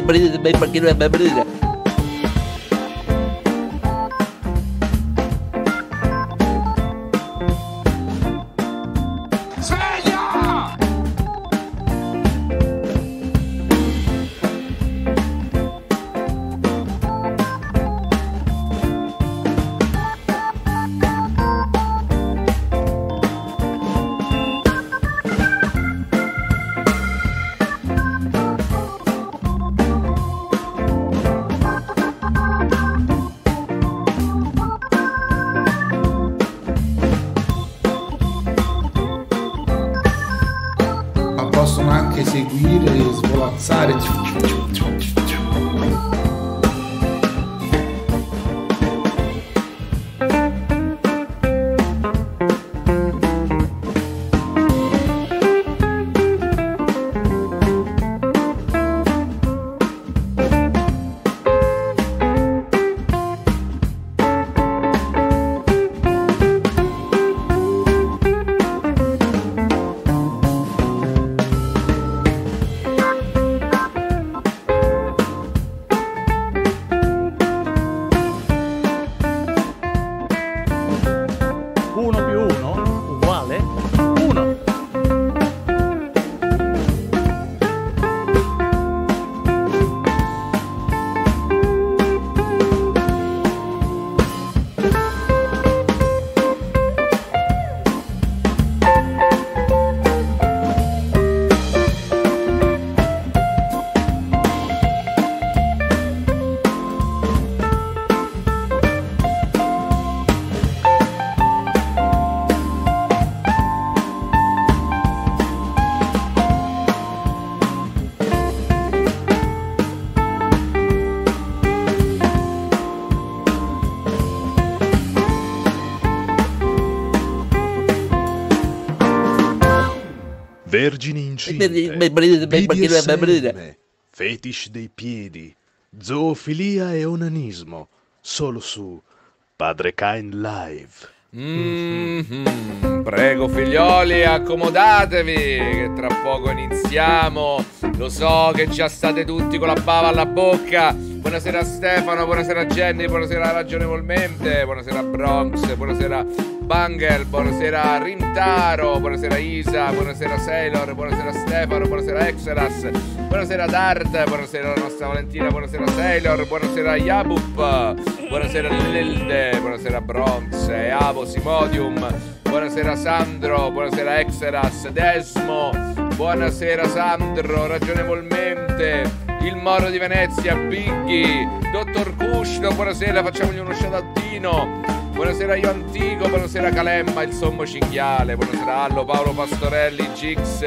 bem brilha, bem para aqui, brilha. incinte, BDSM, fetish dei piedi, zoofilia e onanismo, solo su Padre Kind Live. Mm-hmm. Prego figlioli, accomodatevi che tra poco iniziamo. Lo so che già state tutti con la bava alla bocca Buonasera Stefano, buonasera Jenny, buonasera ragionevolmente, buonasera Bronx, buonasera Bangel, buonasera Rintaro, buonasera Isa, buonasera Sailor, buonasera Stefano, buonasera Exeras, buonasera Dart, buonasera la nostra Valentina, buonasera Sailor, buonasera Yabup, buonasera Lilde, buonasera Bronx, Avo Simodium, buonasera Sandro, buonasera Exeras, Desmo, buonasera Sandro, ragionevolmente il Moro di Venezia, Biggie, Dottor Cuscino, buonasera, facciamogli uno shoutoutino. Buonasera Io Antico, buonasera Calemma, il sommo cinghiale, buonasera Allo, Paolo Pastorelli, Gix,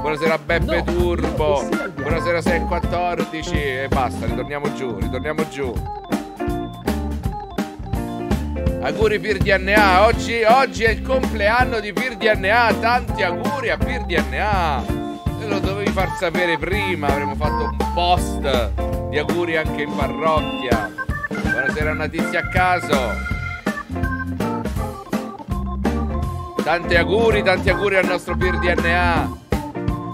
buonasera Beppe no, Turbo, no, buonasera 614 e basta, ritorniamo giù, ritorniamo giù. Auguri Pir DNA, oggi, oggi è il compleanno di Pir DNA, tanti auguri a Pir DNA lo dovevi far sapere prima. Avremmo fatto un post di auguri anche in parrocchia. Buonasera, una a caso. Tanti auguri, tanti auguri al nostro Pier DNA.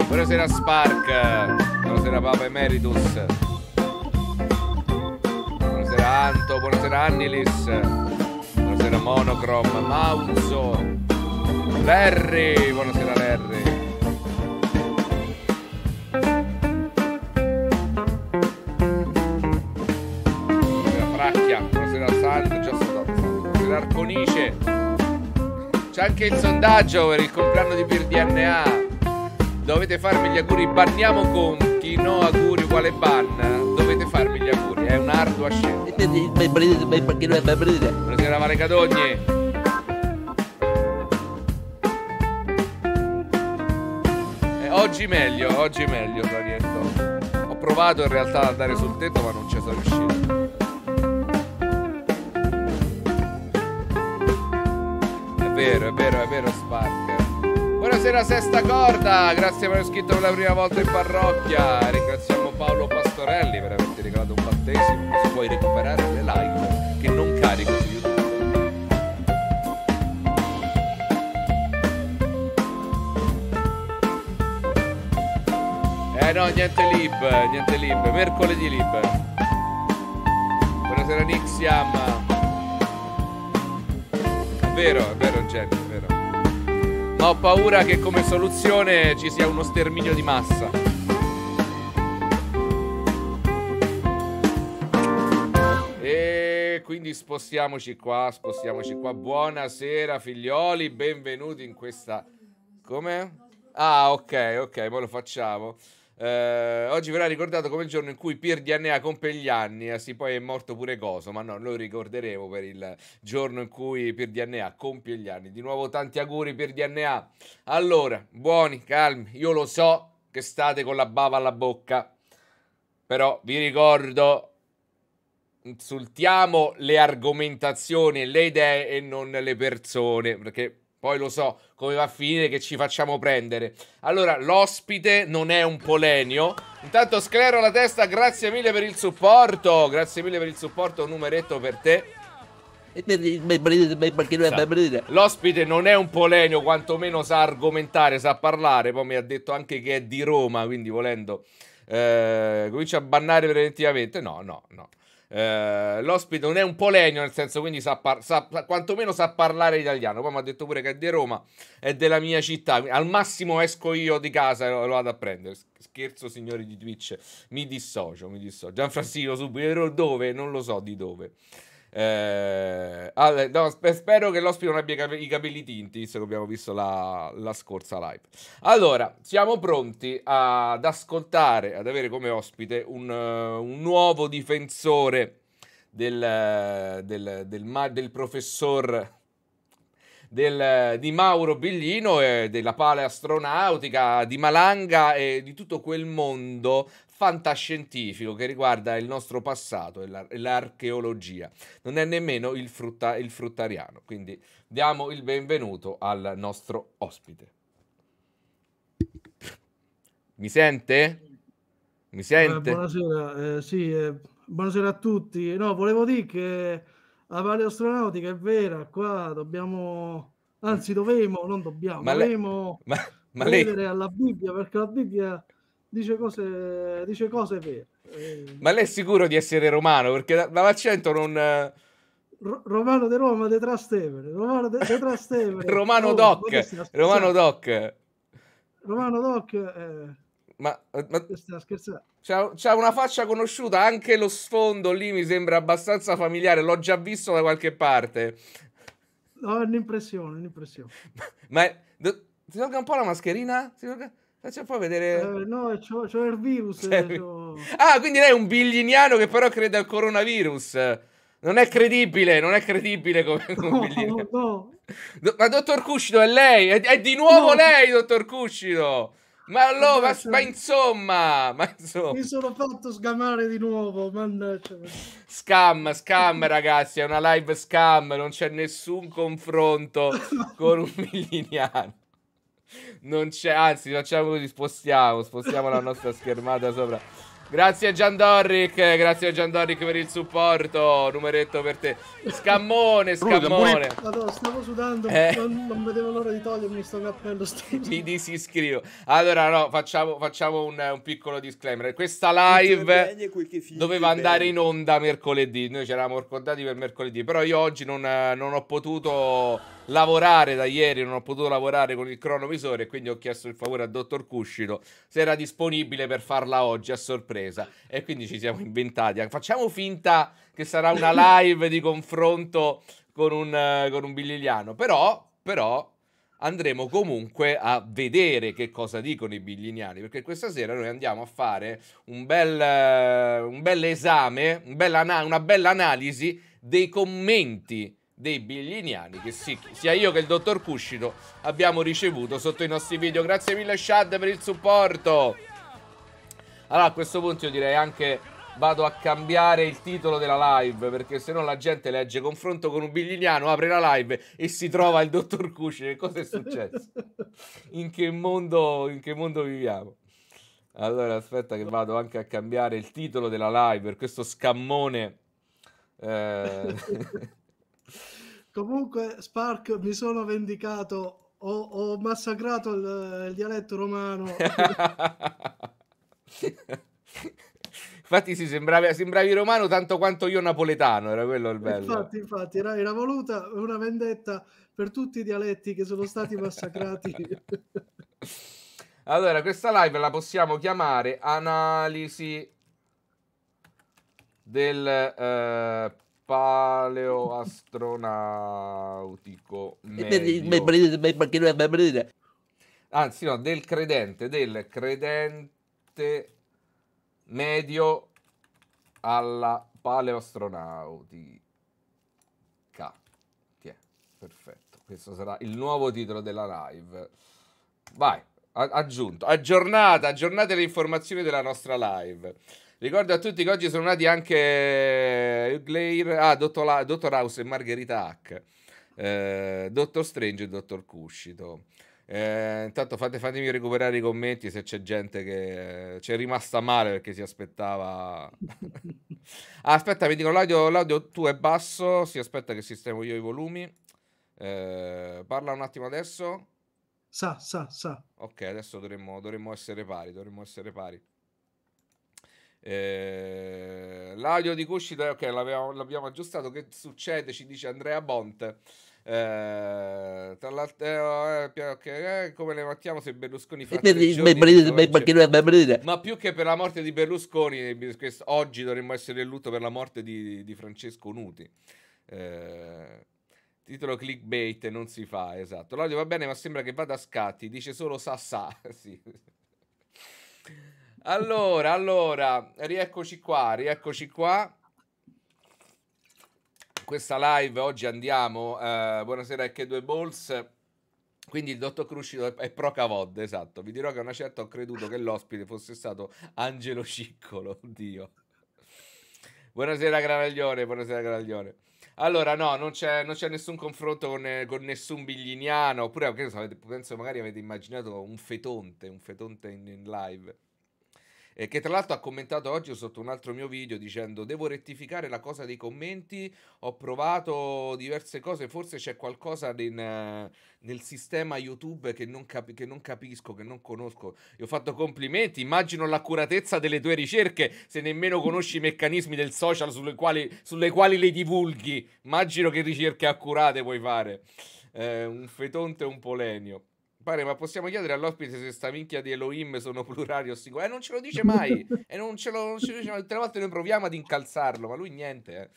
Buonasera Spark. Buonasera Papa Emeritus. Buonasera Anto, buonasera Annilis. Buonasera Monochrome, Mauzo. Larry, buonasera Larry. Buonasera Fracchia, buonasera Salvo, già saldato Salvo, buonasera Arconice. C'è anche il sondaggio per il compleanno di Pir DNA. Dovete farmi gli auguri, banniamo conti, no auguri uguale ban. Dovete farmi gli auguri, è un'ardua scelta. Buonasera Vale Cadogni. oggi meglio, oggi meglio, Danietto. Ho provato in realtà ad andare sul tetto, ma non ci sono riuscito. È vero, è vero, è vero, Spark. Buonasera, sesta corda. Grazie per aver scritto per la prima volta in parrocchia. Ringraziamo Paolo Pastorelli per averti regalato un battesimo. Puoi recuperare le live che non carico su YouTube. Eh, no, niente lib, niente lib. Mercoledì lib. Buonasera Nixiam. È vero, è vero Jenny, è vero. Ma ho paura che come soluzione ci sia uno sterminio di massa. E quindi spostiamoci qua, spostiamoci qua. Buonasera figlioli, benvenuti in questa... Come? Ah, ok, ok, poi lo facciamo. Eh, oggi verrà ricordato come il giorno in cui Pier DNA compie gli anni, eh sì, poi è morto pure Coso, ma no, lo ricorderemo per il giorno in cui Pier DNA compie gli anni. Di nuovo tanti auguri Pier DNA. Allora, buoni, calmi, io lo so che state con la bava alla bocca, però vi ricordo insultiamo le argomentazioni, le idee e non le persone, perché poi lo so come va a finire che ci facciamo prendere. Allora, l'ospite non è un Polenio. Intanto sclero la testa, grazie mille per il supporto. Grazie mille per il supporto, un numeretto per te. L'ospite non è un Polenio, quantomeno sa argomentare, sa parlare. Poi mi ha detto anche che è di Roma, quindi volendo... Eh, comincia a bannare preventivamente. No, no, no. Eh, l'ospite non è un polenio, nel senso quindi sa, par- sa quantomeno sa parlare italiano. Poi mi ha detto pure che è di Roma, è della mia città. Al massimo esco io di casa e lo, lo vado a prendere. Scherzo, signori di Twitch, mi dissocio, mi dissocio. Gianfrancino subito, ero dove? Non lo so di dove. Eh, Ale, ah, no, spero che l'ospite non abbia i capelli tinti, visto che abbiamo visto la, la scorsa live. Allora, siamo pronti ad ascoltare, ad avere come ospite un, un nuovo difensore del, del, del, del professor del, di Mauro Biglino e della paleastronautica, di Malanga e di tutto quel mondo fantascientifico che riguarda il nostro passato e l'ar- l'archeologia. Non è nemmeno il, frutta- il fruttariano. Quindi diamo il benvenuto al nostro ospite. Mi sente? Mi eh, sente? Eh, buonasera, eh, sì, eh, buonasera a tutti. No, volevo dire che la paleoastronautica è vera, qua dobbiamo, anzi dovremo, non dobbiamo, ma dovremo ma, ma lei... alla Bibbia perché la Bibbia dice cose, dice cose vere. Eh, ma lei è sicuro di essere romano? Perché da, dall'accento non... Eh, romano di Roma, de Trastevere. Romano de, de Trastevere. romano oh, Doc. romano Doc. Romano Doc. Eh. Ma, eh, ma c'ha, una faccia conosciuta, anche lo sfondo lì mi sembra abbastanza familiare, l'ho già visto da qualche parte. No, è un'impressione, un'impressione. ma, ma si tolga un po' la mascherina? Si tolga... Facciamo eh, un po' vedere. Eh, no, c'ho, c'ho, il virus. Eh, c'ho... Ah, quindi lei è un bigliniano che però crede al coronavirus. Non è credibile, non è credibile come, come no, no. ma dottor Cuscino è lei, è, è di nuovo no. lei, dottor Cuscino. Ma allora, ma, ma, insomma, ma insomma. Mi sono fatto sgamare di nuovo, mannaggia. Scam, scam ragazzi, è una live scam, non c'è nessun confronto con un milliniano. Non c'è, anzi, facciamo così, spostiamo, spostiamo la nostra schermata sopra. Grazie Gian Giandorric, grazie Gian Giandorric per il supporto, numeretto per te. Scammone, scammone. Madonna, stavo sudando, eh? non, non, vedevo l'ora di togliermi sto cappello. Mi disiscrivo. Allora, no, facciamo, facciamo un, un, piccolo disclaimer. Questa live doveva andare in onda mercoledì, noi ci eravamo ricordati per mercoledì, però io oggi non, non ho potuto lavorare da ieri, non ho potuto lavorare con il cronovisore, quindi ho chiesto il favore al dottor Cuscito se era disponibile per farla oggi a sorpresa. E quindi ci siamo inventati. Facciamo finta che sarà una live di confronto con un, con un bigligliano, però, però andremo comunque a vedere che cosa dicono i bigliniani, perché questa sera noi andiamo a fare un bel, un bel esame, un bella, una bella analisi dei commenti dei bigliniani che sì, sia io che il dottor Cuscino abbiamo ricevuto sotto i nostri video. Grazie mille Shad per il supporto. Allora a questo punto io direi anche vado a cambiare il titolo della live perché se no la gente legge confronto con un bigliniano, apre la live e si trova il dottor Cuscino. Che cosa è successo? in, che mondo, in che mondo viviamo? Allora aspetta che vado anche a cambiare il titolo della live per questo scammone. Eh... Comunque, Spark, mi sono vendicato, ho, ho massacrato il, il, dialetto romano. infatti, sì, sembravi, sembravi, romano tanto quanto io napoletano, era quello il bello. Infatti, infatti, era, era voluta una vendetta per tutti i dialetti che sono stati massacrati. allora, questa live la possiamo chiamare analisi del eh, paleoastronautico. Medio. Anzi, no, del credente, del credente medio alla paleoastronautica. Tiè, perfetto. Questo sarà il nuovo titolo della live. Vai, aggiunto. Aggiornata, aggiornate le informazioni della nostra live. Ricordo a tutti che oggi sono nati anche Glaire, ah, Dottor, La, Dottor House e Margherita Hack, eh, Dottor Strange e Dottor Cuscito. Eh, intanto fate, fatemi recuperare i commenti se c'è gente che ci è rimasta male perché si aspettava. ah, aspetta, mi dicono l'audio, l'audio tu è basso. Si aspetta che sistemo io i volumi. Eh, parla un attimo adesso. Sa, sa, sa. Ok, adesso dovremmo, dovremmo essere pari. Dovremmo essere pari. Eh, l'audio di cuscita, ok, l'abbiamo, aggiustato. Che succede? Ci dice Andrea Bonte. Ehm, eh, tra l'altro, eh, okay, eh, come le mattiamo se Berlusconi fa ma più che per la morte di Berlusconi, eh, oggi dovremmo essere in lutto per la morte di, di Francesco Nuti. Eh, titolo clickbait non si fa, esatto. L'audio va bene, ma sembra che vada a scatti, dice solo sa sa. sì. Allora, allora, rieccoci qua, rieccoci qua. Questa live oggi andiamo, eh, buonasera h due Balls. Quindi il dottor Cruscito è pro Cavod, esatto. Vi dirò che a una certa ho creduto che l'ospite fosse stato Angelo Ciccolo, oddio. Buonasera Granaglione, buonasera Granaglione. Allora, no, non c'è, non c'è, nessun confronto con, con nessun bigliniano. Oppure, penso, avete, penso magari avete immaginato un fetonte, un fetonte in, in live eh, che tra l'altro ha commentato oggi sotto un altro mio video dicendo devo rettificare la cosa dei commenti, ho provato diverse cose, forse c'è qualcosa in, nel sistema YouTube che non, cap- che non capisco, che non conosco. Io ho fatto complimenti, immagino l'accuratezza delle tue ricerche se nemmeno conosci i meccanismi del social sulle quali, sulle quali le divulghi. Immagino che ricerche accurate puoi fare. Eh, un fetonte e un polenio. Pare, ma possiamo chiedere all'ospite se sta minchia di Elohim sono plurali o singolari? Eh, non ce lo dice mai. e eh, non ce lo, non ce lo dice mai. Tutte volte noi proviamo ad incalzarlo, ma lui niente.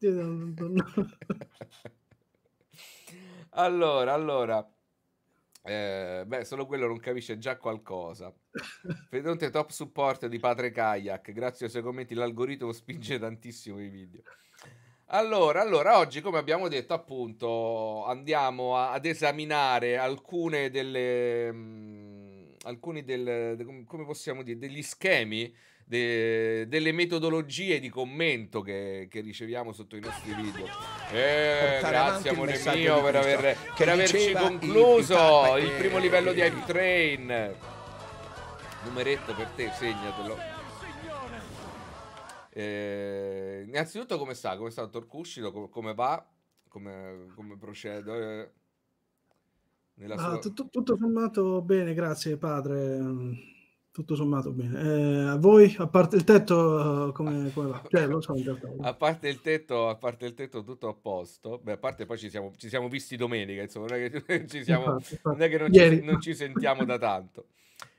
Eh. allora, allora. Eh, beh, solo quello non capisce già qualcosa. Fedonte top support di Padre Kayak. Grazie ai suoi commenti l'algoritmo spinge tantissimo i video. Allora, allora, oggi come abbiamo detto appunto andiamo a, ad esaminare alcune delle... Mh, mm, alcuni del, de, come possiamo dire, degli schemi, de, delle metodologie di commento che, che, riceviamo sotto i nostri video. Eh, grazie amore mio per, aver, per averci concluso il, il primo livello di Hype Train. Numeretto per te, segnatelo. Eh, innanzitutto come sta? Come sta il Torcuscino? Com- come va? Come, come procede? Nella ah, tutto, tutto, sommato bene, grazie padre. Tutto sommato bene. Eh, a voi, a parte il tetto, come, come va? Cioè, so, a, parte il tetto, a parte il tetto, tutto a posto. Beh, a parte poi ci siamo, ci siamo visti domenica, insomma, non è che, ci, siamo, infatti, infatti. Non, è che non, ci, non ci sentiamo da tanto.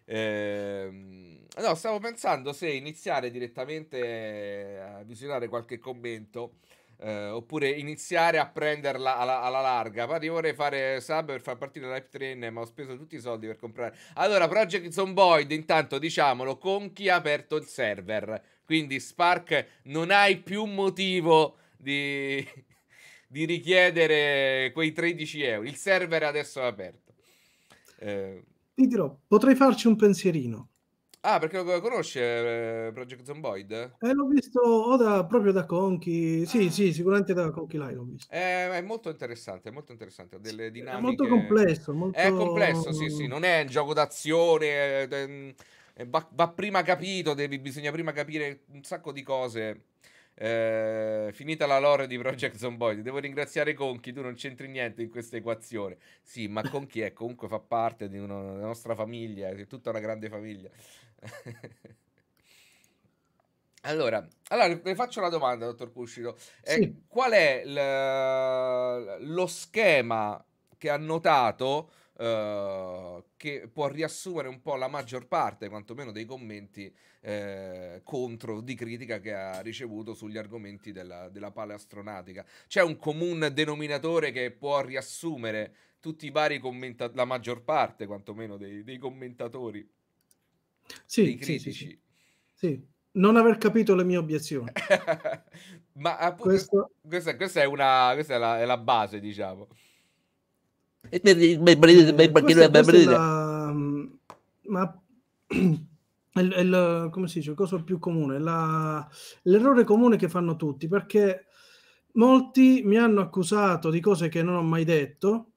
Eh, No, stavo pensando se iniziare direttamente eh, a visionare qualche commento. Eh, oppure iniziare a prenderla alla, alla larga. Ma io vorrei fare sub per far partire l'hype train, ma ho speso tutti i soldi per comprare. Allora, Project Zomboid, intanto diciamolo, con chi ha aperto il server. Quindi Spark non hai più motivo di, di richiedere quei 13 euro. Il server adesso è aperto. Eh... Ti dirò, potrei farci un pensierino. Ah, perché lo conosce eh, Project Zomboid? Eh, l'ho visto o da, proprio da Conchi. Sì, ah. sì, sicuramente da Conchi Lai l'ho visto. Eh, è molto interessante, è molto interessante. Ha delle dinamiche... È molto complesso. Molto... È complesso, sì, sì. Non è un gioco d'azione. Va, eh, mm, va, prima capito, devi, bisogna prima capire un sacco di cose. Eh, finita la lore di Project Zomboid, devo ringraziare Conchi. Tu non c'entri niente in questa equazione. Sì, ma Conchi è eh, comunque fa parte di una, della nostra famiglia, è tutta una grande famiglia. Allora, allora, le faccio una domanda, dottor Cuscito. Eh, sì. Qual è lo schema che ha notato eh, che può riassumere un po' la maggior parte, quantomeno, dei commenti eh, contro di critica che ha ricevuto sugli argomenti della, della paleastronautica? C'è un comune denominatore che può riassumere tutti i vari commentatori, la maggior parte quantomeno dei, dei commentatori? Sì, sì, sì, sì, Non aver capito le mie obiezioni. Ma appunto, Questo... questa, questa, è, una, questa è, la, è la base, diciamo. Questa, questa la, mm, ma la, come si dice, il più comune, la, l'errore comune che fanno tutti, perché molti mi hanno accusato di cose che non ho mai detto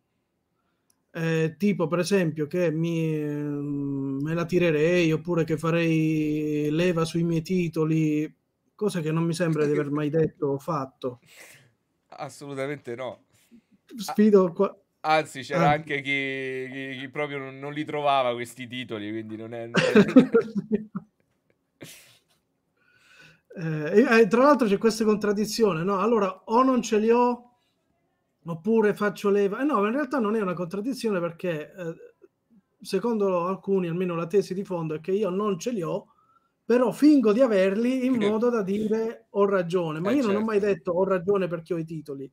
eh, tipo per esempio che mi, ehm, me la tirerei oppure che farei leva sui miei titoli, cosa che non mi sembra di aver mai detto o fatto. Assolutamente no. Sfido... Qua... Anzi, c'era Anzi. Ah. anche chi, chi, chi proprio non, non, li trovava questi titoli, quindi non è... eh, e, eh, tra l'altro c'è questa contraddizione, no? Allora, o non ce li ho oppure faccio leva. Eh no, in realtà non è una contraddizione perché eh, secondo alcuni, almeno la tesi di fondo, è che io non ce li ho, però fingo di averli in modo da dire ho ragione, ma eh io certo. non ho certo. mai detto ho ragione perché ho i titoli.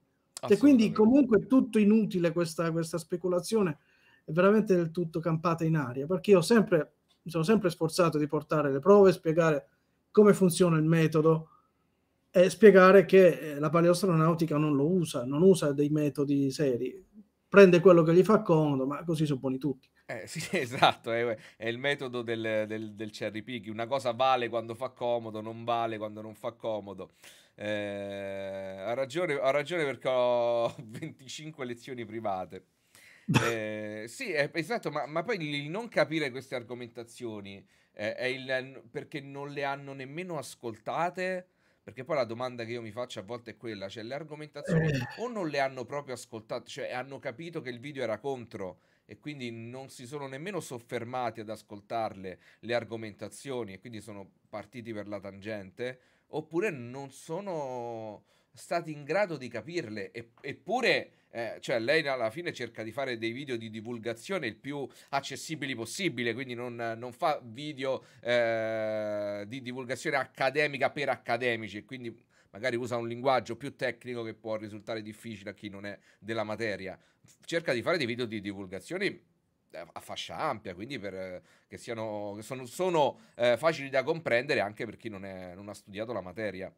E quindi comunque è tutto inutile questa, questa speculazione, è veramente del tutto campata in aria, perché io sempre, mi sono sempre sforzato di portare le prove, spiegare come funziona il metodo, e spiegare che eh, la paleoastronautica non lo usa, non usa dei metodi seri, prende quello che gli fa comodo, ma così sono buoni tutti. Eh, sì, esatto, è, è il metodo del, del, del, cherry picking, una cosa vale quando fa comodo, non vale quando non fa comodo. Eh, ha, ragione, ha ragione perché ho 25 lezioni private. Eh, sì, è, eh, esatto, ma, ma, poi il non capire queste argomentazioni eh, è il, perché non le hanno nemmeno ascoltate perché poi la domanda che io mi faccio a volte è quella, cioè le argomentazioni eh. o non le hanno proprio ascoltate, cioè hanno capito che il video era contro e quindi non si sono nemmeno soffermati ad ascoltarle le argomentazioni e quindi sono partiti per la tangente, oppure non sono stati in grado di capirle, eppure... Eh, cioè lei alla fine cerca di fare dei video di divulgazione il più accessibili possibile, quindi non, non fa video eh, di divulgazione accademica per accademici, quindi magari usa un linguaggio più tecnico che può risultare difficile a chi non è della materia. Cerca di fare dei video di divulgazione eh, a fascia ampia, quindi per, che, siano, sono, sono eh, facili da comprendere anche per chi non, è, non ha studiato la materia.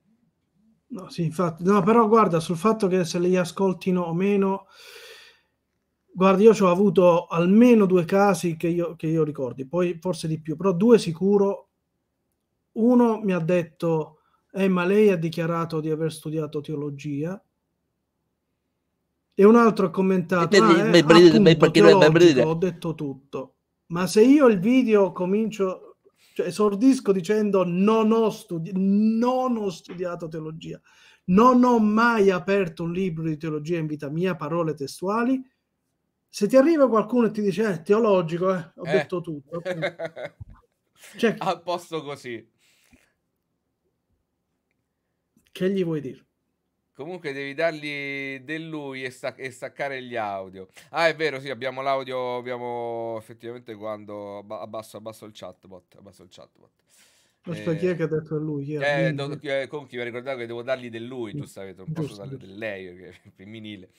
No, sì, infatti. No, però guarda, sul fatto che se li ascoltino o meno... Guarda, io ci ho avuto almeno due casi che io, che io ricordi, poi forse di più, però due sicuro. Uno mi ha detto, eh, ma lei ha dichiarato di aver studiato teologia. E un altro ha commentato, per, ah, eh, per, appunto, ho detto tutto. Ma se io il video comincio, cioè, esordisco dicendo non ho, studi- non ho studiato teologia, non ho mai aperto un libro di teologia in vita mia, parole testuali. Se ti arriva qualcuno e ti dice, eh, teologico, eh, ho eh. detto tutto. cioè, Al posto così. Che gli vuoi dire? Comunque devi dargli del lui e, stac e, staccare gli audio. Ah, è vero, sì, abbiamo l'audio, abbiamo effettivamente quando abbasso, abbasso il chatbot, abbasso il chatbot. Aspetta, eh, chi è che ha detto a lui? Chi eh, do, eh, con chi mi ricordavo che devo dargli del lui, tu giustamente, non posso dargli del lei, perché è femminile.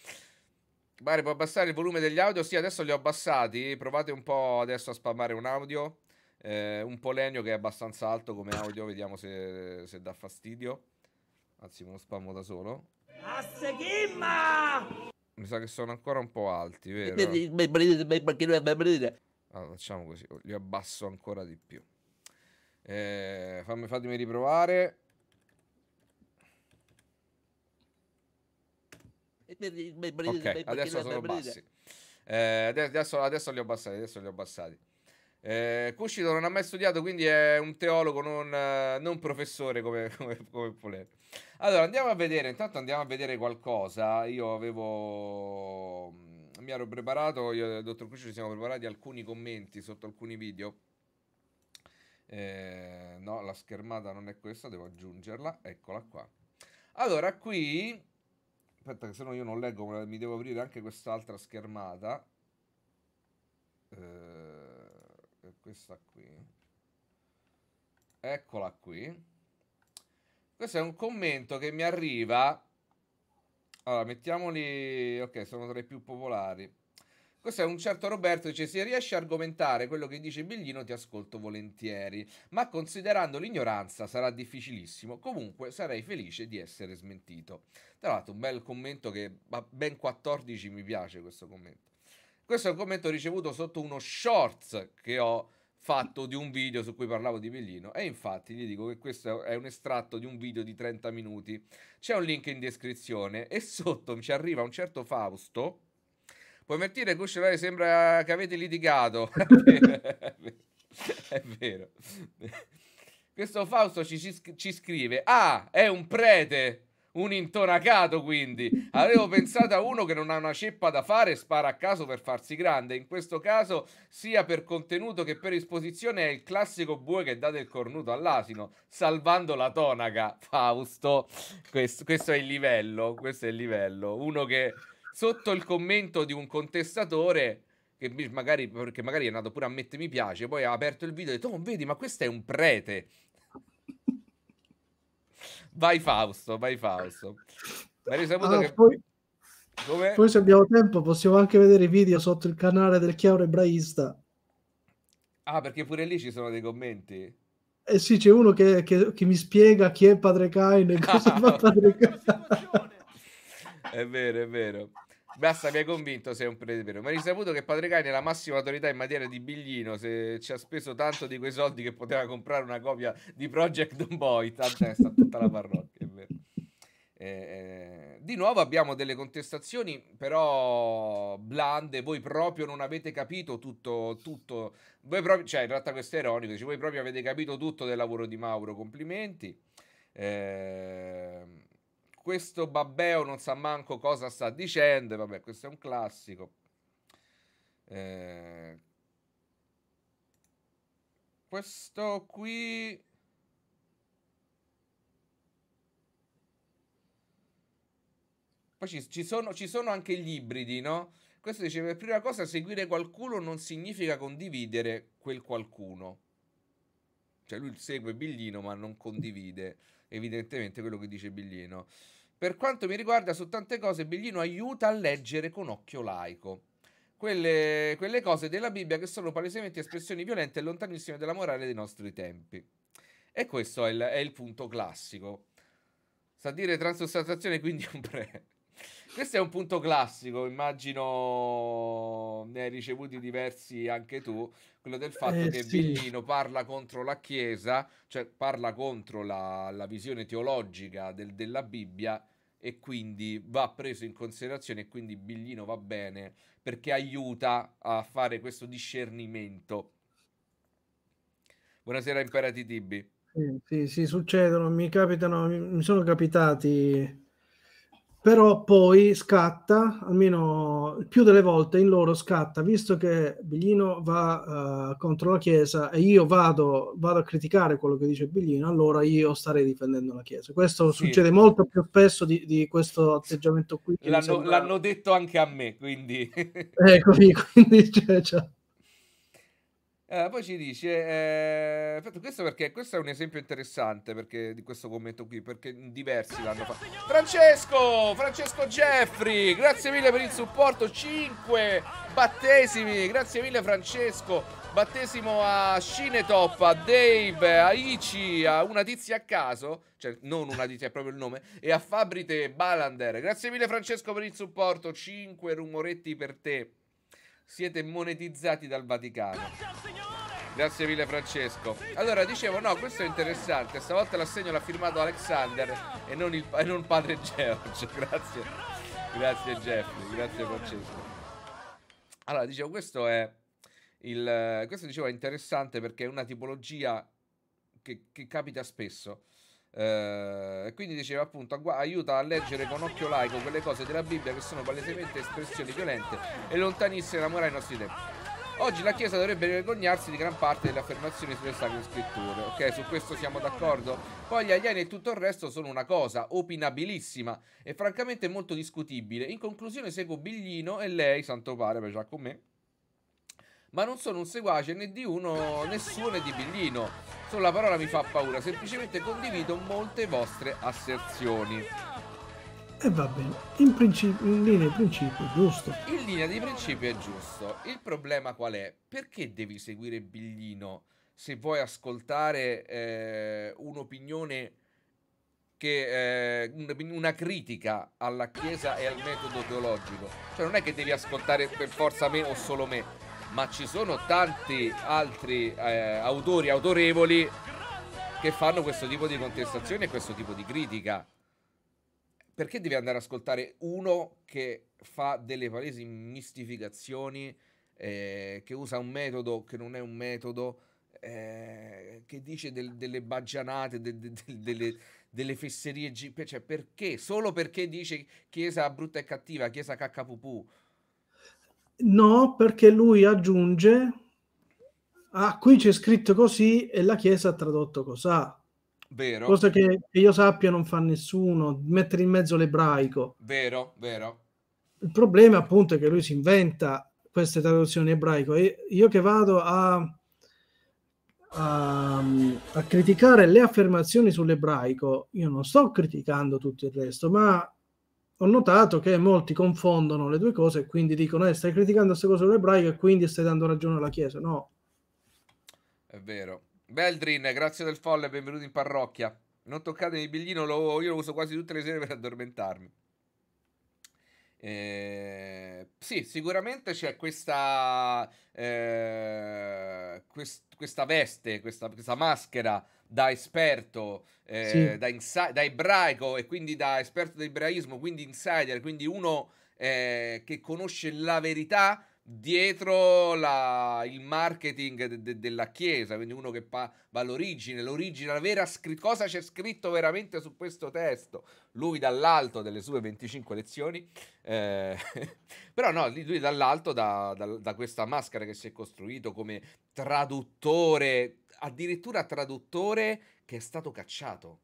Mare, puoi abbassare il volume degli audio? Sì, adesso li ho abbassati, provate un po' adesso a spammare un audio, eh, un polenio che è abbastanza alto come audio, vediamo se, se dà fastidio. Anzi, me lo spammo da solo. Assechimma! Mi sa che sono ancora un po' alti, vero? Allora, facciamo così, li abbasso ancora di più. Eh, fammi, fatemi riprovare. Ok, adesso sono bassi. Eh, adesso, adesso, li ho abbassati, adesso li ho abbassati. Eh, Cuscito non ha mai studiato, quindi è un teologo, non, non professore come, come, come Poler. Allora, andiamo a vedere, intanto andiamo a vedere qualcosa. Io avevo... Mm, mi ero preparato, io e il dottor Crucio ci siamo preparati alcuni commenti sotto alcuni video. Eh, no, la schermata non è questa, devo aggiungerla. Eccola qua. Allora, qui... Aspetta, che se no io non leggo, mi devo aprire anche quest'altra schermata. Eh, questa qui. Eccola qui. Questo è un commento che mi arriva. Allora, mettiamoli. Ok, sono tra i più popolari. Questo è un certo Roberto che dice: Se riesci a argomentare quello che dice Biglino, ti ascolto volentieri. Ma considerando l'ignoranza sarà difficilissimo. Comunque sarei felice di essere smentito. Tra l'altro, un bel commento che a ben 14 mi piace questo commento. Questo è un commento ricevuto sotto uno shorts che ho fatto di un video su cui parlavo di Bellino e infatti gli dico che questo è un estratto di un video di 30 minuti. C'è un link in descrizione e sotto ci arriva un certo Fausto. Puoi mettere che sembra che avete litigato. è vero. Questo Fausto ci, ci scrive: Ah, è un prete un intonacato quindi. Avevo pensato a uno che non ha una ceppa da fare e spara a caso per farsi grande. In questo caso, sia per contenuto che per esposizione, è il classico bue che dà del cornuto all'asino, salvando la tonaca. Fausto, questo, questo è il livello. Questo è il livello. Uno che sotto il commento di un contestatore che magari, perché magari è andato pure a mettere mi piace, poi ha aperto il video e ha detto, oh, vedi, ma questo è un prete. Vai Fausto, vai Fausto. Ma ah, che... Poi... Come? Poi se abbiamo tempo possiamo anche vedere i video sotto il canale del Chiaro Ebraista. Ah, perché pure lì ci sono dei commenti. Eh sì, c'è uno che, che, che mi spiega chi è Padre Cain e cosa fa Padre Cain. è vero, è vero. Basta, mi hai convinto, sei un prete vero. Ma hai risaputo che Padre Cane è la massima autorità in materia di biglino. Se ci ha speso tanto di quei soldi che poteva comprare una copia di Project Don Boy, a testa tutta la parrocchia, è vero. Eh, eh, di nuovo abbiamo delle contestazioni, però blande. Voi proprio non avete capito tutto. tutto. Voi proprio, cioè, in realtà questo è ironico. Dice, voi proprio avete capito tutto del lavoro di Mauro. Complimenti. Eh, questo babbeo non sa manco cosa sta dicendo, vabbè, questo è un classico. Eh, questo qui Poi ci, ci, sono, ci, sono, anche gli ibridi, no? Questo dice per prima cosa seguire qualcuno non significa condividere quel qualcuno. Cioè lui segue Biglino ma non condivide evidentemente quello che dice Biglino. Per quanto mi riguarda, su tante cose Biglino aiuta a leggere con occhio laico. Quelle, quelle cose della Bibbia che sono palesemente espressioni violente e lontanissime dalla morale dei nostri tempi. E questo è il, è il punto classico. Sa dire transostanziazione quindi un pre. Questo è un punto classico, immagino ne hai ricevuti diversi anche tu, quello del fatto eh, che sì. Villino parla contro la Chiesa, cioè parla contro la, la visione teologica del, della Bibbia e quindi va preso in considerazione e quindi Biglino va bene perché aiuta a fare questo discernimento. Buonasera Imperati Tibi. Sì, sì, sì, succedono, mi capitano, mi sono capitati però poi scatta, almeno più delle volte in loro scatta, visto che Biglino va uh, contro la Chiesa e io vado, vado, a criticare quello che dice Biglino, allora io starei difendendo la Chiesa. Questo sì. succede molto più spesso di, di questo atteggiamento qui. L'hanno, sembra... l'hanno, detto anche a me, quindi... Eccomi, quindi cioè, cioè... Eh, poi ci dice, eh, aspetta, questo perché questo è un esempio interessante perché, di questo commento qui, perché diversi l'hanno fatto. Francesco, Francesco Jeffrey, grazie mille per il supporto, 5 battesimi, grazie mille Francesco, battesimo a Cinetop, a Dave, a Ici, a una tizia a caso, cioè non una tizia è proprio il nome, e a Fabrite Balander, grazie mille Francesco per il supporto, 5 rumoretti per te siete monetizzati dal Vaticano. Grazie mille Francesco. Allora dicevo, no, questo è interessante. Stavolta l'assegno l'ha firmato Alexander e non, il, e non padre George. Grazie. Grazie Jeffrey, grazie Francesco. Allora dicevo, questo è, il, questo, dicevo, è interessante perché è una tipologia che, che capita spesso. Eh, quindi diceva appunto aiuta a leggere con occhio laico quelle cose della Bibbia che sono palesemente espressioni violente e lontanissime da morale ai nostri tempi. Oggi la Chiesa dovrebbe vergognarsi di gran parte delle affermazioni sulle sacre scritture, ok? Su questo siamo d'accordo? Poi gli alieni e tutto il resto sono una cosa opinabilissima e francamente molto discutibile. In conclusione seguo Biglino e lei, santo padre, già con me, ma non sono un seguace né di uno nessuno suo né di Billino. Solo la parola mi fa paura, semplicemente condivido molte vostre asserzioni. E va bene, in, principi, in linea di principio è giusto. In linea di principio è giusto. Il problema qual è? Perché devi seguire Biglino se vuoi ascoltare eh, un'opinione che eh, una critica alla Chiesa e al metodo teologico? Cioè non è che devi ascoltare per forza me o solo me, ma ci sono tanti altri eh, autori autorevoli che fanno questo tipo di contestazione e questo tipo di critica. Perché devi andare ad ascoltare uno che fa delle palesi mistificazioni, eh, che usa un metodo che non è un metodo, eh, che dice del, delle baggianate, de, de, de, delle, delle, fesserie, cioè perché? Solo perché dice chiesa brutta e cattiva, chiesa caccapupù, No, perché lui aggiunge, ah, qui c'è scritto così e la Chiesa ha tradotto cos'ha. Vero. Cosa che, che io sappia non fa nessuno, mettere in mezzo l'ebraico. Vero, vero. Il problema appunto è che lui si inventa queste traduzioni ebraico e io che vado a... A, a, criticare le affermazioni sull'ebraico, io non sto criticando tutto il resto, ma ho notato che molti confondono le due cose e quindi dicono eh, stai criticando queste cose ebraico e quindi stai dando ragione alla Chiesa. No. È vero. Beldrin, grazie del folle, benvenuto in parrocchia. Non toccatemi il biglino, lo, io lo uso quasi tutte le sere per addormentarmi. Eh, sì, sicuramente c'è questa, eh, quest, questa veste, questa, questa, maschera da esperto, eh, sì. da, insa- da ebraico e quindi da esperto di ebraismo, quindi insider, quindi uno eh, che conosce la verità dietro la, il marketing de, de, della chiesa, quindi uno che pa- va all'origine, l'origine, la vera scr- cosa c'è scritto veramente su questo testo. Lui dall'alto delle sue 25 lezioni, eh, però no, lui dall'alto da, da, da, questa maschera che si è costruito come traduttore, addirittura traduttore che è stato cacciato.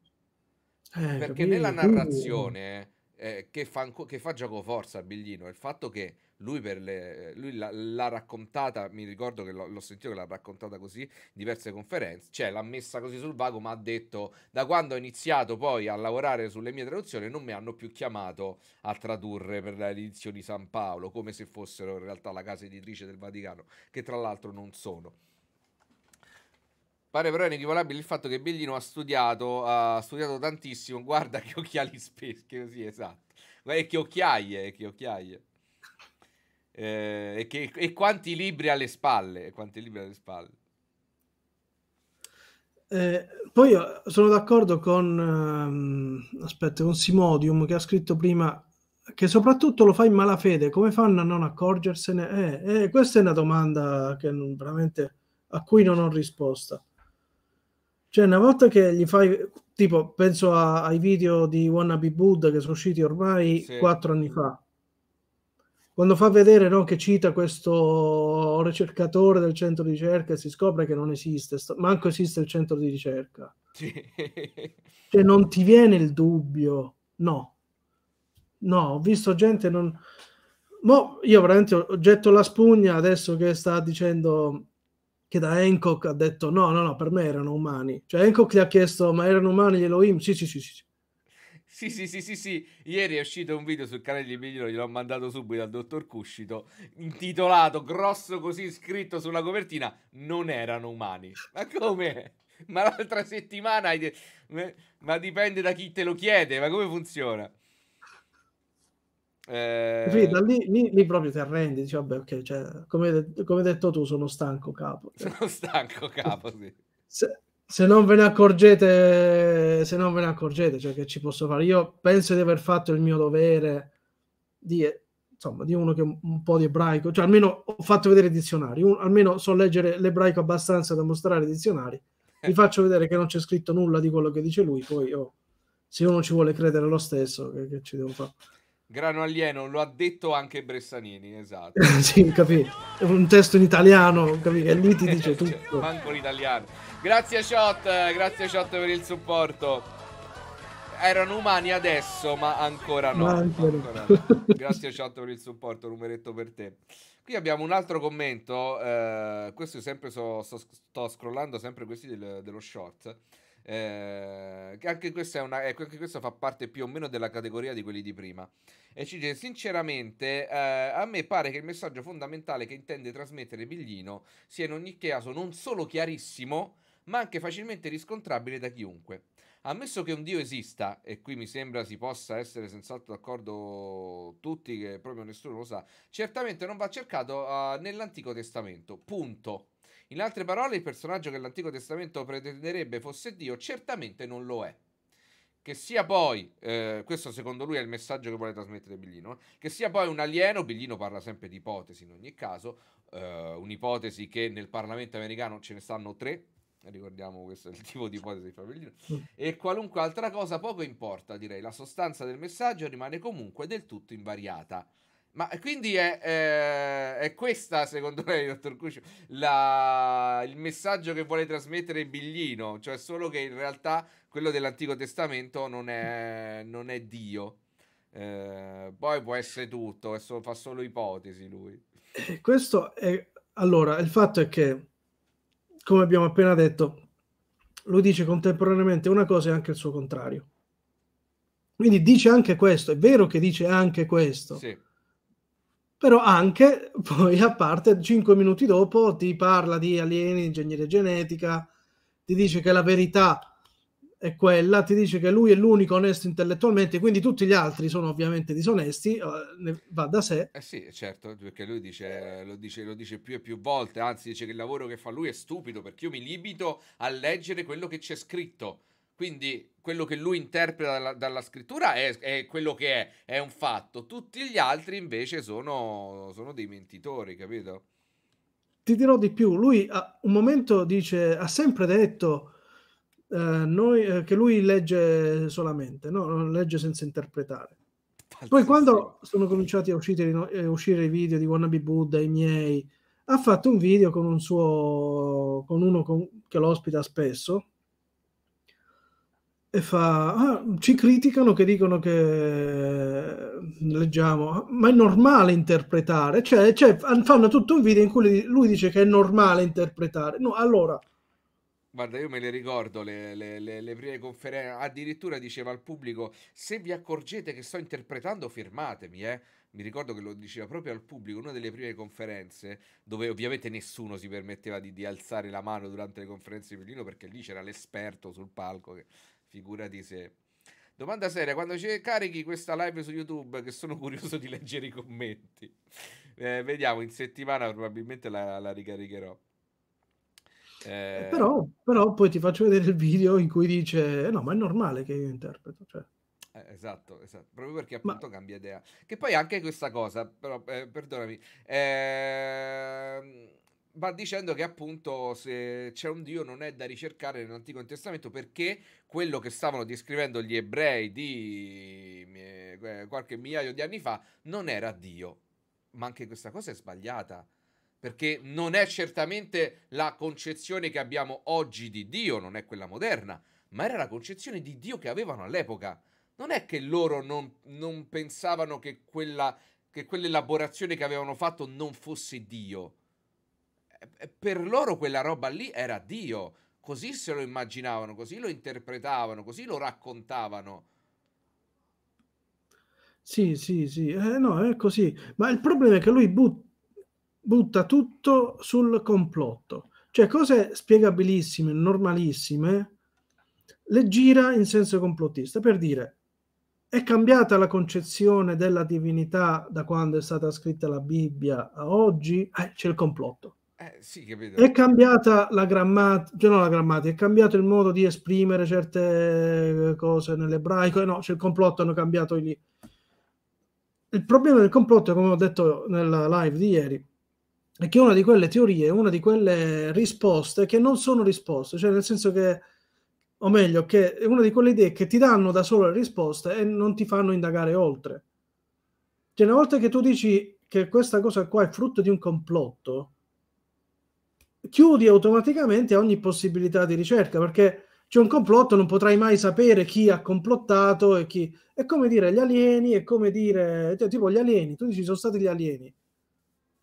Eh, Perché capito, nella narrazione eh, che, fa, che fa gioco forza a Biglino, il fatto che lui, per le, lui la, l'ha raccontata, mi ricordo che l'ho, l'ho, sentito che l'ha raccontata così, in diverse conferenze, cioè l'ha messa così sul vago, ma ha detto da quando ho iniziato poi a lavorare sulle mie traduzioni non mi hanno più chiamato a tradurre per l'edizione di San Paolo, come se fossero in realtà la casa editrice del Vaticano, che tra l'altro non sono. Pare però inequivocabile il fatto che Bellino ha studiato, ha studiato tantissimo, guarda che occhiali speschi, sì esatto, e che occhiaie, che occhiaie. Eh, e, che, e, quanti libri alle spalle? Quanti libri alle spalle? Eh, poi eh, sono d'accordo con, um, aspetta, con Simodium che ha scritto prima che soprattutto lo fa in malafede, come fanno a non accorgersene? Eh, eh, questa è una domanda che non, veramente a cui non ho risposta. Cioè, una volta che gli fai, tipo, penso a, ai video di Wannabe Buddha che sono usciti ormai quattro sì. anni fa, quando fa vedere no, che cita questo ricercatore del centro di ricerca si scopre che non esiste, manco esiste il centro di ricerca. Sì. Cioè non ti viene il dubbio, no. No, ho visto gente non... Mo io veramente getto la spugna adesso che sta dicendo che da Hancock ha detto no, no, no, per me erano umani. Cioè Hancock gli ha chiesto ma erano umani gli Elohim? Sì, sì, sì, sì. Sì, sì, sì, sì, sì. Ieri è uscito un video sul canale di Emilio, gliel'ho mandato subito al dottor Cuscito, intitolato grosso così scritto sulla copertina, non erano umani. Ma come? Ma l'altra settimana hai detto... Ma dipende da chi te lo chiede, ma come funziona? Eh... Frida, lì, lì, lì, proprio ti arrendi, dici, vabbè, ok, cioè, come, come detto tu, sono stanco capo. Sono stanco capo, sì se non ve ne accorgete, se non ve ne accorgete, cioè che ci posso fare? Io penso di aver fatto il mio dovere di, insomma, di uno che è un, po' di ebraico, cioè almeno ho fatto vedere i dizionari, un, almeno so leggere l'ebraico abbastanza da mostrare i dizionari, vi eh. faccio vedere che non c'è scritto nulla di quello che dice lui, poi oh, se uno ci vuole credere lo stesso, che, che ci devo fare? Grano alieno, lo ha detto anche Bressanini, esatto. sì, capito. un testo in italiano, capì? E lì ti dice cioè, tutto. Cioè, manco l'italiano. Grazie Shot, grazie Shot per il supporto. Erano umani adesso, ma ancora no. Ma ancora no. grazie Shot per il supporto, numeretto per te. Qui abbiamo un altro commento, eh, questo sempre so, so, sto scrollando sempre questi del, dello short eh, anche, questa una, eh, anche, questa fa parte più o meno della categoria di quelli di prima. E ci dice: Sinceramente, eh, a me pare che il messaggio fondamentale che intende trasmettere Biglino sia in ogni caso non solo chiarissimo, ma anche facilmente riscontrabile da chiunque. Ammesso che un Dio esista, e qui mi sembra si possa essere senz'altro d'accordo tutti, che proprio nessuno lo sa, certamente non va cercato eh, nell'Antico Testamento. Punto. In altre parole, il personaggio che l'Antico Testamento pretenderebbe fosse Dio certamente non lo è. Che sia poi, eh, questo secondo lui è il messaggio che vuole trasmettere Biglino, eh? che sia poi un alieno, Biglino parla sempre di ipotesi in ogni caso, eh, un'ipotesi che nel Parlamento americano ce ne stanno tre, ricordiamo questo è il tipo di ipotesi di Fabrillino, mm. e qualunque altra cosa poco importa, direi, la sostanza del messaggio rimane comunque del tutto invariata. Ma quindi è, è, eh, è questa, secondo lei, dottor Cuscio, la, il messaggio che vuole trasmettere Biglino, cioè solo che in realtà quello dell'Antico Testamento non è, non è Dio. Eh, poi può essere tutto, solo, fa solo ipotesi lui. Questo è... Allora, il fatto è che, come abbiamo appena detto, lui dice contemporaneamente una cosa e anche il suo contrario. Quindi dice anche questo, è vero che dice anche questo. Sì però anche poi a parte cinque minuti dopo ti parla di alieni, ingegneria genetica, ti dice che la verità è quella, ti dice che lui è l'unico onesto intellettualmente, quindi tutti gli altri sono ovviamente disonesti, eh, va da sé. Eh sì, certo, perché lui dice lo, dice, lo, dice, più e più volte, anzi dice che il lavoro che fa lui è stupido, perché io mi limito a leggere quello che c'è scritto. Quindi quello che lui interpreta dalla, dalla scrittura è, è, quello che è, è un fatto. Tutti gli altri invece sono, sono dei mentitori, capito? Ti dirò di più, lui a un momento dice, ha sempre detto eh, noi, eh, che lui legge solamente, no? non legge senza interpretare. Tantissimo. Poi quando sono cominciati a uscire, a eh, uscire i video di Wannabe Buddha, i miei, ha fatto un video con un suo, con uno con, che lo ospita spesso, e fa, ah, ci criticano che dicono che eh, leggiamo, ah, ma è normale interpretare, cioè, cioè, fanno tutto un video in cui lui dice che è normale interpretare. No, allora... Guarda, io me le ricordo le, le, le, le prime conferenze, addirittura diceva al pubblico, se vi accorgete che sto interpretando, firmatemi, eh mi ricordo che lo diceva proprio al pubblico, una delle prime conferenze, dove ovviamente nessuno si permetteva di, di alzare la mano durante le conferenze di Pellino, perché lì c'era l'esperto sul palco che Figurati se. Domanda seria, quando ci carichi questa live su YouTube, che sono curioso di leggere i commenti, eh, vediamo, in settimana probabilmente la, la ricaricherò. Eh... Però, però, poi ti faccio vedere il video in cui dice, eh no, ma è normale che io interpreto. Cioè. Eh, esatto, esatto, proprio perché appunto ma... cambia idea. Che poi anche questa cosa, però, eh, perdonami. Eh va dicendo che appunto se c'è un Dio non è da ricercare nell'Antico Testamento perché quello che stavano descrivendo gli ebrei di eh, qualche migliaio di anni fa non era Dio. Ma anche questa cosa è sbagliata perché non è certamente la concezione che abbiamo oggi di Dio, non è quella moderna, ma era la concezione di Dio che avevano all'epoca. Non è che loro non, non pensavano che, quella, che quell'elaborazione che avevano fatto non fosse Dio eh, per loro quella roba lì era Dio. Così se lo immaginavano, così lo interpretavano, così lo raccontavano. Sì, sì, sì, eh, no, è così. Ma il problema è che lui but- butta tutto sul complotto. Cioè, cose spiegabilissime, normalissime, le gira in senso complottista. Per dire, è cambiata la concezione della divinità da quando è stata scritta la Bibbia a oggi? Eh, c'è il complotto. Eh, sì, è cambiata la grammatica, cioè non la grammatica, è cambiato il modo di esprimere certe cose nell'ebraico. No, c'è cioè il complotto, hanno cambiato lì. Il problema del complotto, come ho detto nella live di ieri, è che è una di quelle teorie, una di quelle risposte che non sono risposte, cioè nel senso che, o meglio, che è una di quelle idee che ti danno da solo le risposte e non ti fanno indagare oltre. Cioè, una volta che tu dici che questa cosa qua è frutto di un complotto, chiudi automaticamente ogni possibilità di ricerca perché c'è un complotto, non potrai mai sapere chi ha complottato e chi. È come dire gli alieni, è come dire cioè, tipo gli alieni, tu dici sono stati gli alieni.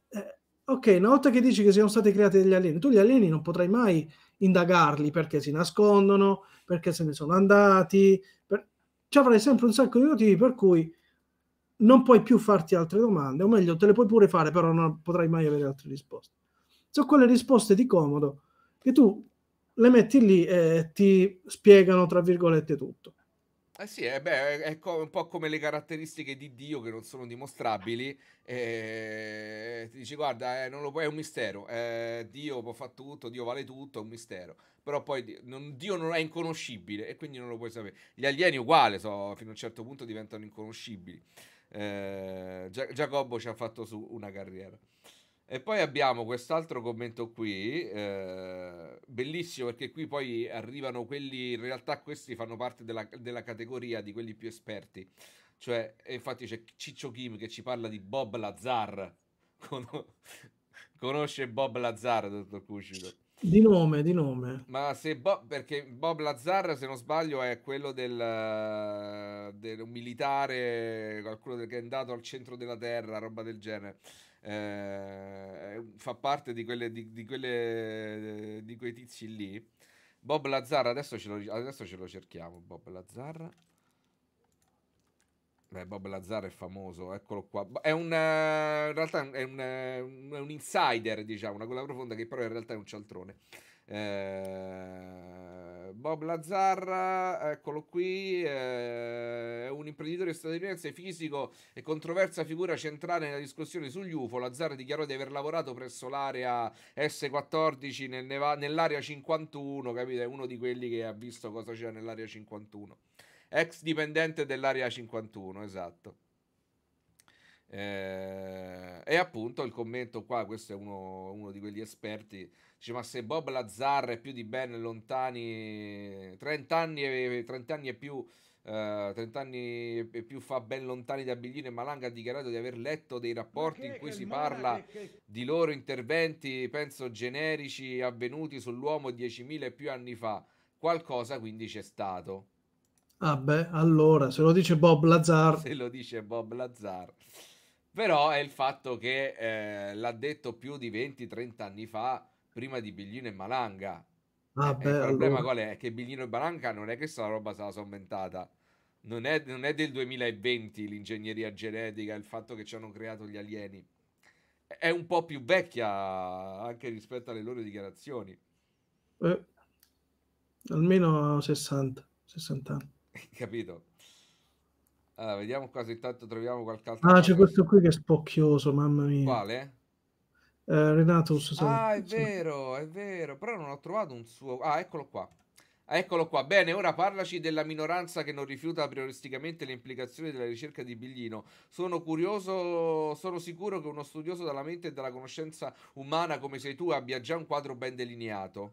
Eh, ok, una volta che dici che siano stati creati degli alieni, tu gli alieni non potrai mai indagarli perché si nascondono, perché se ne sono andati. Per... Ci avrai sempre un sacco di motivi per cui non puoi più farti altre domande, o meglio, te le puoi pure fare, però non potrai mai avere altre risposte sono quelle risposte di comodo che tu le metti lì e ti spiegano, tra virgolette, tutto. Eh sì, eh beh, è co- un po' come le caratteristiche di Dio che non sono dimostrabili. Eh, ti dici, guarda, eh, non lo puoi, è un mistero. Eh, Dio può fare tutto, Dio vale tutto, è un mistero. Però poi non, Dio non è inconoscibile e quindi non lo puoi sapere. Gli alieni uguale, so, fino a un certo punto diventano inconoscibili. Eh, Giacobbo ci ha fatto su una carriera. E poi abbiamo quest'altro commento qui, eh, bellissimo perché qui poi arrivano quelli, in realtà questi fanno parte della, della categoria di quelli più esperti, cioè infatti c'è Ciccio Kim che ci parla di Bob Lazar, Con... conosce Bob Lazar, dottor Cuscito. Di nome, di nome. Ma se Bob, perché Bob Lazar, se non sbaglio, è quello del, del militare, qualcuno che è andato al centro della terra, roba del genere eh, fa parte di, quelle, di, di, quelle, eh, di, quei tizi lì. Bob Lazzar, adesso ce lo, adesso ce lo cerchiamo. Bob Lazzar. Beh, Bob Lazzar è famoso, eccolo qua. È un, eh, in realtà è un, è un insider, diciamo, una gola profonda che però in realtà è un cialtrone. Eh, Bob Lazzarra, eccolo qui, eh, è eh, un imprenditore statunitense fisico e controversa figura centrale nella discussione sugli UFO. Lazzarra dichiarò di aver lavorato presso l'area S14 nel nell'area 51, capite? Uno di quelli che ha visto cosa c'era nell'area 51. Ex dipendente dell'area 51, esatto. Eh, e appunto il commento qua, questo è uno, uno, di quegli esperti, dice ma se Bob Lazzar è più di Ben lontani 30 anni e, 30 anni e più... Uh, eh, 30 anni e più fa ben lontani da Biglino e Malanga ha dichiarato di aver letto dei rapporti in cui si parla che... di loro interventi, penso generici, avvenuti sull'uomo 10.000 e più anni fa. Qualcosa quindi c'è stato. Vabbè, ah allora, se lo dice Bob Lazar. Se lo dice Bob Lazar. Però è il fatto che eh, l'ha detto più di 20-30 anni fa, prima di Biglino e Malanga. Ah, eh, il problema allora. qual è? Che Biglino e Malanga non è che questa roba se la sono inventata. Non è, non è, del 2020 l'ingegneria genetica, il fatto che ci hanno creato gli alieni. È un po' più vecchia anche rispetto alle loro dichiarazioni. Eh, almeno 60, 60 anni. Capito? Allora, vediamo qua se intanto troviamo qualche altro. Ah, c'è questo qui che è spocchioso, mamma mia. Quale? Eh, Renatus. Ah, è vero, è vero. Però non ho trovato un suo... Ah, eccolo qua. Ah, eccolo qua. Bene, ora parlaci della minoranza che non rifiuta prioristicamente le implicazioni della ricerca di Biglino. Sono curioso, sono sicuro che uno studioso dalla mente e dalla conoscenza umana come sei tu abbia già un quadro ben delineato.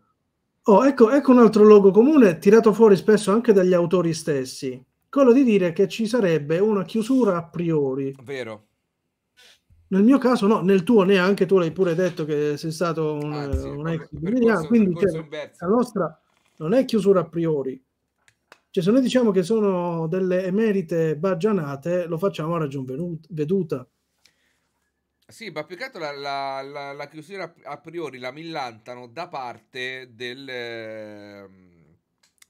Oh, ecco, ecco un altro logo comune tirato fuori spesso anche dagli autori stessi quello di dire che ci sarebbe una chiusura a priori. Vero. Nel mio caso no, nel tuo neanche, tu l'hai pure detto che sei stato un, Anzi, un ex percorso, quindi cioè, la nostra non è chiusura a priori. Cioè, se noi diciamo che sono delle emerite baggianate, lo facciamo a ragion veduta. Sì, ma più che altro la, la, la, la, chiusura a priori la millantano da parte del... Eh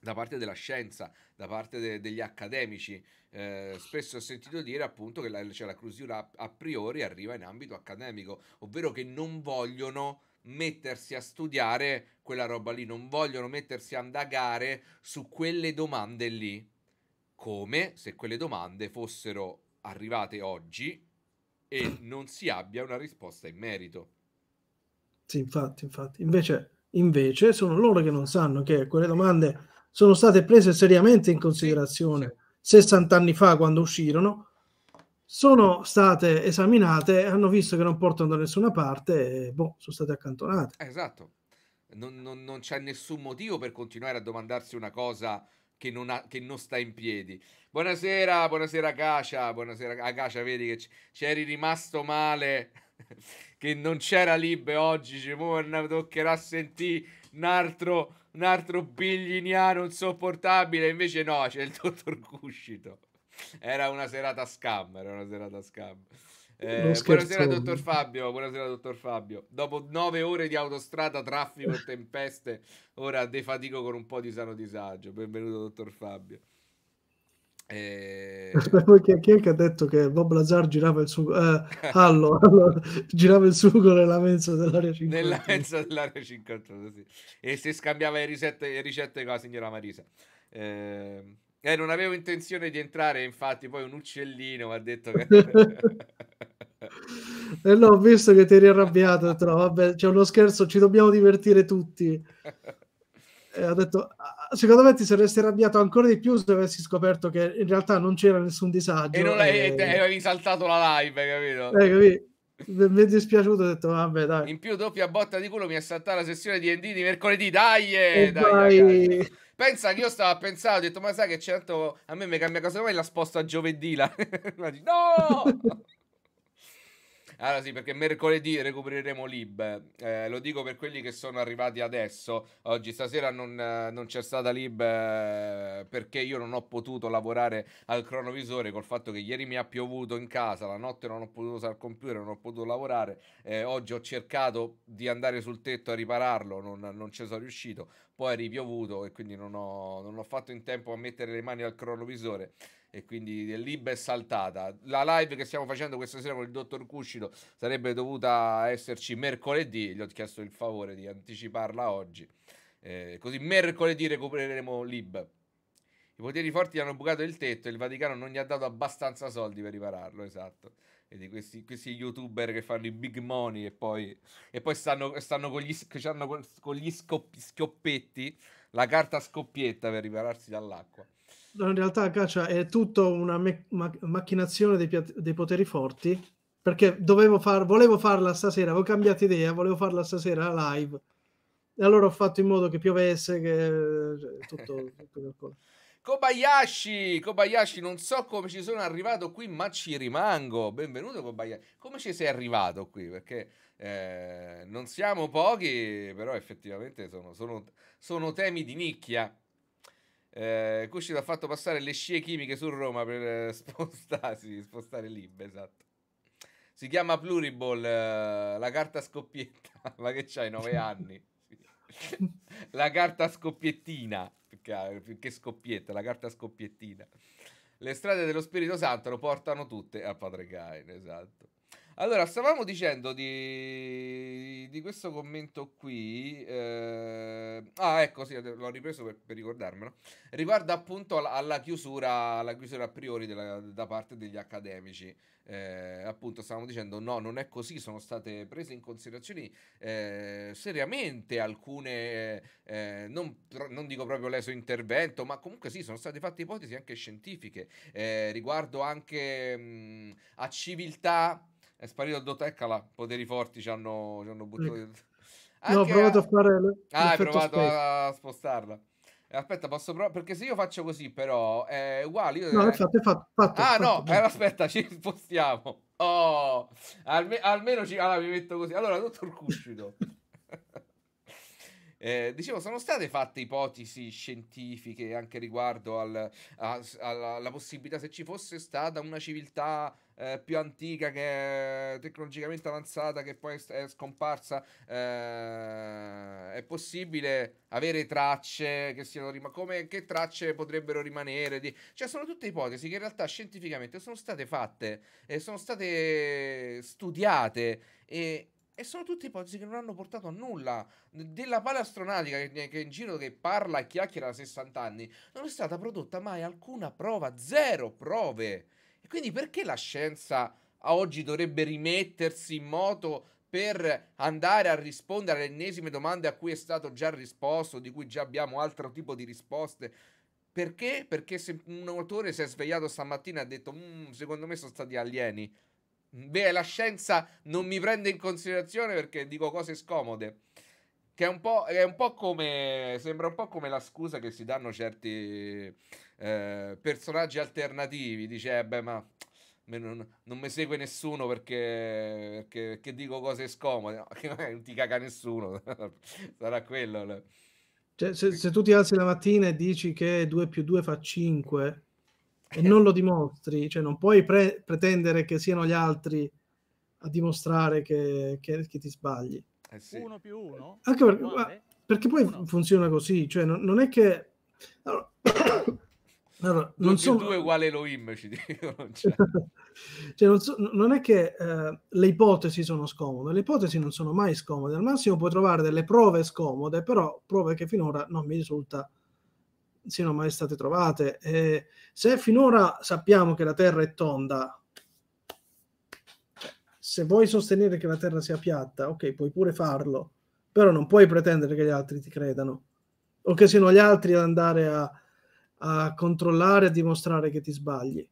da parte della scienza, da parte de- degli accademici. Eh, spesso ho sentito dire appunto che la, cioè, la clausura a priori arriva in ambito accademico, ovvero che non vogliono mettersi a studiare quella roba lì, non vogliono mettersi a indagare su quelle domande lì, come se quelle domande fossero arrivate oggi e non si abbia una risposta in merito. Sì, infatti, infatti. Invece, invece sono loro che non sanno che quelle domande sono state prese seriamente in considerazione 60 anni fa quando uscirono, sono state esaminate, hanno visto che non portano da nessuna parte e boh, sono state accantonate. Esatto, non, non, non c'è nessun motivo per continuare a domandarsi una cosa che non, ha, che non sta in piedi. Buonasera, buonasera Cacia, buonasera Acacia, vedi che c- c'eri rimasto male, che non c'era Libe oggi, ci toccherà sentire un altro, un altro bigliniano insopportabile. Invece no, c'è il dottor Cuscito. Era una serata scam, era una serata scam. Eh, buonasera dottor Fabio, buonasera dottor Fabio. Dopo nove ore di autostrada, traffico e tempeste, ora defatico con un po' di sano disagio. Benvenuto dottor Fabio. Eh, e... Per voi chi, chi è che ha detto che Bob Lazar girava il sugo? Eh, allora, allora, girava il sugo nella mensa dell'area 51. Nella mensa dell'area 51, sì. E si scambiava le ricette, le ricette con la signora Marisa. Eh, eh, non avevo intenzione di entrare, infatti poi un uccellino mi ha detto che... E l'ho visto che ti eri arrabbiato, ho detto no, vabbè, c'è uno scherzo, ci dobbiamo divertire tutti. E ha detto, secondo me ti saresti arrabbiato ancora di più se avessi scoperto che in realtà non c'era nessun disagio. E non hai, e... hai saltato la live, capito? Eh, capito? mi è dispiaciuto, ho detto vabbè dai. In più doppia botta di culo mi ha saltato la sessione di ND di mercoledì, dai! Eh, dai, dai, Pensa che io stavo a pensare, ho detto ma sai che certo a me mi cambia cosa, mai la sposto a giovedì, la... no! Allora sì, perché mercoledì recupereremo Lib. Eh, lo dico per quelli che sono arrivati adesso. Oggi stasera non, non c'è stata Lib eh, perché io non ho potuto lavorare al cronovisore col fatto che ieri mi ha piovuto in casa, la notte non ho potuto usare il computer, non ho potuto lavorare. Eh, oggi ho cercato di andare sul tetto a ripararlo, non, non ci sono riuscito. Poi è ripiovuto e quindi non ho, non ho fatto in tempo a mettere le mani al cronovisore e quindi l'IB è saltata. La live che stiamo facendo questa sera con il dottor Cuscino sarebbe dovuta esserci mercoledì, gli ho chiesto il favore di anticiparla oggi, eh, così mercoledì recupereremo l'IB. I poteri forti hanno bucato il tetto e il Vaticano non gli ha dato abbastanza soldi per ripararlo, esatto. Vedi, questi, questi youtuber che fanno i big money e poi, e poi stanno, stanno, con gli, con gli scoppi, schioppetti, la carta scoppietta per ripararsi dall'acqua in realtà caccia è tutta una me- ma- macchinazione dei, pia- dei, poteri forti perché dovevo far, volevo farla stasera, avevo cambiato idea, volevo farla stasera live e allora ho fatto in modo che piovesse, che cioè, tutto, tutto Kobayashi, Kobayashi, non so come ci sono arrivato qui, ma ci rimango. Benvenuto Kobayashi. Come ci sei arrivato qui? Perché eh, non siamo pochi, però effettivamente sono, sono, sono temi di nicchia. Eh, Cuscito ha fatto passare le scie chimiche su Roma per eh, spostarsi, spostare l'Ib, esatto. Si chiama Pluriball, eh, la carta scoppietta, ma che c'hai 9 anni? la carta scoppiettina, che scoppietta, la carta scoppiettina. Le strade dello Spirito Santo lo portano tutte a Padre Gain, esatto. Allora, stavamo dicendo di, di questo commento qui. Eh, ah, ecco, sì, l'ho ripreso per, per ricordarmelo. Riguarda appunto alla, alla, chiusura, alla chiusura a priori della, da parte degli accademici. Eh, appunto, stavamo dicendo no, non è così. Sono state prese in considerazione eh, seriamente alcune, eh, eh, non, non, dico proprio l'eso intervento, ma comunque sì, sono state fatte ipotesi anche scientifiche eh, riguardo anche mh, mm, a civiltà. È sparito Dotecala, poteri forti ci hanno, ci hanno buttato... Eh. No, ho provato a, a fare... Le... Ah, hai provato space. a spostarla. Eh, aspetta, posso provare? Perché se io faccio così, però è uguale. Io... No, eh è fatto, è fatto, fatto Ah, fatto, no, fatto. Eh, aspetta, ci spostiamo. Oh, alme almeno ci... Allora, mi metto così. Allora, dottor Cuscito. Eh, dicevo, sono state fatte ipotesi scientifiche anche riguardo al, a, alla, alla, possibilità se ci fosse stata una civiltà eh, più antica che tecnologicamente avanzata che poi è scomparsa. Eh, è possibile avere tracce che siano rimaste. Come che tracce potrebbero rimanere? Di... Cioè, sono tutte ipotesi che in realtà scientificamente sono state fatte e sono state studiate. E e sono tutte ipotesi che non hanno portato a nulla. Della palastronatica che, che in giro che parla e chiacchiera da 60 anni, non è stata prodotta mai alcuna prova, zero prove. E quindi perché la scienza a oggi dovrebbe rimettersi in moto per andare a rispondere alle ennesime domande a cui è stato già risposto, di cui già abbiamo altro tipo di risposte? Perché? Perché se un autore si è svegliato stamattina e ha detto mm, secondo me sono stati alieni Beh, la scienza non mi prende in considerazione perché dico cose scomode. Che è un po', è un po come. Sembra un po' come la scusa che si danno certi eh, personaggi alternativi. Dice, eh, beh, ma non, non, mi segue nessuno perché, perché, perché dico cose scomode. No, che non ti caga nessuno. Sarà quello. Cioè, se, se, tu ti alzi la mattina e dici che 2 più 2 fa 5, e non lo dimostri, cioè non puoi pre- pretendere che siano gli altri a dimostrare che, che, che ti sbagli. Eh sì. Uno più uno? Anche per, ma, perché poi uno. funziona così, cioè non, non è che... Allora, allora, non sono... due uguale Elohim ci dicono. Cioè. cioè, non, so, non, è che eh, le ipotesi sono scomode, le ipotesi non sono mai scomode, al massimo puoi trovare delle prove scomode, però prove che finora non mi risulta siano mai state trovate. Eh, se finora sappiamo che la Terra è tonda, cioè, se vuoi sostenere che la Terra sia piatta, ok, puoi pure farlo, però non puoi pretendere che gli altri ti credano o che siano gli altri ad andare a, a controllare e dimostrare che ti sbagli.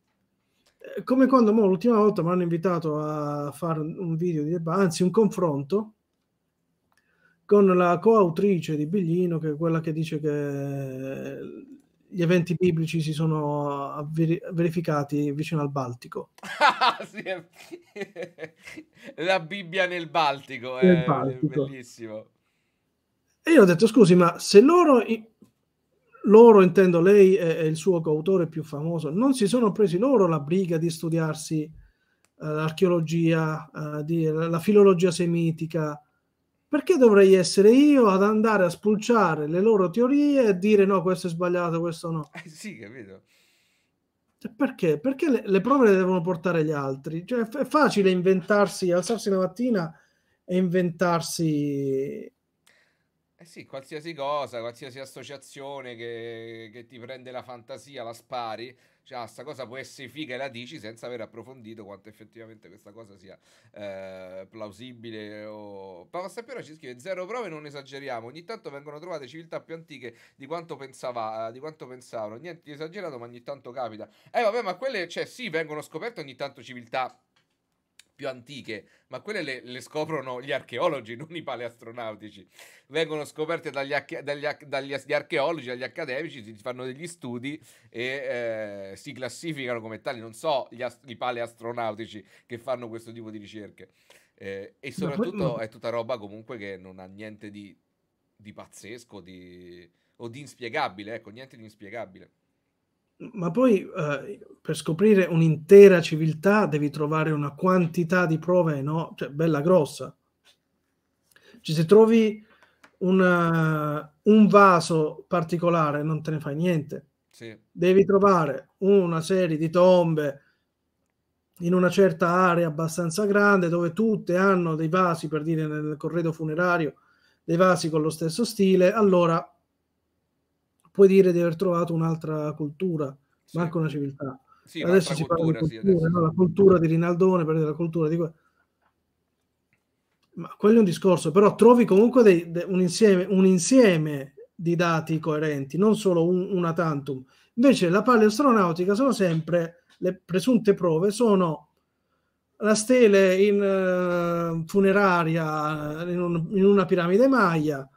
Eh, come quando mo, l'ultima volta mi hanno invitato a fare un video, di, anzi un confronto con la coautrice di Biglino, che è quella che dice che eh, gli eventi biblici si sono avveri- verificati vicino al Baltico. la Bibbia nel Baltico, nel è eh, Baltico. bellissimo. E io ho detto, scusi, ma se loro, loro intendo lei e, il suo coautore più famoso, non si sono presi loro la briga di studiarsi eh, l'archeologia, la filologia semitica, perché dovrei essere io ad andare a spulciare le loro teorie e dire no, questo è sbagliato, questo no? Eh sì, capito. Cioè, perché? Perché le, le, prove le devono portare gli altri. Cioè, è facile inventarsi, alzarsi la mattina e inventarsi... Eh sì, qualsiasi cosa, qualsiasi associazione che, che ti prende la fantasia, la spari cioè, ah, sta cosa può essere figa e la dici senza aver approfondito quanto effettivamente questa cosa sia eh, plausibile. O... Papa Sappiero ci scrive: Zero prove, non esageriamo. Ogni tanto vengono trovate civiltà più antiche di quanto, pensava, eh, di quanto pensavano. Niente di esagerato, ma ogni tanto capita. Eh, vabbè, ma quelle, cioè, sì, vengono scoperte ogni tanto civiltà più antiche, ma quelle le, le scoprono gli archeologi, non i paleastronautici. Vengono scoperte dagli, dagli, dagli, dagli archeologi, dagli accademici, si fanno degli studi e eh, si classificano come tali. Non so gli, ast- i paleastronautici che fanno questo tipo di ricerche. Eh, e soprattutto è tutta roba comunque che non ha niente di, di pazzesco di, o di inspiegabile, ecco, niente di inspiegabile ma poi eh, per scoprire un'intera civiltà devi trovare una quantità di prove, no? Cioè, bella grossa. Cioè, se trovi una, eh, un vaso particolare non te ne fai niente. Sì. Devi trovare una serie di tombe in una certa area abbastanza grande dove tutte hanno dei vasi, per dire nel corredo funerario, dei vasi con lo stesso stile, allora puoi dire di aver trovato un'altra cultura, sì. manca una civiltà. Sì, adesso si cultura, parla di cultura, sì, no? la cultura di Rinaldone, per la cultura di... Ma quello è un discorso, però trovi comunque dei, de, un, insieme, un, insieme, di dati coerenti, non solo un, una tantum. Invece la paleoastronautica sono sempre, le presunte prove sono la stele in uh, funeraria, in, un, in una piramide maya,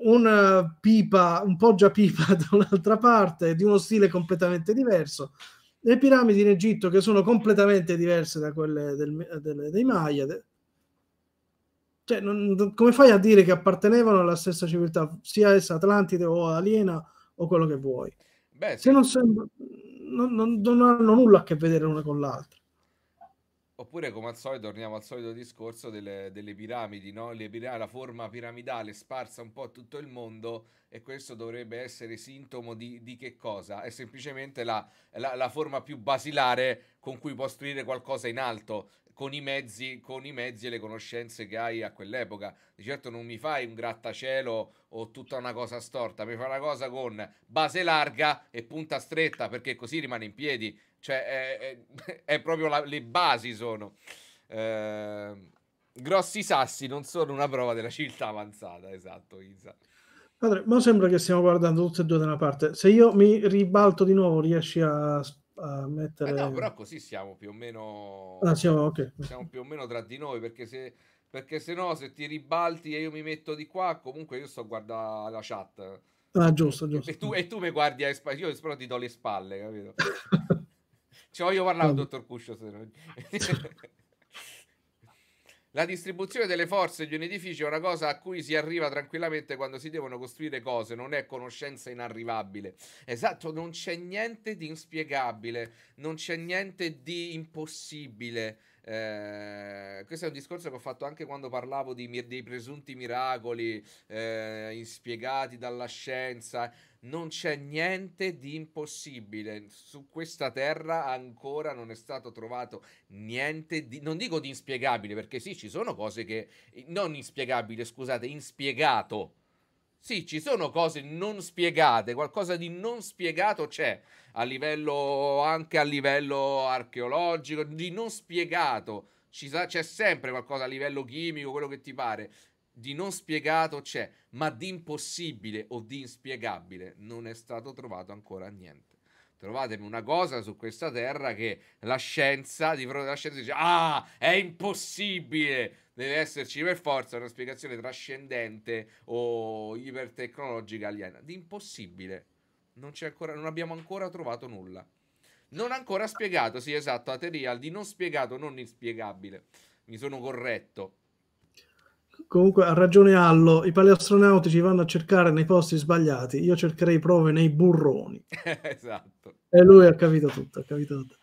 una eh, pipa, un poggiapipa da un'altra parte, di uno stile completamente diverso. Le piramidi in Egitto che sono completamente diverse da quelle del, del, dei Maya. De... Cioè, non, come fai a dire che appartenevano alla stessa civiltà, sia essa Atlantide o aliena o quello che vuoi? Beh, sì. Se non sembra, non, non, non hanno nulla a che vedere l'una con l'altra. Oppure, come al solito, torniamo al solito discorso delle, delle piramidi, no? piramidi, la forma piramidale sparsa un po' a tutto il mondo e questo dovrebbe essere sintomo di, di che cosa? È semplicemente la, la, la, forma più basilare con cui costruire qualcosa in alto, con i, mezzi, con i mezzi e le conoscenze che hai a quell'epoca. Di certo non mi fai un grattacielo o tutta una cosa storta, mi fai una cosa con base larga e punta stretta, perché così rimane in piedi cioè, è, è, è proprio la, le basi sono. Eh, grossi sassi non sono una prova della civiltà avanzata, esatto, Isa. Padre, ma sembra che stiamo guardando tutte e due da una parte. Se io mi ribalto di nuovo, riesci a, a mettere... Eh no, però così siamo più o meno... Ah, siamo, okay. siamo più o meno tra di noi, perché se perché se no se ti ribalti e io mi metto di qua comunque io sto a guardare la chat ah giusto giusto e tu, e tu mi guardi a spalle io però ti do le spalle capito Ci voglio parlare, allora. dottor Cuscio. La distribuzione delle forze di un edificio è una cosa a cui si arriva tranquillamente quando si devono costruire cose, non è conoscenza inarrivabile. Esatto, non c'è niente di inspiegabile, non c'è niente di impossibile. Eh, questo è un discorso che ho fatto anche quando parlavo di, dei presunti miracoli eh, inspiegati dalla scienza non c'è niente di impossibile. Su questa terra ancora non è stato trovato niente di, non dico di inspiegabile, perché sì, ci sono cose che, non inspiegabile, scusate, inspiegato. Sì, ci sono cose non spiegate, qualcosa di non spiegato c'è, a livello, anche a livello archeologico, di non spiegato. Sa, c'è sempre qualcosa a livello chimico, quello che ti pare, di non spiegato c'è, ma di impossibile o di inspiegabile non è stato trovato ancora niente. Trovatemi una cosa su questa terra che la scienza, di fronte alla scienza, dice: Ah, è impossibile! Deve esserci per forza una spiegazione trascendente o ipertecnologica aliena. Di impossibile. Non, ancora, non abbiamo ancora trovato nulla. Non ancora spiegato, sì, esatto, Aterial, di non spiegato, non inspiegabile. Mi sono corretto. Comunque ha ragione Allo, i paleastronautici vanno a cercare nei posti sbagliati, io cercherei prove nei burroni. esatto. E lui ha capito tutto, ha capito tutto.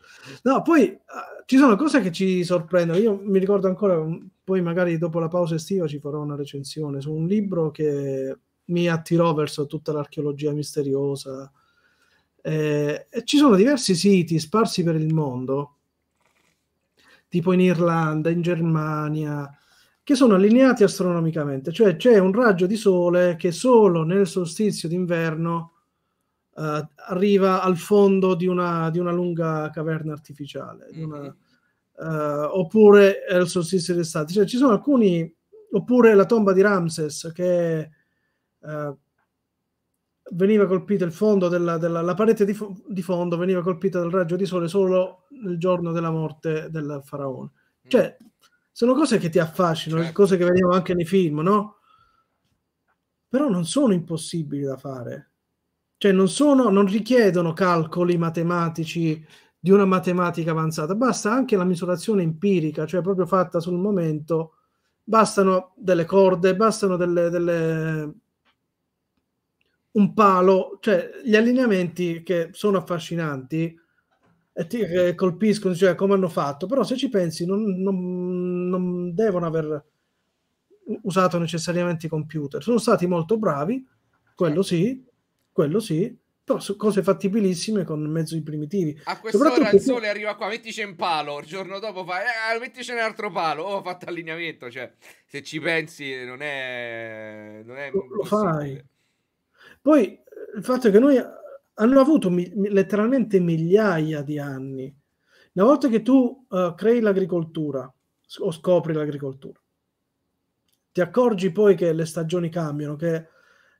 No, poi uh, ci sono cose che ci sorprendono. Io mi ricordo ancora, poi magari dopo la pausa estiva ci farò una recensione su un libro che mi attirò verso tutta l'archeologia misteriosa. Eh, e ci sono diversi siti sparsi per il mondo, tipo in Irlanda, in Germania, che sono allineati astronomicamente, cioè c'è un raggio di sole che solo nel solstizio d'inverno uh, arriva al fondo di una, di una lunga caverna artificiale, mm-hmm. una, uh, eh, oppure il solstizio d'estate. Cioè, ci sono alcuni, oppure la tomba di Ramses che uh, veniva colpita il fondo della, della la parete di, fo- di, fondo veniva colpita dal raggio di sole solo nel giorno della morte del faraone. Cioè, mm sono cose che ti affascinano, certo. cose che vediamo anche nei film, no? Però non sono impossibili da fare. Cioè, non, sono, non richiedono calcoli matematici di una matematica avanzata, basta anche la misurazione empirica, cioè proprio fatta sul momento, bastano delle corde, bastano delle, delle... un palo, cioè gli allineamenti che sono affascinanti ti eh, colpiscono, cioè come hanno fatto, però se ci pensi non, non, non devono aver usato necessariamente i computer, sono stati molto bravi, quello sì, quello sì, però su cose fattibilissime con mezzi primitivi. A quest'ora il sole arriva qua, mettici un palo, il giorno dopo fa, eh, mettici un altro palo, oh, ho fatto allineamento, cioè, se ci pensi non è... Non è lo, lo fai. Poi eh, il fatto è che noi hanno avuto mi- letteralmente migliaia di anni. Una volta che tu uh, crei l'agricoltura o scopri l'agricoltura, ti accorgi poi che le stagioni cambiano, che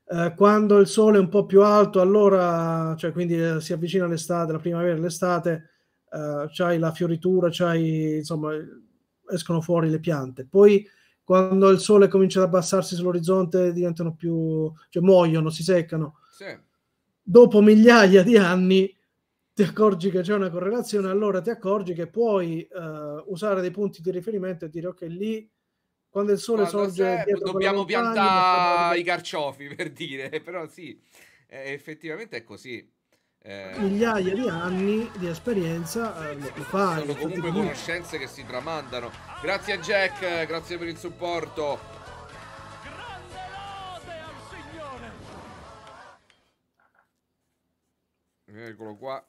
uh, quando il sole è un po' più alto, allora, cioè quindi uh, si avvicina l'estate, la primavera e l'estate, c'hai la fioritura, c'hai, insomma, escono fuori le piante. Poi quando il sole comincia ad abbassarsi sull'orizzonte diventano più, cioè muoiono, si seccano. Sì dopo migliaia di anni ti accorgi che c'è una correlazione, allora ti accorgi che puoi eh, usare dei punti di riferimento e dire ok, lì quando il sole quando sorge... dobbiamo piantare i carciofi per dire, però sì, eh, effettivamente è così. Eh... Migliaia di anni di esperienza eh, lo fai. Sono comunque conoscenze che si tramandano. Grazie a Jack, grazie per il supporto. eccolo qua.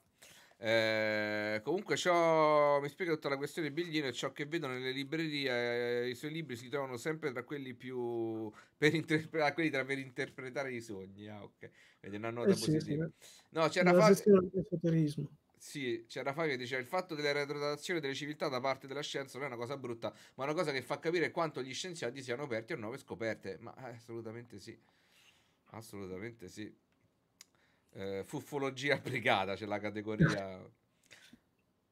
Eh, comunque ciò mi spiega tutta la questione biglino e ciò che vedo nelle librerie. Eh, I suoi libri si trovano sempre tra quelli più per, interpre- quelli tra per interpretare i sogni. Ah, ok. Vedi una nota eh sì, positiva. Sì, no, c'era Fabio. Sì, c'era Fabio che diceva il fatto della retrogradazione delle civiltà da parte della scienza non è una cosa brutta, ma è una cosa che fa capire quanto gli scienziati siano aperti a nuove scoperte. Ma eh, assolutamente sì, assolutamente sì eh, fuffologia applicata, c'è la categoria.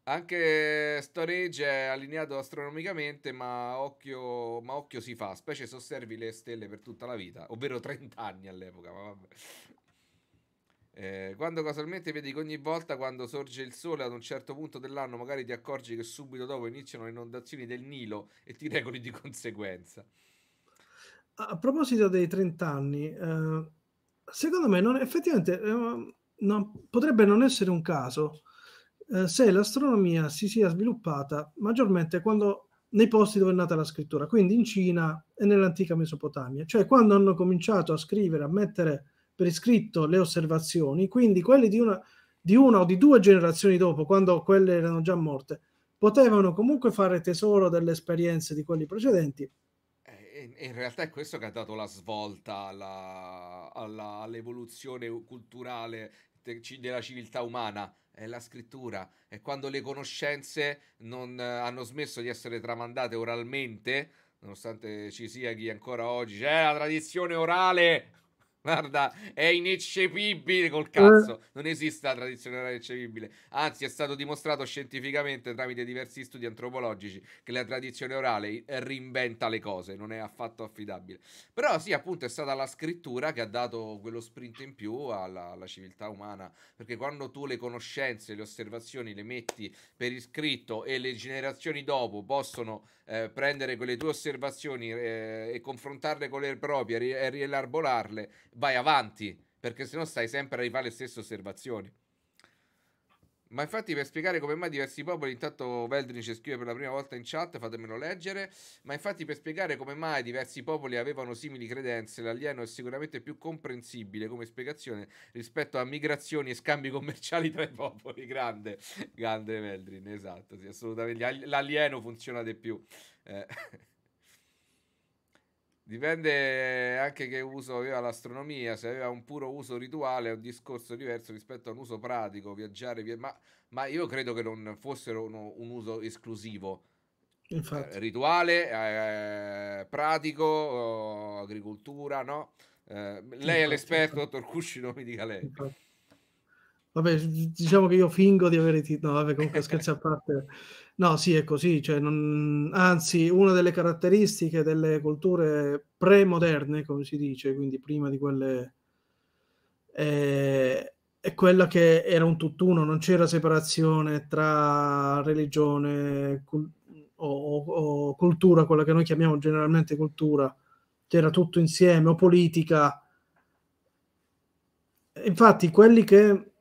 Anche Stone Age è allineato astronomicamente, ma occhio, ma occhio si fa, specie se osservi le stelle per tutta la vita, ovvero 30 anni all'epoca, ma vabbè. Eh, quando casualmente vedi che ogni volta quando sorge il sole ad un certo punto dell'anno magari ti accorgi che subito dopo iniziano le inondazioni del Nilo e ti regoli di conseguenza. A proposito dei 30 anni, eh, secondo me non, effettivamente eh, non, potrebbe non essere un caso eh, se l'astronomia si sia sviluppata maggiormente quando, nei posti dove è nata la scrittura, quindi in Cina e nell'antica Mesopotamia, cioè quando hanno cominciato a scrivere, a mettere per iscritto le osservazioni, quindi quelle di una, di una o di due generazioni dopo, quando quelle erano già morte, potevano comunque fare tesoro delle esperienze di quelli precedenti in realtà è questo che ha dato la svolta alla, alla, all'evoluzione culturale della civiltà umana è la scrittura è quando le conoscenze non eh, hanno smesso di essere tramandate oralmente nonostante ci sia chi ancora oggi c'è eh, la tradizione orale Guarda, è ineccepibile col eh. cazzo. Non esiste la tradizione orale ineccepibile. Anzi, è stato dimostrato scientificamente tramite diversi studi antropologici che la tradizione orale reinventa le cose, non è affatto affidabile. Però sì, appunto, è stata la scrittura che ha dato quello sprint in più alla, alla civiltà umana, perché quando tu le conoscenze, le osservazioni le metti per iscritto e le generazioni dopo possono eh, prendere quelle tue osservazioni eh, e confrontarle con le proprie e rielarborarle, vai avanti, perché sennò stai sempre a rifare le stesse osservazioni. Ma infatti per spiegare come mai diversi popoli, intanto Veldrin ci scrive per la prima volta in chat, fatemelo leggere, ma infatti per spiegare come mai diversi popoli avevano simili credenze, l'alieno è sicuramente più comprensibile come spiegazione rispetto a migrazioni e scambi commerciali tra i popoli, grande, grande Veldrin, esatto, sì, assolutamente, l'alieno funziona di più. Eh. Dipende anche che uso aveva l'astronomia, se aveva un puro uso rituale è un discorso diverso rispetto a un uso pratico, viaggiare, via... ma, ma, io credo che non fossero uno, un uso esclusivo. Eh, infatti. Eh, rituale, eh, pratico, oh, agricoltura, no? Eh, lei è l'esperto, dottor Cuscino, mi dica lei. Infatti. Vabbè, diciamo che io fingo di avere titolo, no, vabbè, comunque scherzi a parte. No, sì, è così. Cioè non... Anzi, una delle caratteristiche delle culture premoderne, come si dice, quindi prima di quelle, è... è quella che era un tutt'uno, non c'era separazione tra religione cul- o, o, o, cultura, quella che noi chiamiamo generalmente cultura, c'era tutto insieme, o politica. Infatti, quelli che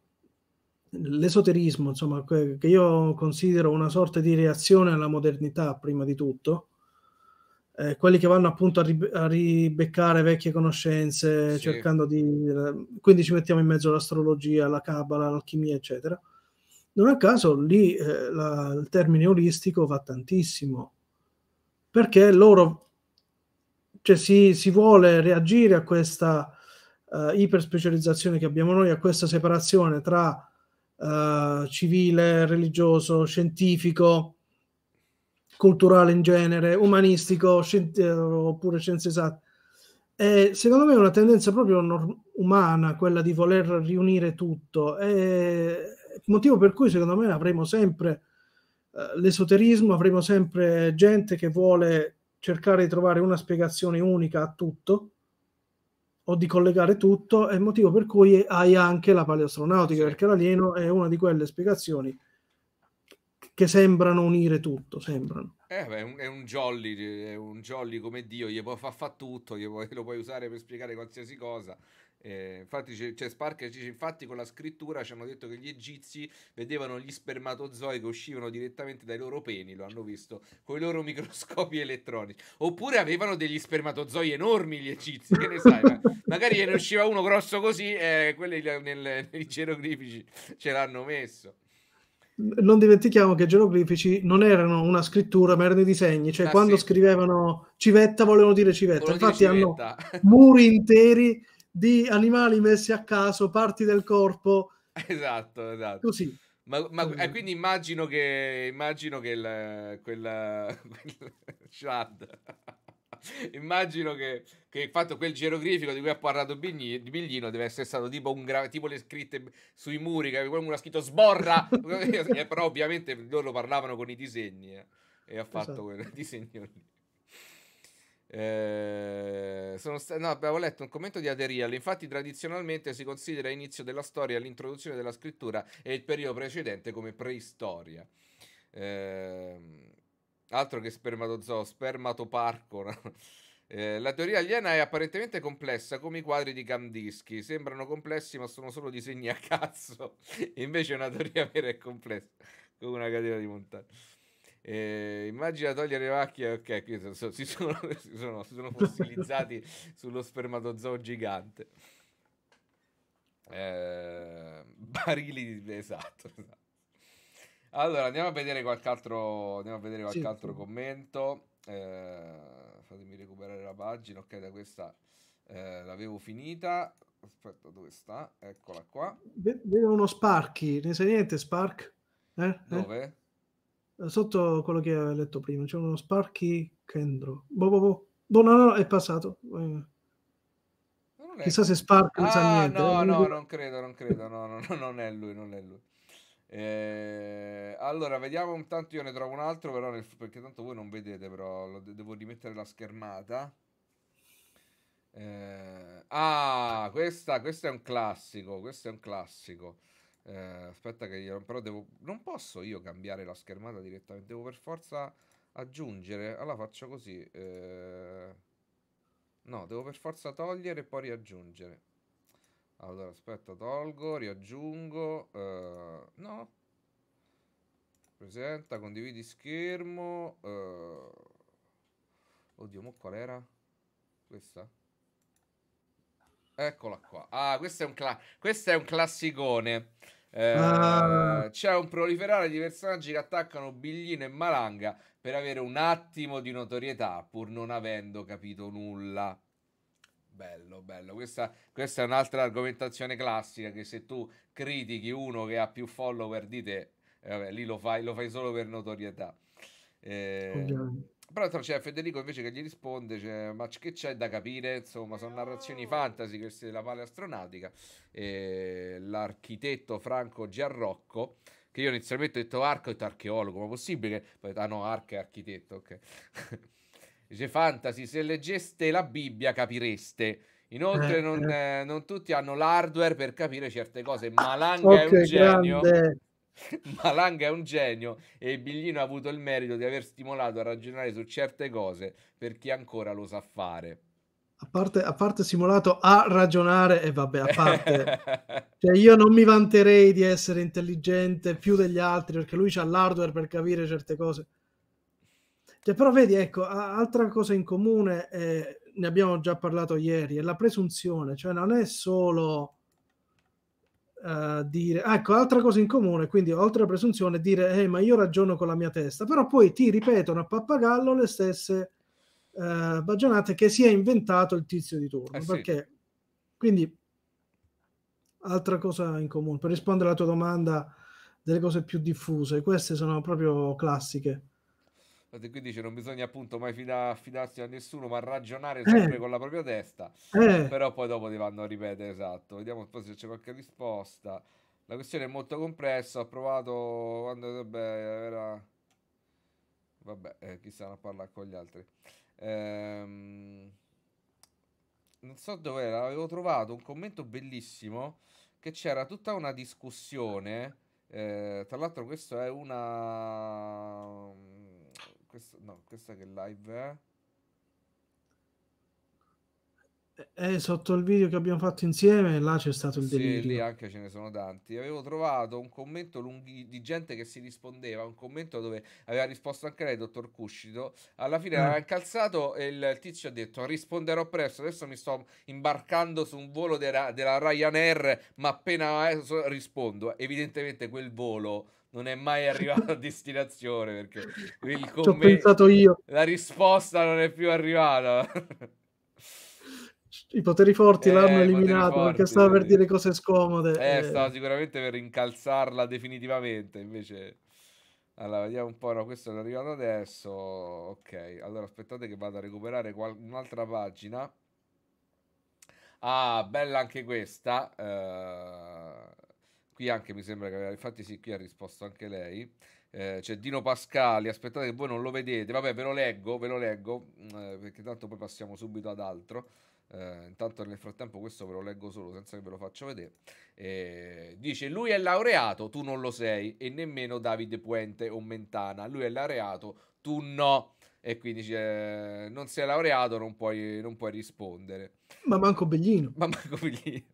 l'esoterismo, insomma, che io considero una sorta di reazione alla modernità, prima di tutto, eh, quelli che vanno appunto a, ri- a ribeccare vecchie conoscenze, sì. cercando di... Eh, quindi ci mettiamo in mezzo l'astrologia, la cabala, l'alchimia, eccetera. Non a caso lì eh, la, il termine olistico va tantissimo, perché loro, cioè si, si vuole reagire a questa... Uh, iperspecializzazione che abbiamo noi, a questa separazione tra eh, civile, religioso, scientifico, culturale in genere, umanistico scien- eh, oppure scienze esatte. E secondo me è una tendenza proprio norm- umana quella di voler riunire tutto, e motivo per cui secondo me avremo sempre eh, l'esoterismo, avremo sempre gente che vuole cercare di trovare una spiegazione unica a tutto o di collegare tutto, è il motivo per cui hai anche la paleoastronautica, sì. perché l'alieno è una di quelle spiegazioni che sembrano unire tutto, sembrano. Eh, beh, è, un, è, un jolly, è un jolly come Dio, gli può far fa tutto, gli può, lo puoi usare per spiegare qualsiasi cosa, eh, infatti c'è, c'è cioè, Spark che dice, infatti con la scrittura ci hanno detto che gli egizi vedevano gli spermatozoi che uscivano direttamente dai loro peni, lo hanno visto, con i loro microscopi elettronici. Oppure avevano degli spermatozoi enormi gli egizi, che ne sai? Ma magari ne usciva uno grosso così e eh, quelli nel, nei geroglifici ce l'hanno messo non dimentichiamo che i geroglifici non erano una scrittura, ma erano dei disegni. Cioè, ah, quando sì. scrivevano civetta, volevano dire civetta. Volevo Infatti, dire civetta. hanno muri interi di animali messi a caso, parti del corpo. Esatto, esatto. Così. Ma, ma eh, quindi immagino che, immagino che il, quella, quel Shad, immagino che, che il fatto quel geroglifico di cui ha parlato Biglino, Biglino deve essere stato tipo, un gra- tipo le scritte sui muri che qualcuno ha scritto sborra, però ovviamente loro parlavano con i disegni eh, e ha fatto esatto. quel disegno lì. Eh, sta- no, avevo letto un commento di Aderial. Infatti, tradizionalmente si considera inizio della storia l'introduzione della scrittura e il periodo precedente come preistoria. Eh, altro che spermatozoo, spermatoparco. No? Eh, la teoria aliena è apparentemente complessa, come i quadri di Kandinsky. Sembrano complessi, ma sono solo disegni a cazzo. Invece, una teoria vera è complessa, come una catena di montagna. Eh, immagina togliere le macchie, ok, qui so, si, sono, si, sono, si sono fossilizzati sullo spermatozoo gigante. Eh, barili di... esatto, esatto. Allora, andiamo a vedere qualche altro, andiamo a vedere qualche sì, altro sì. commento. Eh, fatemi recuperare la pagina, ok, da questa eh, l'avevo finita. Aspetta, dove sta? Eccola qua. Vedo uno Sparky, ne sai niente Spark? Eh? eh? Dove? Eh, sotto quello che hai letto prima, c'è uno Sparky Kendro. Boh, boh, boh. boh no, no, è passato. Eh. Chissà se Spark non ah, sa niente. No, no, non credo, non credo, no, no, no non è lui, non è lui. Eh, allora, vediamo intanto io ne trovo un altro, però nel, perché tanto voi non vedete, però lo, devo rimettere la schermata. Eh, ah, questa, questo è un classico, questo è un classico. Eh, aspetta che glielo... Però devo... Non posso io cambiare la schermata direttamente, devo per forza aggiungere. Allora faccio così. Eh... No, devo per forza togliere e poi riaggiungere. Allora, aspetta, tolgo, riaggiungo. Eh... No. Presenta, condividi schermo. Eh... Oddio, ma qual era? Questa? Eccola qua. Ah, questo è un, cla- questo è un classicone. Ah. Eh, ah. C'è un proliferare di personaggi che attaccano Biglino e Malanga per avere un attimo di notorietà pur non avendo capito nulla. Bello, bello. Questa, questa è un'altra argomentazione classica che se tu critichi uno che ha più follower di te, eh, vabbè, lì lo fai, lo fai, solo per notorietà. Eh, però c'è Federico invece che gli risponde, cioè, ma che c'è da capire? Insomma, sono narrazioni fantasy queste della paleastronautica. astronautica. Eh, l'architetto Franco Giarrocco, che io inizialmente ho detto arco, ho archeologo, ma possibile Poi, ah no, arca è architetto, ok. Dice fantasy, se leggeste la Bibbia capireste. Inoltre eh, non, eh, non tutti hanno l'hardware per capire certe cose, ma Langa okay, è un genio. Grande ma Lang è un genio e Biglino ha avuto il merito di aver stimolato a ragionare su certe cose per chi ancora lo sa fare. A parte, a parte simulato a ragionare, e vabbè, a parte, cioè io non mi vanterei di essere intelligente più degli altri perché lui c'ha l'hardware per capire certe cose. Cioè, però vedi, ecco, altra cosa in comune, è, eh, ne abbiamo già parlato ieri, è la presunzione, cioè non è solo uh, dire, ecco, altra cosa in comune, quindi oltre alla presunzione, dire, eh, ma io ragiono con la mia testa, però poi ti ripetono a pappagallo le stesse uh, bagionate che si è inventato il tizio di turno. Eh perché, sì. quindi, altra cosa in comune, per rispondere alla tua domanda delle cose più diffuse, queste sono proprio classiche. Qui dice non bisogna appunto mai fida- affidarsi a nessuno, ma ragionare eh. sempre eh. con la propria testa. Eh. Però poi dopo ti vanno a ripetere, esatto. Vediamo un po' se c'è qualche risposta. La questione è molto complessa, ho provato quando... Vabbè, era... Vabbè, eh, chi stanno a con gli altri. Ehm... Non so dove era, avevo trovato un commento bellissimo che c'era tutta una discussione. Eh, tra l'altro, questo è una questa, no, questa che live è? Eh, eh, sotto il video che abbiamo fatto insieme, là c'è stato il delirio. Sì, lì anche ce ne sono tanti. Avevo trovato un commento lunghi, di gente che si rispondeva, un commento dove aveva risposto anche lei, dottor Cuscito. Alla fine eh. l'aveva incalzato e il tizio ha detto risponderò presto, adesso mi sto imbarcando su un volo della, della Ryanair, ma appena eh, rispondo, evidentemente quel volo non è mai arrivato a destinazione perché il ci ho pensato io. la risposta non è più arrivata. I poteri forti eh, l'hanno eliminato forti, perché stava per dire cose scomode. Eh, eh. stava sicuramente per incalzarla definitivamente, invece... Allora, vediamo un po', no, questo è arrivato adesso. Ok, allora aspettate che vado a recuperare qual- un'altra pagina. Ah, bella anche questa. Uh qui anche mi sembra che aveva, infatti sì, qui ha risposto anche lei, eh, c'è Dino Pascali, aspettate che voi non lo vedete, vabbè ve lo leggo, ve lo leggo, mm, eh, perché tanto poi passiamo subito ad altro. Eh, intanto nel frattempo questo ve lo leggo solo senza che ve lo faccio vedere. Eh, dice lui è laureato, tu non lo sei e nemmeno Davide Puente o Mentana. Lui è laureato, tu no. E quindi dice, non sei laureato, non puoi, non puoi rispondere. Ma manco Bellino. Ma manco Bellino.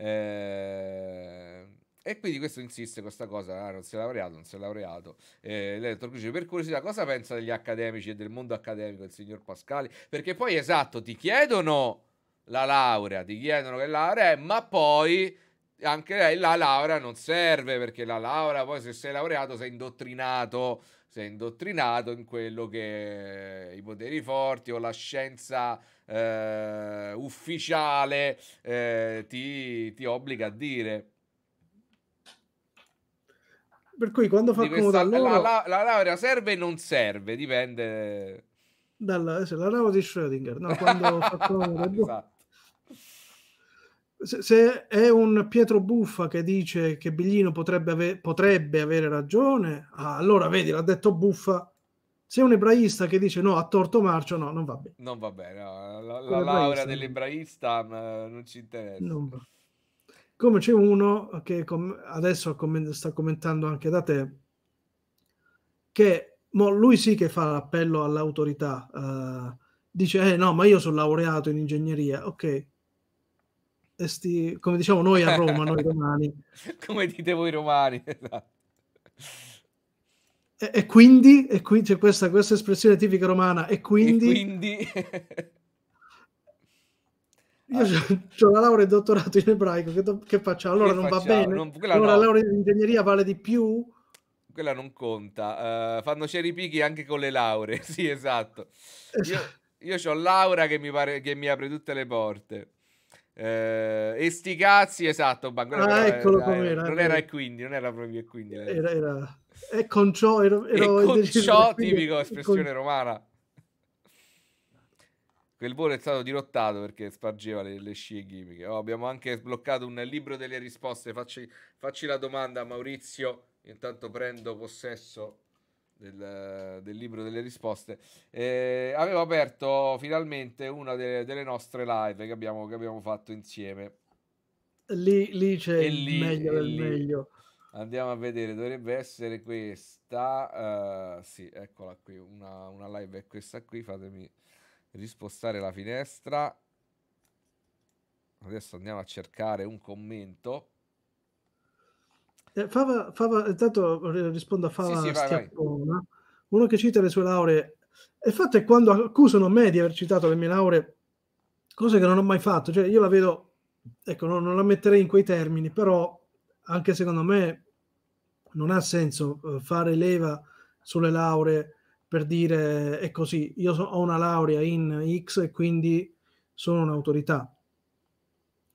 Eh, e quindi questo insiste questa cosa, ah, non si è laureato, non si è laureato. Eh, lei ha per curiosità, cosa pensa degli accademici e del mondo accademico il signor Pascali? Perché poi, esatto, ti chiedono la laurea, ti chiedono che laurea è, ma poi anche lei la laurea non serve, perché la laurea poi se sei laureato sei indottrinato sei indottrinato in quello che i poteri forti o la scienza eh, ufficiale eh, ti, ti obbliga a dire per cui quando fa comodo questa, loro, la, la, la, laurea serve o non serve, dipende dalla, la laurea di Schrödinger, no? quando fa comodo esatto se, è un Pietro Buffa che dice che Biglino potrebbe, ave- potrebbe avere ragione, ah, allora vedi, l'ha detto Buffa. Se è un ebraista che dice no, ha torto Marcio, no, non va bene. Non va bene, no. la, la laurea dell'ebraista mm, non ci interessa. Non Come c'è uno che com- adesso com- sta commentando anche da te, che mo, lui sì che fa l'appello all'autorità, uh, dice eh no, ma io sono laureato in ingegneria, ok sti, come diciamo noi a Roma, noi romani. come dite voi romani, esatto. e, e, quindi, e qui c'è questa, questa espressione tipica romana, e quindi... E quindi... Io ho la laurea e dottorato in ebraico, che, do, che facciamo? Allora che non facciamo? va bene? Non, allora no. la laurea in ingegneria vale di più? Quella non conta. Uh, fanno cherry picchi anche con le lauree, sì, esatto. esatto. Io, io ho Laura che mi, pare, che mi apre tutte le porte. Eh, e sti cazzi, esatto. Ma ah, eccolo com'era. Non era e quindi, non era proprio e quindi. Era, era. E con ciò, ero, ero e con ciò tipico espressione con... romana. Quel volo è stato dirottato perché spargeva le, le scie chimiche. Oh, abbiamo anche sbloccato un libro delle risposte. Facci, facci la domanda, Maurizio. Intanto prendo possesso del, del libro delle risposte, eh, avevo aperto finalmente una de, delle nostre live che abbiamo, che abbiamo fatto insieme. Lì, lì c'è e il lì, meglio del lì. meglio. Andiamo a vedere, dovrebbe essere questa. Uh, sì, eccola qui, una, una live è questa qui, fatemi rispostare la finestra. Adesso andiamo a cercare un commento. Eh, Fava, Fava, intanto rispondo a Fava sì, sì, vai, vai. uno che cita le sue lauree. Il fatto è quando accusano me di aver citato le mie lauree, cose che non ho mai fatto, cioè io la vedo, ecco, non, non la metterei in quei termini, però anche secondo me non ha senso eh, fare leva sulle lauree per dire è così, io so, ho una laurea in X e quindi sono un'autorità.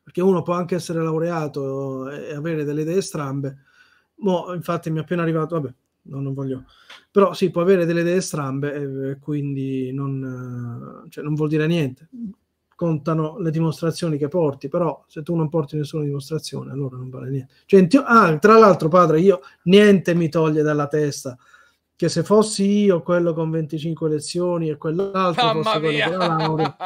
Perché uno può anche essere laureato eh, e avere delle idee strambe, boh, infatti mi è appena arrivato, vabbè, no, non voglio. Però sì, può avere delle idee strambe, eh, quindi non, eh, cioè, non vuol dire niente. Contano le dimostrazioni che porti, però se tu non porti nessuna dimostrazione, allora non vale niente. Cioè, ti... ah, tra l'altro, padre, io niente mi toglie dalla testa che se fossi io quello con 25 lezioni e quell'altro Mamma fosse quello con la laurea,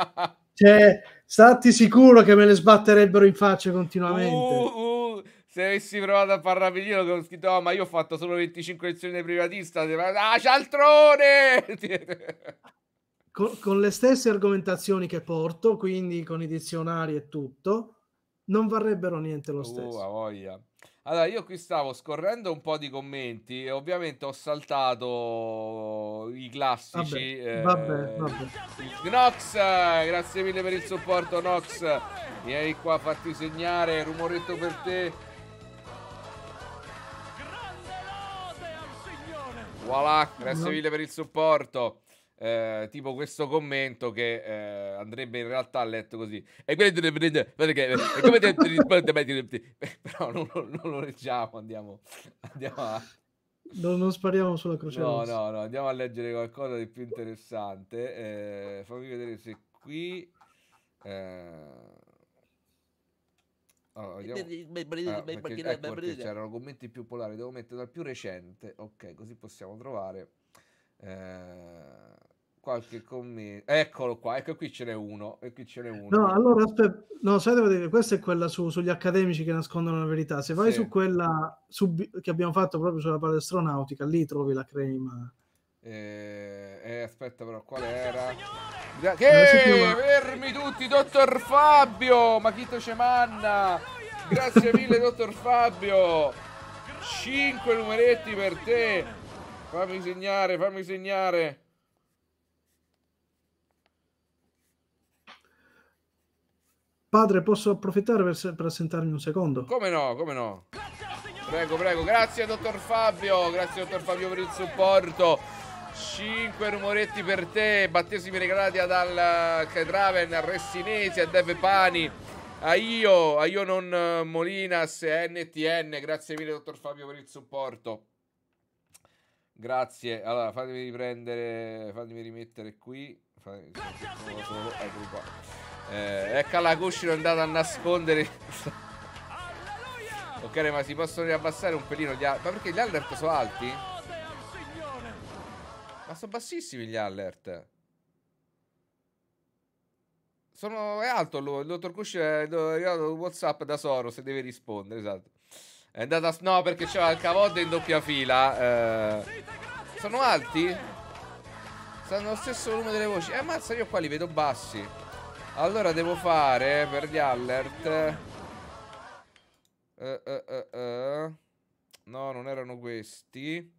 cioè, stati sicuro che me le sbatterebbero in faccia continuamente. Uh, uh se avessi provato a far rapidino, che scritto, oh, ma io ho fatto solo 25 lezioni di privatista. Ah, cialtrone! con, con le stesse argomentazioni che porto, quindi con i dizionari e tutto, non varrebbero niente lo uh, stesso. Uh, voglia. Allora, io qui stavo scorrendo un po' di commenti e ovviamente ho saltato i classici. Vabbè, eh, vabbè, vabbè. Nox, grazie mille per il supporto, Nox. Vieni qua a farti segnare, rumoretto per te. Voilà, grazie mille per il supporto. Eh, tipo questo commento che eh, andrebbe in realtà letto così e come te però non, non, non lo leggiamo andiamo, andiamo a... non, non spariamo sulla croce no no no andiamo a leggere qualcosa di più interessante eh, fammi vedere se qui eh... Allora, ah, eh, c'erano commenti più polari, devo mettere dal più recente, ok, così possiamo trovare eh, qualche commento. Eccolo qua, ecco qui ce n'è uno, e qui ce n'è uno. No, allora aspetta, no, sai devo dire, questa è quella su, sugli accademici che nascondono la verità. Se vai sì. su quella su, che abbiamo fatto proprio sulla palestronautica, lì trovi la crema eh, eh, aspetta però, qual era? Che fermi tutti, dottor Fabio! Ma chi Machito manna? Grazie mille, dottor Fabio! Cinque numeretti per te! Fammi segnare, fammi segnare! Padre, posso approfittare per, per assentarmi un secondo? Come no, come no? Prego, prego, grazie dottor Fabio, grazie dottor Fabio per il supporto. 5 rumoretti per te, battesimi regalati dal Kedraven, a Ressinesi, a Dev Pani, a io, a io non Molinas, NTN, grazie mille dottor Fabio per il supporto. Grazie, allora fatemi riprendere, fatemi rimettere qui. Fatemi, Eh, ecco la cuscina è andata a nascondere. ok, ma si possono riabbassare un pelino gli altri. Ma perché gli alert sono alti? Ma sono bassissimi gli alert. Sono, è alto il dottor Kush è arrivato un whatsapp da Soro se deve rispondere, esatto. È andata, no perché c'era il cavotte in doppia fila. Eh, sono alti? Stanno allo stesso volume delle voci. Eh mazza io qua li vedo bassi. Allora devo fare eh, per gli alert. Eh eh, eh, eh, no, non erano questi.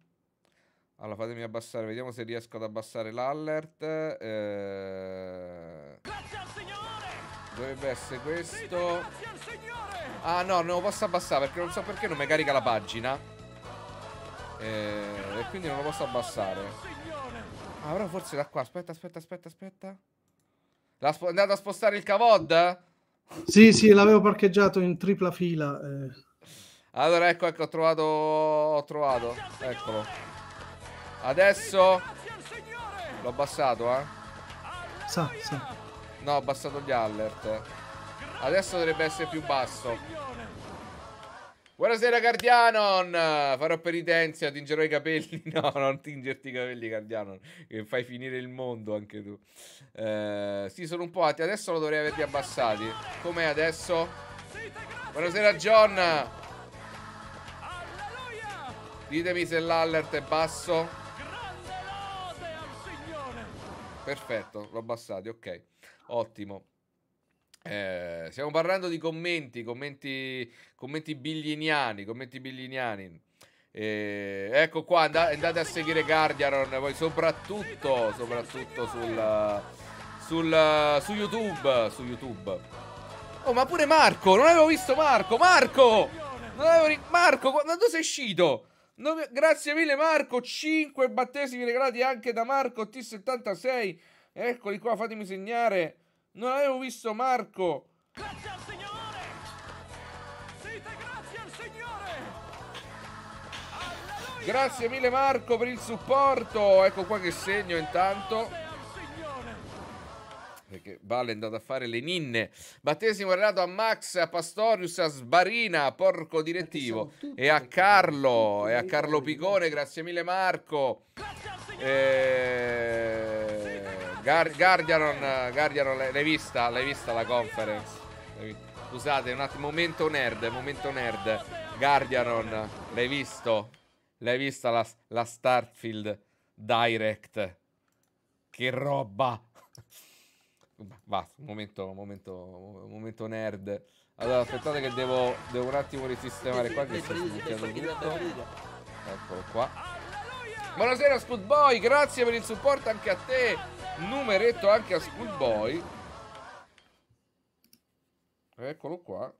Allora fatemi abbassare, vediamo se riesco ad abbassare l'allert. Eh... Dovrebbe essere questo. Ah no, non lo posso abbassare perché non so perché non mi carica la pagina. Eh... E quindi non lo posso abbassare. Ah, però forse da qua. Aspetta, aspetta, aspetta, aspetta. L'ha spo- andato a spostare il cavod? Sì, sì, l'avevo parcheggiato in tripla fila. Eh. Allora, ecco, ecco, ho trovato. Ho trovato. Eccolo. Adesso L'ho abbassato eh Sa, sa No ho abbassato gli alert Adesso dovrebbe essere più basso Buonasera Guardianon Farò penitenza Tingerò i capelli No non tingerti i capelli Guardianon Che fai finire il mondo anche tu eh, Sì sono un po' alti Adesso lo dovrei averti abbassati Com'è adesso? Buonasera John Ditemi se l'alert è basso perfetto, l'ho abbassato, ok, ottimo. Eh, stiamo parlando di commenti, commenti, commenti billiniani, commenti billiniani. Eh, ecco qua, andate, andate a seguire Guardian, poi soprattutto, soprattutto sul, sul, su YouTube, su YouTube. Oh, ma pure Marco, non avevo visto Marco, Marco! Non avevo Marco, ma dove sei uscito? No, grazie mille Marco, 5 battesimi regalati anche da Marco T76. Eccoli qua, fatemi segnare. Non avevo visto Marco. Grazie al Signore! Site grazie al Signore! Alleluia! Grazie mille Marco per il supporto. Ecco qua che segno intanto perché Vale è andato a fare le ninne. Battesimo renato a Max, a Pastorius, a Sbarina, a Porco Direttivo e a Carlo, e a Carlo Picone, grazie mille Marco. E... Guardianon, Guardianon l'hai vista? L'hai vista la conference? Scusate, un attimo, momento nerd, momento nerd. Guardianon, l'hai visto? L'hai vista la, la Starfield Direct? Che roba! Basta, momento, momento, momento nerd. Allora, aspettate che devo, devo un attimo risistemare qua che sto sbucchiando tutto. Eccolo qua. Buonasera Spoodboy, grazie per il supporto anche a te. Numeretto anche a Spoodboy. Eccolo qua.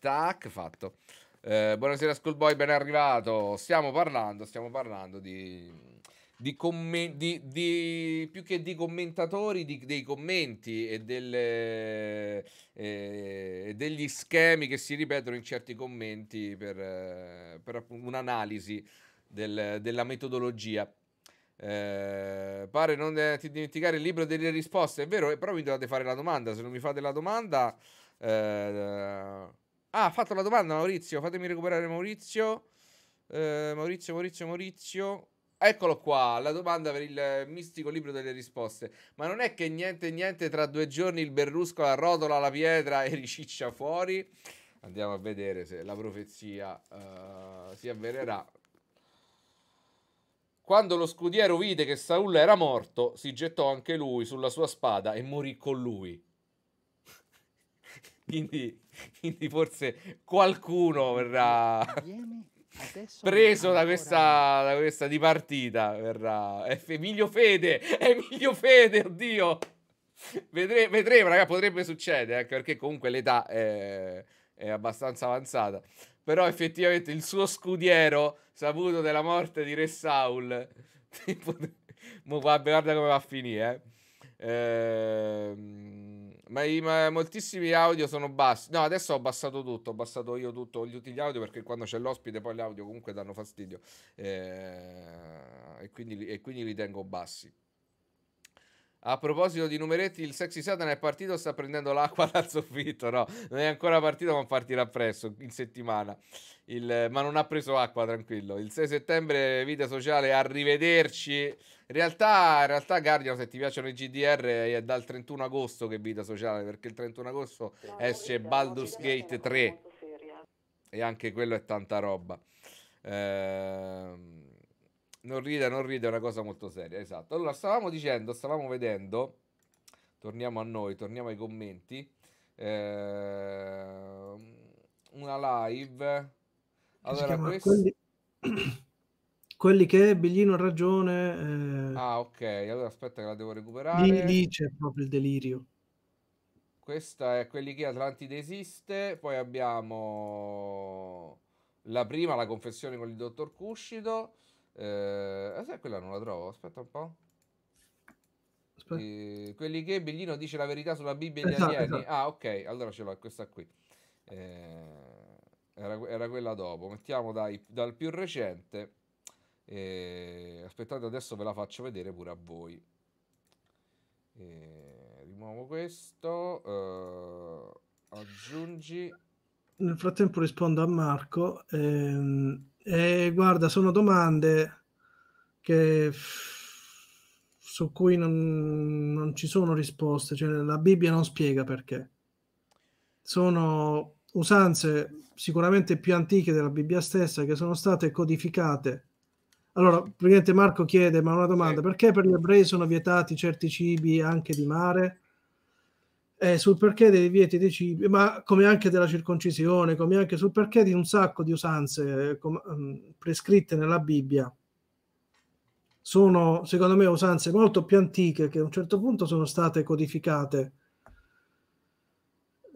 Tac, fatto. Eh, buonasera Schoolboy, ben arrivato. Stiamo parlando, stiamo parlando di di, come, di, più che di commentatori di, dei commenti e delle, eh, degli schemi che si ripetono in certi commenti per, per un'analisi del, della metodologia. Eh, pare non eh, ti dimenticare il libro delle risposte, è vero, eh, però mi dovete fare la domanda, se non mi fate la domanda... Eh, ah, ha fatto la domanda Maurizio, fatemi recuperare Maurizio. Maurizio, Maurizio, Maurizio. Eccolo qua, la domanda per il mistico libro delle risposte. Ma non è che niente niente tra due giorni il berrusco arrotola la pietra e riciccia fuori? Andiamo a vedere se la profezia uh, si avvererà. Quando lo scudiero vide che Saul era morto, si gettò anche lui sulla sua spada e morì con lui. quindi, quindi, forse qualcuno verrà. Adesso preso da questa, da questa dipartita verrà Emilio Fede Emilio Fede oddio Vedre vedremo raga potrebbe succedere anche perché comunque l'età è, è, abbastanza avanzata però effettivamente il suo scudiero saputo della morte di Re Saul tipo, guarda come va a finire eh. ehm ma, i, ma moltissimi audio sono bassi. No, adesso ho abbassato tutto. Ho abbassato io tutto gli utili audio perché quando c'è l'ospite poi gli audio comunque danno fastidio. Eh, e, quindi, e quindi li tengo bassi. A proposito di numeretti, il sexy Satan è partito, sta prendendo l'acqua dal soffitto, no? Non è ancora partito, ma partirà presto, in settimana. Il, ma non ha preso acqua, tranquillo. Il 6 settembre, vita sociale, arrivederci. In realtà, in realtà Guardian, se ti piacciono i GDR, è dal 31 agosto che vita sociale, perché il 31 agosto no, esce no, Baldur's Gate 3. E anche quello è tanta roba. Ehm non ride, non ride, è una cosa molto seria, esatto. Allora, stavamo dicendo, stavamo vedendo, torniamo a noi, torniamo ai commenti, eh, una live. Allora, questo... quelli... quelli... che Biglino ha ragione. Eh... Ah, ok, allora aspetta che la devo recuperare. Lì, lì c'è proprio il delirio. Questa è quelli che Atlantide esiste, poi abbiamo la prima, la confessione con il dottor Cuscito. Eh, sai quella non la trovo, aspetta un po'. Aspetta. Eh, quelli che Biglino dice la verità sulla Bibbia e esatto, gli alieni. Esatto. Ah, ok, allora ce l'ho, questa qui. Eh, era, era, quella dopo. Mettiamo dai, dal più recente. Eh, aspettate, adesso ve la faccio vedere pure a voi. Eh, rimuovo questo. Eh, aggiungi. Nel frattempo rispondo a Marco. Ehm, eh, guarda, sono domande che, su cui non, non, ci sono risposte, cioè, la Bibbia non spiega perché. Sono usanze sicuramente più antiche della Bibbia stessa che sono state codificate. Allora, praticamente Marco chiede, ma una domanda, perché per gli ebrei sono vietati certi cibi anche di mare? eh, sul perché dei divieti dei cibi, ma come anche della circoncisione, come anche sul perché di un sacco di usanze eh, com- mm, prescritte nella Bibbia. Sono, secondo me, usanze molto più antiche che a un certo punto sono state codificate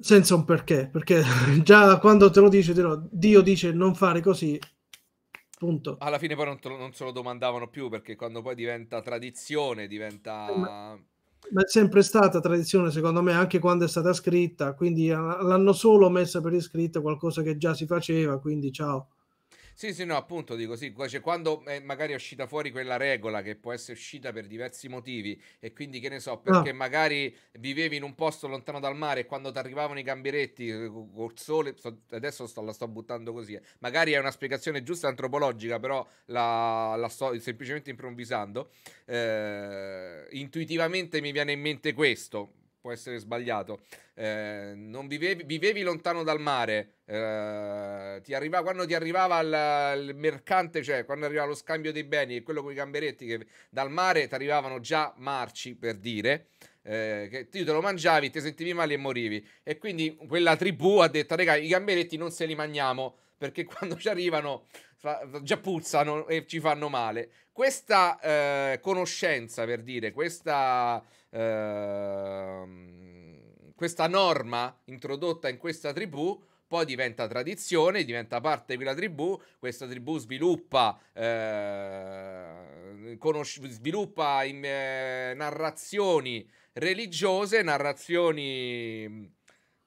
senza un perché, perché già quando te lo dice, te lo, Dio dice non fare così, Punto. Alla fine poi non, lo, non, se lo domandavano più perché quando poi diventa tradizione, diventa... Eh, ma, ma è sempre stata tradizione, secondo me, anche quando è stata scritta, quindi l'hanno solo messa per iscritto qualcosa che già si faceva, quindi ciao. Sì, sì, no, appunto dico sì, cioè, quando eh, magari è uscita fuori quella regola che può essere uscita per diversi motivi e quindi che ne so, ah. perché no. magari vivevi in un posto lontano dal mare e quando ti arrivavano i gamberetti eh, col sole, sto, adesso sto, la sto buttando così, eh, magari è una spiegazione giusta antropologica, però la, la sto semplicemente improvvisando, eh, intuitivamente mi viene in mente questo può essere sbagliato. Eh, non vivevi, vivevi, lontano dal mare. Eh, ti arriva, quando ti arrivava il, il, mercante, cioè quando arrivava lo scambio dei beni e quello con i gamberetti, che dal mare ti arrivavano già marci per dire. Eh, che tu te lo mangiavi, ti sentivi male e morivi. E quindi quella tribù ha detto: Regà, i gamberetti non se li mangiamo perché quando ci arrivano già puzzano e ci fanno male. Questa eh, conoscenza, per dire, questa Ehm, questa norma introdotta in questa tribù poi diventa tradizione, diventa parte di quella tribù, questa tribù sviluppa, eh, conosci- sviluppa in, eh, narrazioni religiose, narrazioni...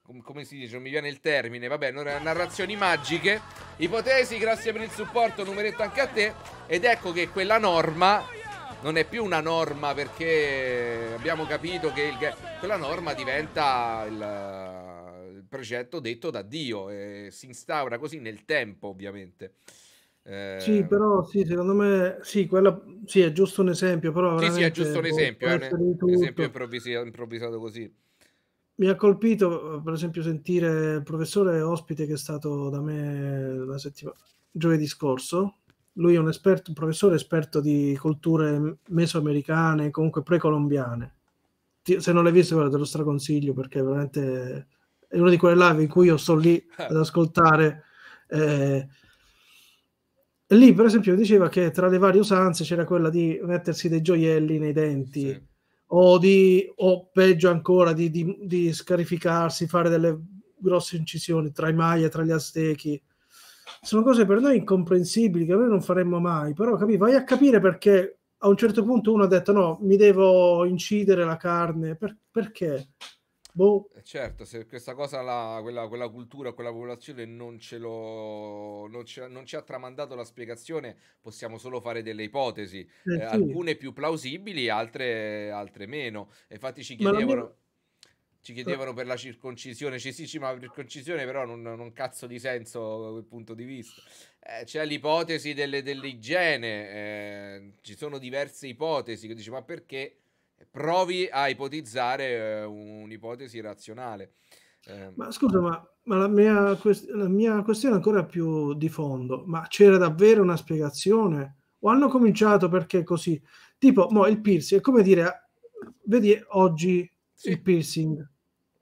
Com- come si dice? Non mi viene il termine, vabbè, eh, narrazioni magiche. Ipotesi, grazie per il supporto, numeretto anche a te. Ed ecco che quella norma non è più una norma perché abbiamo capito che il, quella norma diventa il, il, precetto detto da Dio e si instaura così nel tempo ovviamente. Eh... Sì, però sì, secondo me sì, quella, sì, è giusto un esempio, però sì, sì, è giusto un esempio, eh, un esempio improvvisato, improvvisato così. Mi ha colpito, per esempio, sentire il professore ospite che è stato da me la settimana, giovedì scorso, lui è un, esperto, un professore esperto di culture mesoamericane, comunque precolombiane. se non l'hai visto, guarda, te lo straconsiglio perché veramente è una di quelle live in cui io sto lì eh. ad ascoltare. Eh, e lì, per esempio, diceva che tra le varie usanze c'era quella di mettersi dei gioielli nei denti. Sì. O, di, o peggio ancora di, di, di, scarificarsi, fare delle grosse incisioni tra i Maya, e tra gli Aztechi sono cose per noi incomprensibili che noi non faremmo mai, però capi, vai a capire perché a un certo punto uno ha detto no, mi devo incidere la carne, per, perché? Boh. Eh, certo, se questa cosa, la, quella, quella, cultura, quella popolazione non ce, lo, non, ce, non ce ha tramandato la spiegazione, possiamo solo fare delle ipotesi, eh, eh, alcune più plausibili, altre, altre meno. Infatti ci chiedevano... Ci chiedevano per la circoncisione, ci sì, sì, ma la circoncisione però non, non cazzo di senso da quel punto di vista. Eh, c'è l'ipotesi delle, dell'igiene, eh, ci sono diverse ipotesi che dici ma perché provi a ipotizzare eh, un'ipotesi razionale? Ehm, ma scusa, ma, ma la, mia quest- la mia questione è ancora più di fondo, ma c'era davvero una spiegazione? O hanno cominciato perché così? Tipo, mo, il piercing è come dire, vedi oggi sì. il piercing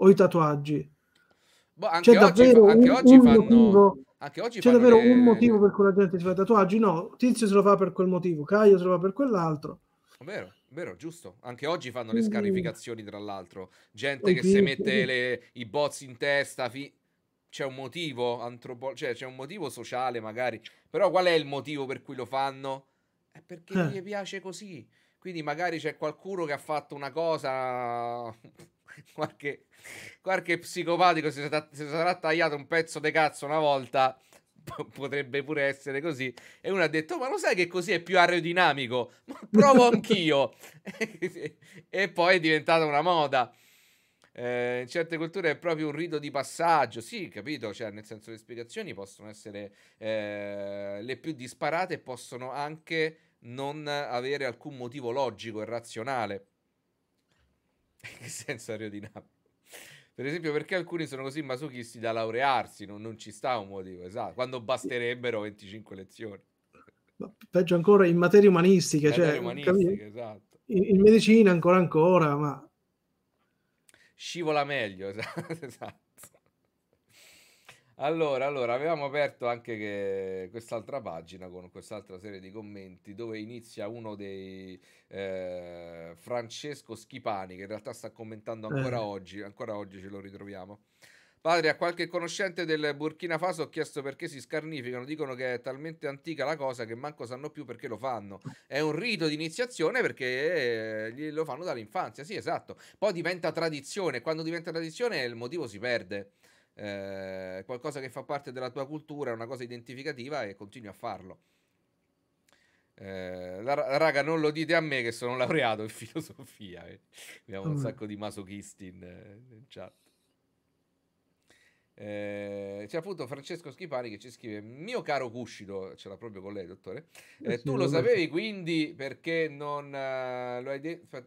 o i tatuaggi. Boh, anche, c'è oggi, davvero anche un, oggi un fanno... motivo, anche oggi c'è davvero le... un motivo per cui la gente si fa i tatuaggi? No, Tizio se lo fa per quel motivo, Caio se lo fa per quell'altro. Vero, vero, giusto. Anche oggi fanno le mm. scarificazioni, tra l'altro. Gente che se mette le, i bots in testa. Fi... C'è un motivo antropo... cioè, c'è un motivo sociale, magari. Però qual è il motivo per cui lo fanno? È perché eh. gli piace così. Quindi magari c'è qualcuno che ha fatto una cosa qualche, qualche psicopatico si sarà, si sarà tagliato un pezzo di cazzo una volta potrebbe pure essere così. E uno ha detto: oh, Ma lo sai che così è più aerodinamico? Ma provo anch'io. e poi è diventata una moda. Eh, in certe culture è proprio un rito di passaggio. Sì, capito. Cioè, nel senso, le spiegazioni possono essere eh, le più disparate e possono anche non avere alcun motivo logico e razionale. che senso aerodinamico? Per esempio, perché alcuni sono così masochisti da laurearsi? Non, non ci sta un motivo, esatto, quando basterebbero 25 lezioni. Ma peggio ancora in materie umanistiche, in materie cioè, umanistiche, esatto. in, in medicina ancora ancora, ma... Scivola meglio, esatto. esatto. Allora, allora, avevamo aperto anche quest'altra pagina con quest'altra serie di commenti dove inizia uno dei eh, Francesco Schipani che in realtà sta commentando ancora eh. oggi, ancora oggi ce lo ritroviamo. Padre, a qualche conoscente del Burkina Faso ho chiesto perché si scarnificano, dicono che è talmente antica la cosa che manco sanno più perché lo fanno. È un rito di iniziazione perché eh, lo fanno dall'infanzia, sì esatto. Poi diventa tradizione, quando diventa tradizione il motivo si perde eh, qualcosa che fa parte della tua cultura, una cosa identificativa e continui a farlo. Eh, la, raga, non lo dite a me che sono laureato in filosofia. Eh. Abbiamo mm. un sacco di masochisti in, eh, in chat. Eh, c'è appunto Francesco Schipari che ci scrive: Mio caro Cuscito, ce l'ha proprio con lei, dottore. Eh, eh tu lo sapevi quindi perché non uh, lo hai detto?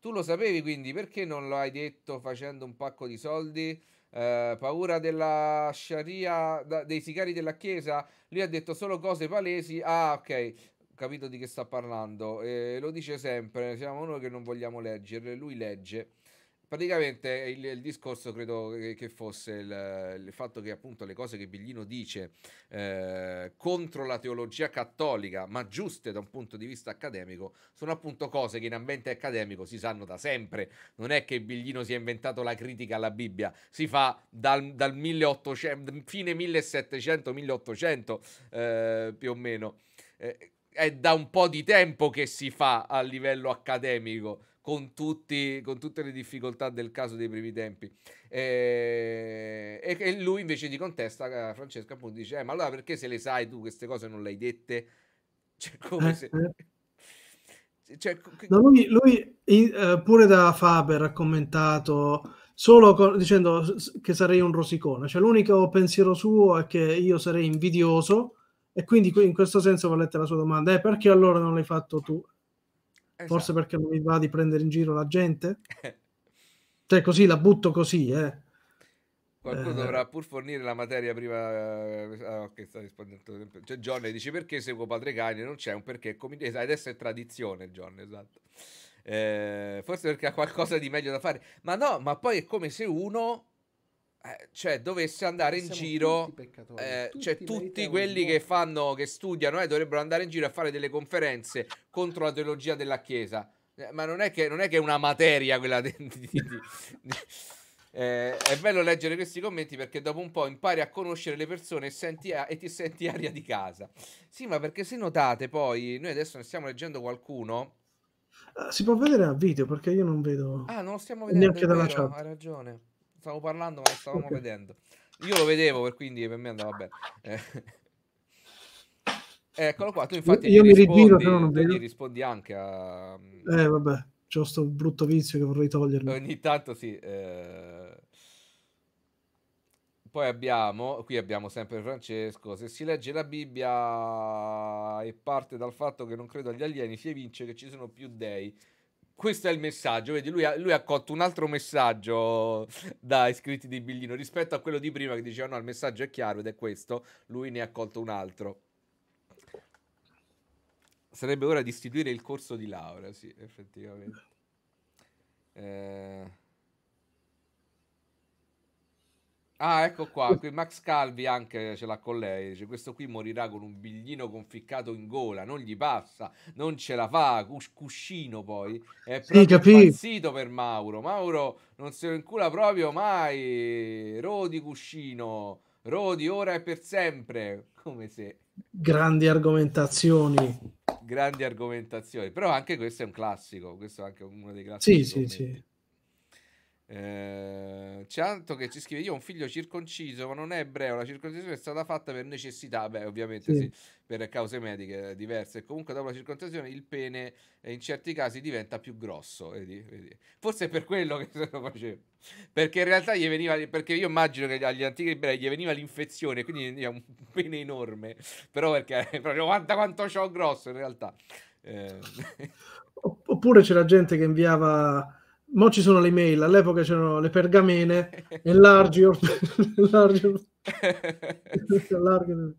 Tu lo sapevi quindi perché non lo hai detto facendo un pacco di soldi? Eh, paura della sciaria da, dei sicari della chiesa, lui ha detto solo cose palesi, ah ok, capito di che sta parlando, e eh, lo dice sempre, siamo noi che non vogliamo leggere, lui legge praticamente il, il, discorso credo che fosse il, il, fatto che appunto le cose che Biglino dice eh, contro la teologia cattolica, ma giuste da un punto di vista accademico, sono appunto cose che in ambiente accademico si sanno da sempre. Non è che Biglino si è inventato la critica alla Bibbia, si fa dal, dal 1800, fine 1700-1800 eh, più o meno. Eh, è da un po' di tempo che si fa a livello accademico con, tutti, con tutte le difficoltà del caso dei primi tempi. Eh, e, e lui invece di contesta, eh, Francesca appunto dice, eh, ma allora perché se le sai tu queste cose non le hai dette? Cioè, come se... Eh, cioè, no, lui, lui eh, pure da Faber ha commentato solo con, dicendo che sarei un rosicone, cioè l'unico pensiero suo è che io sarei invidioso e quindi in questo senso valette la sua domanda, eh, perché allora non l'hai fatto tu? Esatto. Forse perché non mi va di prendere in giro la gente? cioè, così la butto così, eh. Qualcuno eh. dovrà pur fornire la materia prima. Eh, ah, ok, sta rispondendo. Cioè, Johnny dice perché seguo Padre Cagno Non c'è un perché. Com- adesso è tradizione, Johnny, esatto. Eh, forse perché ha qualcosa di meglio da fare. Ma no, ma poi è come se uno eh, cioè, dovesse andare cioè, in giro, tutti eh, cioè tutti quelli che fanno, che studiano, eh, dovrebbero andare in giro a fare delle conferenze contro la teologia della Chiesa. Eh, ma non è, che, non è, che, è una materia quella di, di, di, di eh, è bello leggere questi commenti perché dopo un po' impari a conoscere le persone e, senti a- e ti senti aria di casa. Sì, ma perché se notate poi, noi adesso ne stiamo leggendo qualcuno. Eh, si può vedere a video perché io non vedo. Ah, non lo stiamo vedendo. Neanche dalla chat. Ha ragione stavo parlando, ma lo stavamo vedendo. Io lo vedevo, per quindi per me andava bene. Eh. eh eccolo qua, tu infatti io, io mi rispondi, però non vedo. rispondi anche a... Mm, eh vabbè, c'ho questo brutto vizio che vorrei togliermi. Ogni tanto sì. Eh... Poi abbiamo, qui abbiamo sempre Francesco, se si legge la Bibbia e parte dal fatto che non credo agli alieni, si evince che ci sono più dei questo è il messaggio, vedi, lui ha, lui ha, cotto un altro messaggio da iscritti di Biglino rispetto a quello di prima che diceva no, il messaggio è chiaro ed è questo, lui ne ha colto un altro. Sarebbe ora di istituire il corso di laurea, sì, effettivamente. Eh... Ah, ecco qua, qui Max Calvi anche ce l'ha con lei, dice questo qui morirà con un biglino conficcato in gola, non gli passa, non ce la fa, Cus- cuscino poi, è proprio impazzito per Mauro, Mauro non se lo incula proprio mai, Rodi cuscino, Rodi ora e per sempre, come se... Grandi argomentazioni. Grandi argomentazioni, però anche questo è un classico, questo è anche uno dei classici. Sì, sì, sì c'è eh, altro che ci scrive: Io ho un figlio circonciso, ma non è ebreo. La circoncisione è stata fatta per necessità, beh, ovviamente sì. sì per cause mediche diverse. E comunque, dopo la circoncisione, il pene eh, in certi casi diventa più grosso. Vedi? Vedi? Forse è per quello che se lo facevo. Perché in realtà gli veniva. Perché io immagino che agli antichi ebrei gli veniva l'infezione, quindi veniva un pene enorme. Però perché proprio guarda quanto c'ho grosso in realtà. Eh. Oppure c'era gente che inviava Mo ci sono le mail, all'epoca c'erano le pergamene, e large your... enlarge your...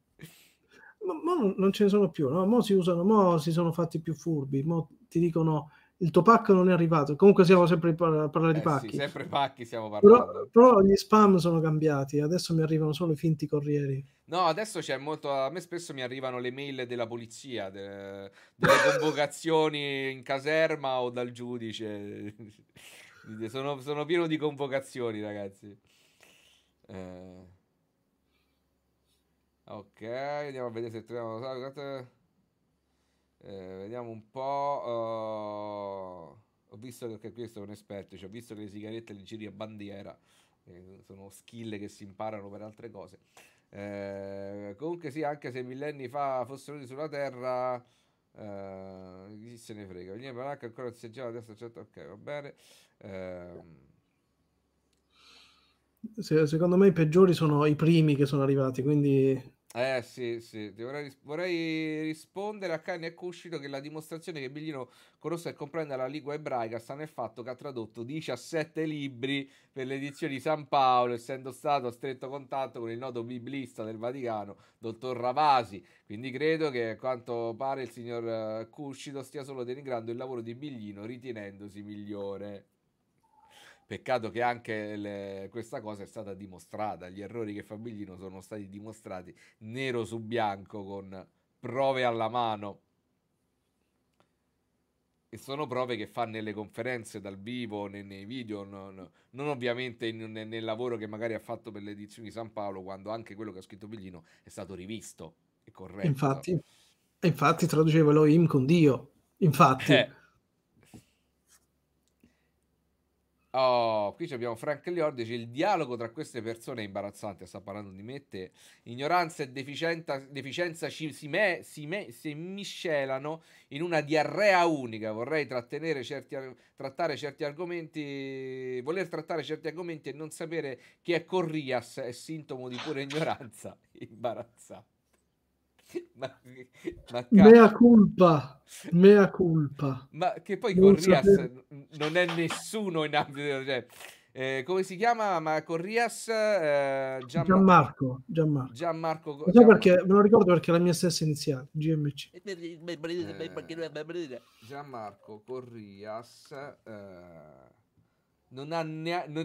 ma, ma non ce ne sono più, no? Mo si usano, mo si sono fatti più furbi, mo ti dicono il tuo pacco non è arrivato. Comunque siamo sempre a parlare eh di pacchi. Sì, sempre pacchi stiamo parlando. Però, però, gli spam sono cambiati, adesso mi arrivano solo i finti corrieri. No, adesso c'è molto. A me spesso mi arrivano le mail della polizia, de... delle convocazioni in caserma o dal giudice. sono, sono, pieno di convocazioni, ragazzi. Eh... Ok, andiamo a vedere se troviamo. Eh, vediamo un po'. Uh, ho visto che questo è un esperto, cioè ho visto che le sigarette le giri a bandiera, eh, sono skill che si imparano per altre cose. Eh, comunque sì, anche se millenni fa fossero lì sulla Terra, eh, chi se ne frega. Veniva Banacca ancora si adesso, destra, certo, ok, va bene. Ehm, se, secondo me i peggiori sono i primi che sono arrivati, quindi eh sì, sì, vorrei, vorrei, rispondere a Cane e Cuscito che la dimostrazione che Biglino conosce e comprende la lingua ebraica sta nel fatto che ha tradotto 17 libri per le edizioni di San Paolo, essendo stato a stretto contatto con il noto biblista del Vaticano, dottor Ravasi. Quindi credo che a quanto pare il signor eh, Cuscito stia solo denigrando il lavoro di Biglino ritenendosi migliore. Peccato che anche le, questa cosa è stata dimostrata, gli errori che fa Biglino sono stati dimostrati nero su bianco con prove alla mano. E sono prove che fa nelle conferenze dal vivo, nei, nei video, non, non ovviamente in, nel, nel lavoro che magari ha fatto per le edizioni di San Paolo, quando anche quello che ha scritto Biglino è stato rivisto e corretto. Infatti, infatti traducevo Elohim con Dio, infatti. Eh Oh, qui abbiamo Frank Liord, dice il dialogo tra queste persone è imbarazzante, sta parlando di me te. Ignoranza e deficienza ci, si, me, si, me, si, miscelano in una diarrea unica. Vorrei certi, trattare certi argomenti, voler trattare certi argomenti e non sapere chi è Corrias è sintomo di pura ignoranza. imbarazzante. ma, ma mea culpa, mea culpa. Ma che poi Corrias non è nessuno in ambito... Cioè, eh, come si chiama? Ma Corrias eh, Gian... Gianmarco. Gianmarco. Gianmarco. Gianmarco. So perché, me lo ricordo perché è la mia stessa iniziale, GMC. Eh, Gianmarco Corrias. Eh... Ha,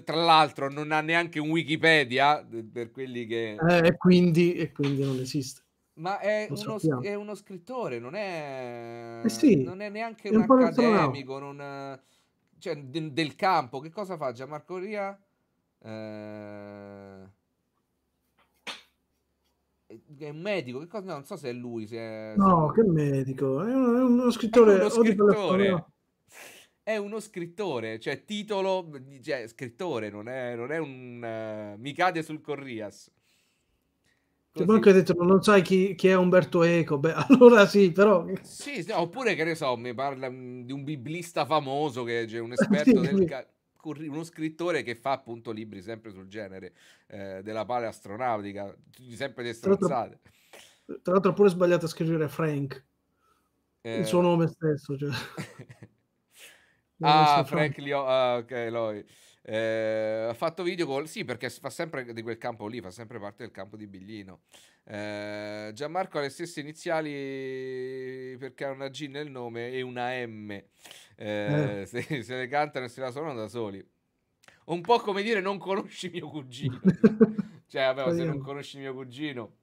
tra l'altro non ha neanche un Wikipedia eh, per quelli che... Eh, e, quindi, e quindi non esiste. Ma è uno, è uno, scrittore, non è, eh sì, non è neanche è un, un accademico non, cioè, de, del campo. Che cosa fa Gianmarco Ria? Eh, è un medico, che cosa, no, non so se è lui. Se è, no, se... che medico, è uno, uno scrittore. Uno scrittore. È uno scrittore, cioè titolo, cioè, scrittore, non è, non un... Uh, mi cade sul Corrias. Così. Tipo anche detto, non sai chi, chi, è Umberto Eco, beh, allora sì, però... Sì, sì, oppure che ne so, mi parla mm, di un biblista famoso che è un esperto sì, del... Ca- uno scrittore che fa appunto libri sempre sul genere eh, della paleastronautica, sempre destrozzate. Tra l'altro, pure sbagliato a scrivere Frank, eh... il suo eh. nome stesso. Cioè. ah, Frank, Frank. Lio- ah, ok, Loi. Eh, ha fatto video gol, sì, perché fa sempre di quel campo lì, fa sempre parte del campo di Biglino. Eh, Gianmarco ha le stesse iniziali perché ha una G nel nome e una M. Eh, eh. se, se le cantano e se la suonano da soli. Un po' come dire non conosci mio cugino. cioè, vabbè, se non conosci mio cugino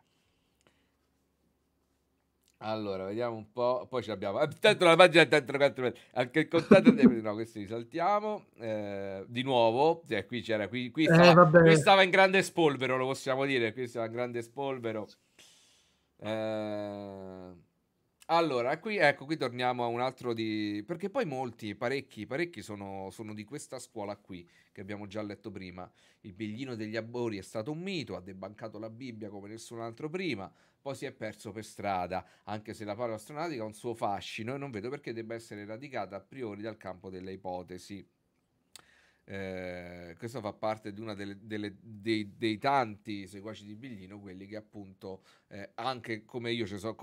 allora, vediamo un po'. Poi ce l'abbiamo. Dentro eh, la pagina, dentro Anche il contatto. di no, questo li saltiamo. Eh, di nuovo, cioè, qui c'era. Qui, qui, eh, stava, eh, qui, stava, in grande spolvero, lo possiamo dire. Qui stava in grande spolvero. Eh, allora, qui, ecco, qui torniamo a un altro di... Perché poi molti, parecchi, parecchi sono, sono di questa scuola qui, che abbiamo già letto prima. Il biglino degli abori è stato un mito, ha debancato la Bibbia come nessun altro prima, poi si è perso per strada, anche se la parola astronautica ha un suo fascino e non vedo perché debba essere radicata a priori dal campo delle ipotesi. Eh, questo fa parte di uno dei, dei, tanti seguaci di Biglino, quelli che appunto eh, anche come io ci so,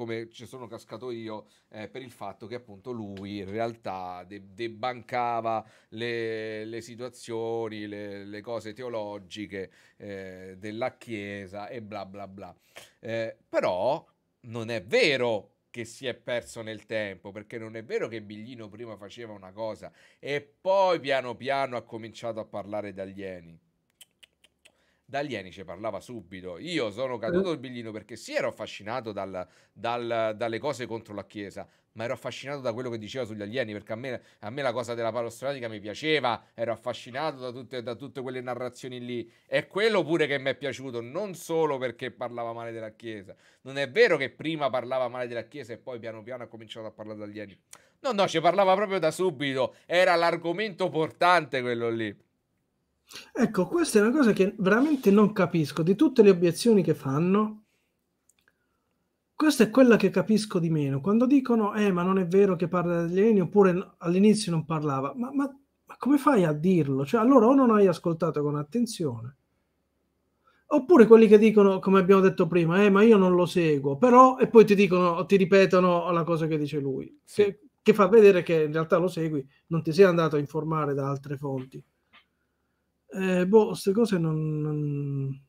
sono cascato io eh, per il fatto che appunto lui in realtà debancava de le, le, situazioni, le, le cose teologiche eh, della Chiesa e bla bla bla. Eh, però non è vero che si è perso nel tempo, perché non è vero che Biglino prima faceva una cosa e poi piano piano ha cominciato a parlare di alieni. Da alieni ci parlava subito. Io sono caduto il eh. Biglino perché sì, ero affascinato dal, dal, dalle cose contro la Chiesa, ma ero affascinato da quello che diceva sugli alieni, perché a me, a me la cosa della palostratica mi piaceva, ero affascinato da tutte, da tutte quelle narrazioni lì. È quello pure che mi è piaciuto, non solo perché parlava male della Chiesa. Non è vero che prima parlava male della Chiesa e poi piano piano ha cominciato a parlare di alieni. No, no, ci parlava proprio da subito, era l'argomento portante quello lì. Ecco, questa è una cosa che veramente non capisco, di tutte le obiezioni che fanno, questa è quella che capisco di meno. Quando dicono, eh, ma non è vero che parla degli alieni, oppure all'inizio non parlava, ma, ma, ma come fai a dirlo? Cioè, allora o non hai ascoltato con attenzione, oppure quelli che dicono, come abbiamo detto prima, eh, ma io non lo seguo, però, e poi ti dicono, ti ripetono la cosa che dice lui, sì. che, che, fa vedere che in realtà lo segui, non ti sei andato a informare da altre fonti. Eh, boh, queste cose non, non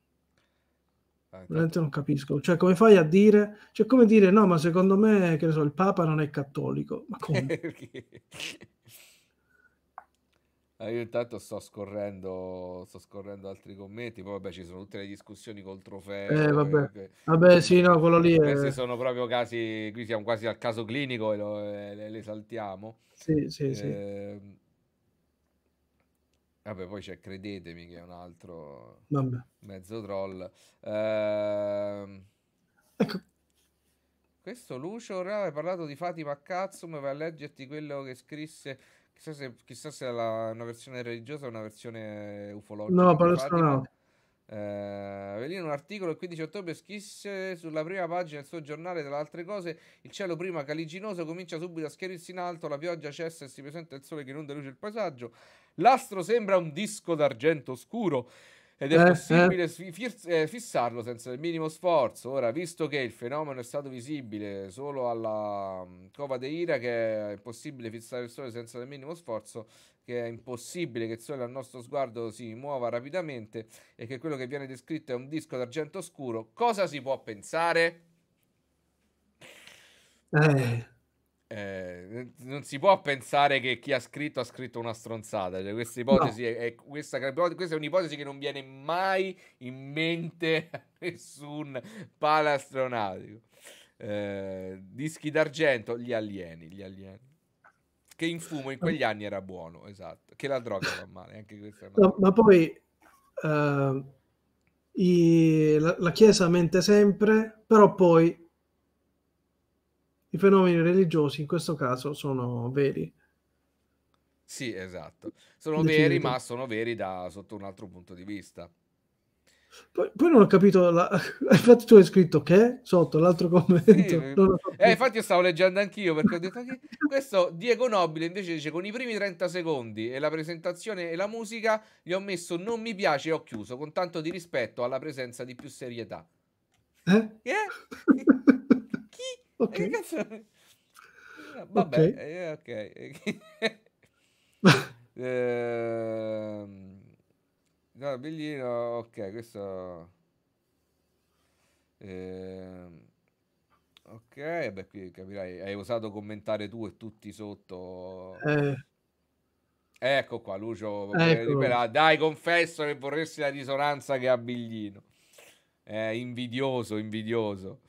Ah, Veramente non capisco. Cioè, come fai a dire? Cioè, come dire no, ma secondo me, che ne so, il Papa non è cattolico. Ma come? ah, io intanto sto scorrendo, sto scorrendo altri commenti, poi vabbè ci sono tutte le discussioni col trofeo. Eh, vabbè. Che... vabbè, sì, no, quello lì è... sono proprio casi, qui siamo quasi al caso clinico e, lo, le, le saltiamo. Sì, sì, eh, sì. Ehm, Vabbè, poi c'è Credetemi che è un altro Vabbè. mezzo troll. Ehm... Ecco. Questo Lucio, ora hai parlato di Fatima Katsum, vai a leggerti quello che scrisse, chissà se, chissà se è la, una versione religiosa o una versione ufologica. No, parlo astronauta. Eh, Velino un articolo il 15 ottobre schisse sulla prima pagina del suo giornale tra le altre cose il cielo prima caliginoso comincia subito a schierirsi in alto la pioggia cessa e si presenta il sole che inonda luce il paesaggio L'astro sembra un disco d'argento scuro ed è eh, possibile eh. Eh, fissarlo senza il minimo sforzo. Ora, visto che il fenomeno è stato visibile solo alla mm, Cova de Ira, che è impossibile fissare il sole senza il minimo sforzo, che è impossibile che il sole al nostro sguardo si muova rapidamente e che quello che viene descritto è un disco d'argento scuro, cosa si può pensare? Eh. Eh, non si può pensare che chi ha scritto ha scritto una stronzata. Cioè, questa ipotesi no. è, è questa, questa, è un'ipotesi che non viene mai in mente a nessun palastronautico. Eh, dischi d'argento, gli alieni, gli alieni. Che in fumo in quegli anni era buono, esatto. Che la droga fa male, anche questa. No, ma poi uh, i, la, la Chiesa mente sempre, però poi i fenomeni religiosi in questo caso sono veri. Sì, esatto. Sono Definito. veri, ma sono veri da sotto un altro punto di vista. Poi, poi non ho capito, la... infatti tu hai scritto che sotto l'altro commento. Sì, so eh, infatti io stavo leggendo anch'io perché ho detto che questo Diego Nobile invece dice con i primi 30 secondi e la presentazione e la musica gli ho messo non mi piace e ho chiuso con tanto di rispetto alla presenza di più serietà. Eh? Yeah? Ok. Che cazzo... Eh, vabbè, ok. Eh, okay. eh, no, Biglino, ok, questo... Eh, ok, beh, qui capirai, hai osato commentare tu e tutti sotto. Eh. Ecco qua, Lucio. Ecco. Dai, confesso che vorresti la risonanza che ha Biglino. Eh, invidioso, invidioso.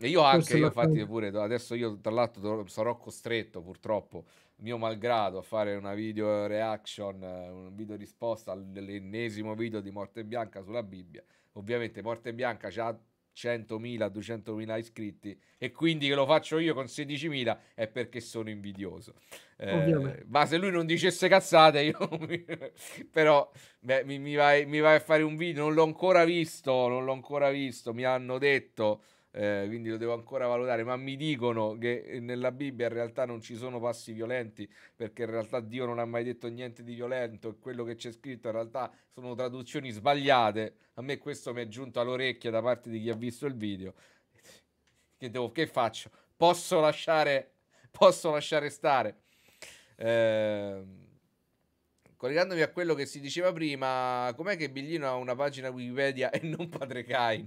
E io anche, io infatti pure, adesso io tra l'altro sarò costretto purtroppo, mio malgrado, a fare una video reaction, un video risposta all'ennesimo video di Morte Bianca sulla Bibbia. Ovviamente Morte Bianca ha 100.000, 200.000 iscritti e quindi che lo faccio io con 16.000 è perché sono invidioso. Eh, ma se lui non dicesse cazzate, io mi... però beh, mi, mi, vai, mi vai a fare un video, non l'ho ancora visto, non l'ho ancora visto, mi hanno detto eh, quindi lo devo ancora valutare, ma mi dicono che eh, nella Bibbia in realtà non ci sono passi violenti, perché in realtà Dio non ha mai detto niente di violento e quello che c'è scritto in realtà sono traduzioni sbagliate. A me questo mi è giunto all'orecchia da parte di chi ha visto il video. Che, devo, che faccio? Posso lasciare, posso lasciare stare. Eh, collegandomi a quello che si diceva prima, com'è che Biglino ha una pagina Wikipedia e non Padre Cain?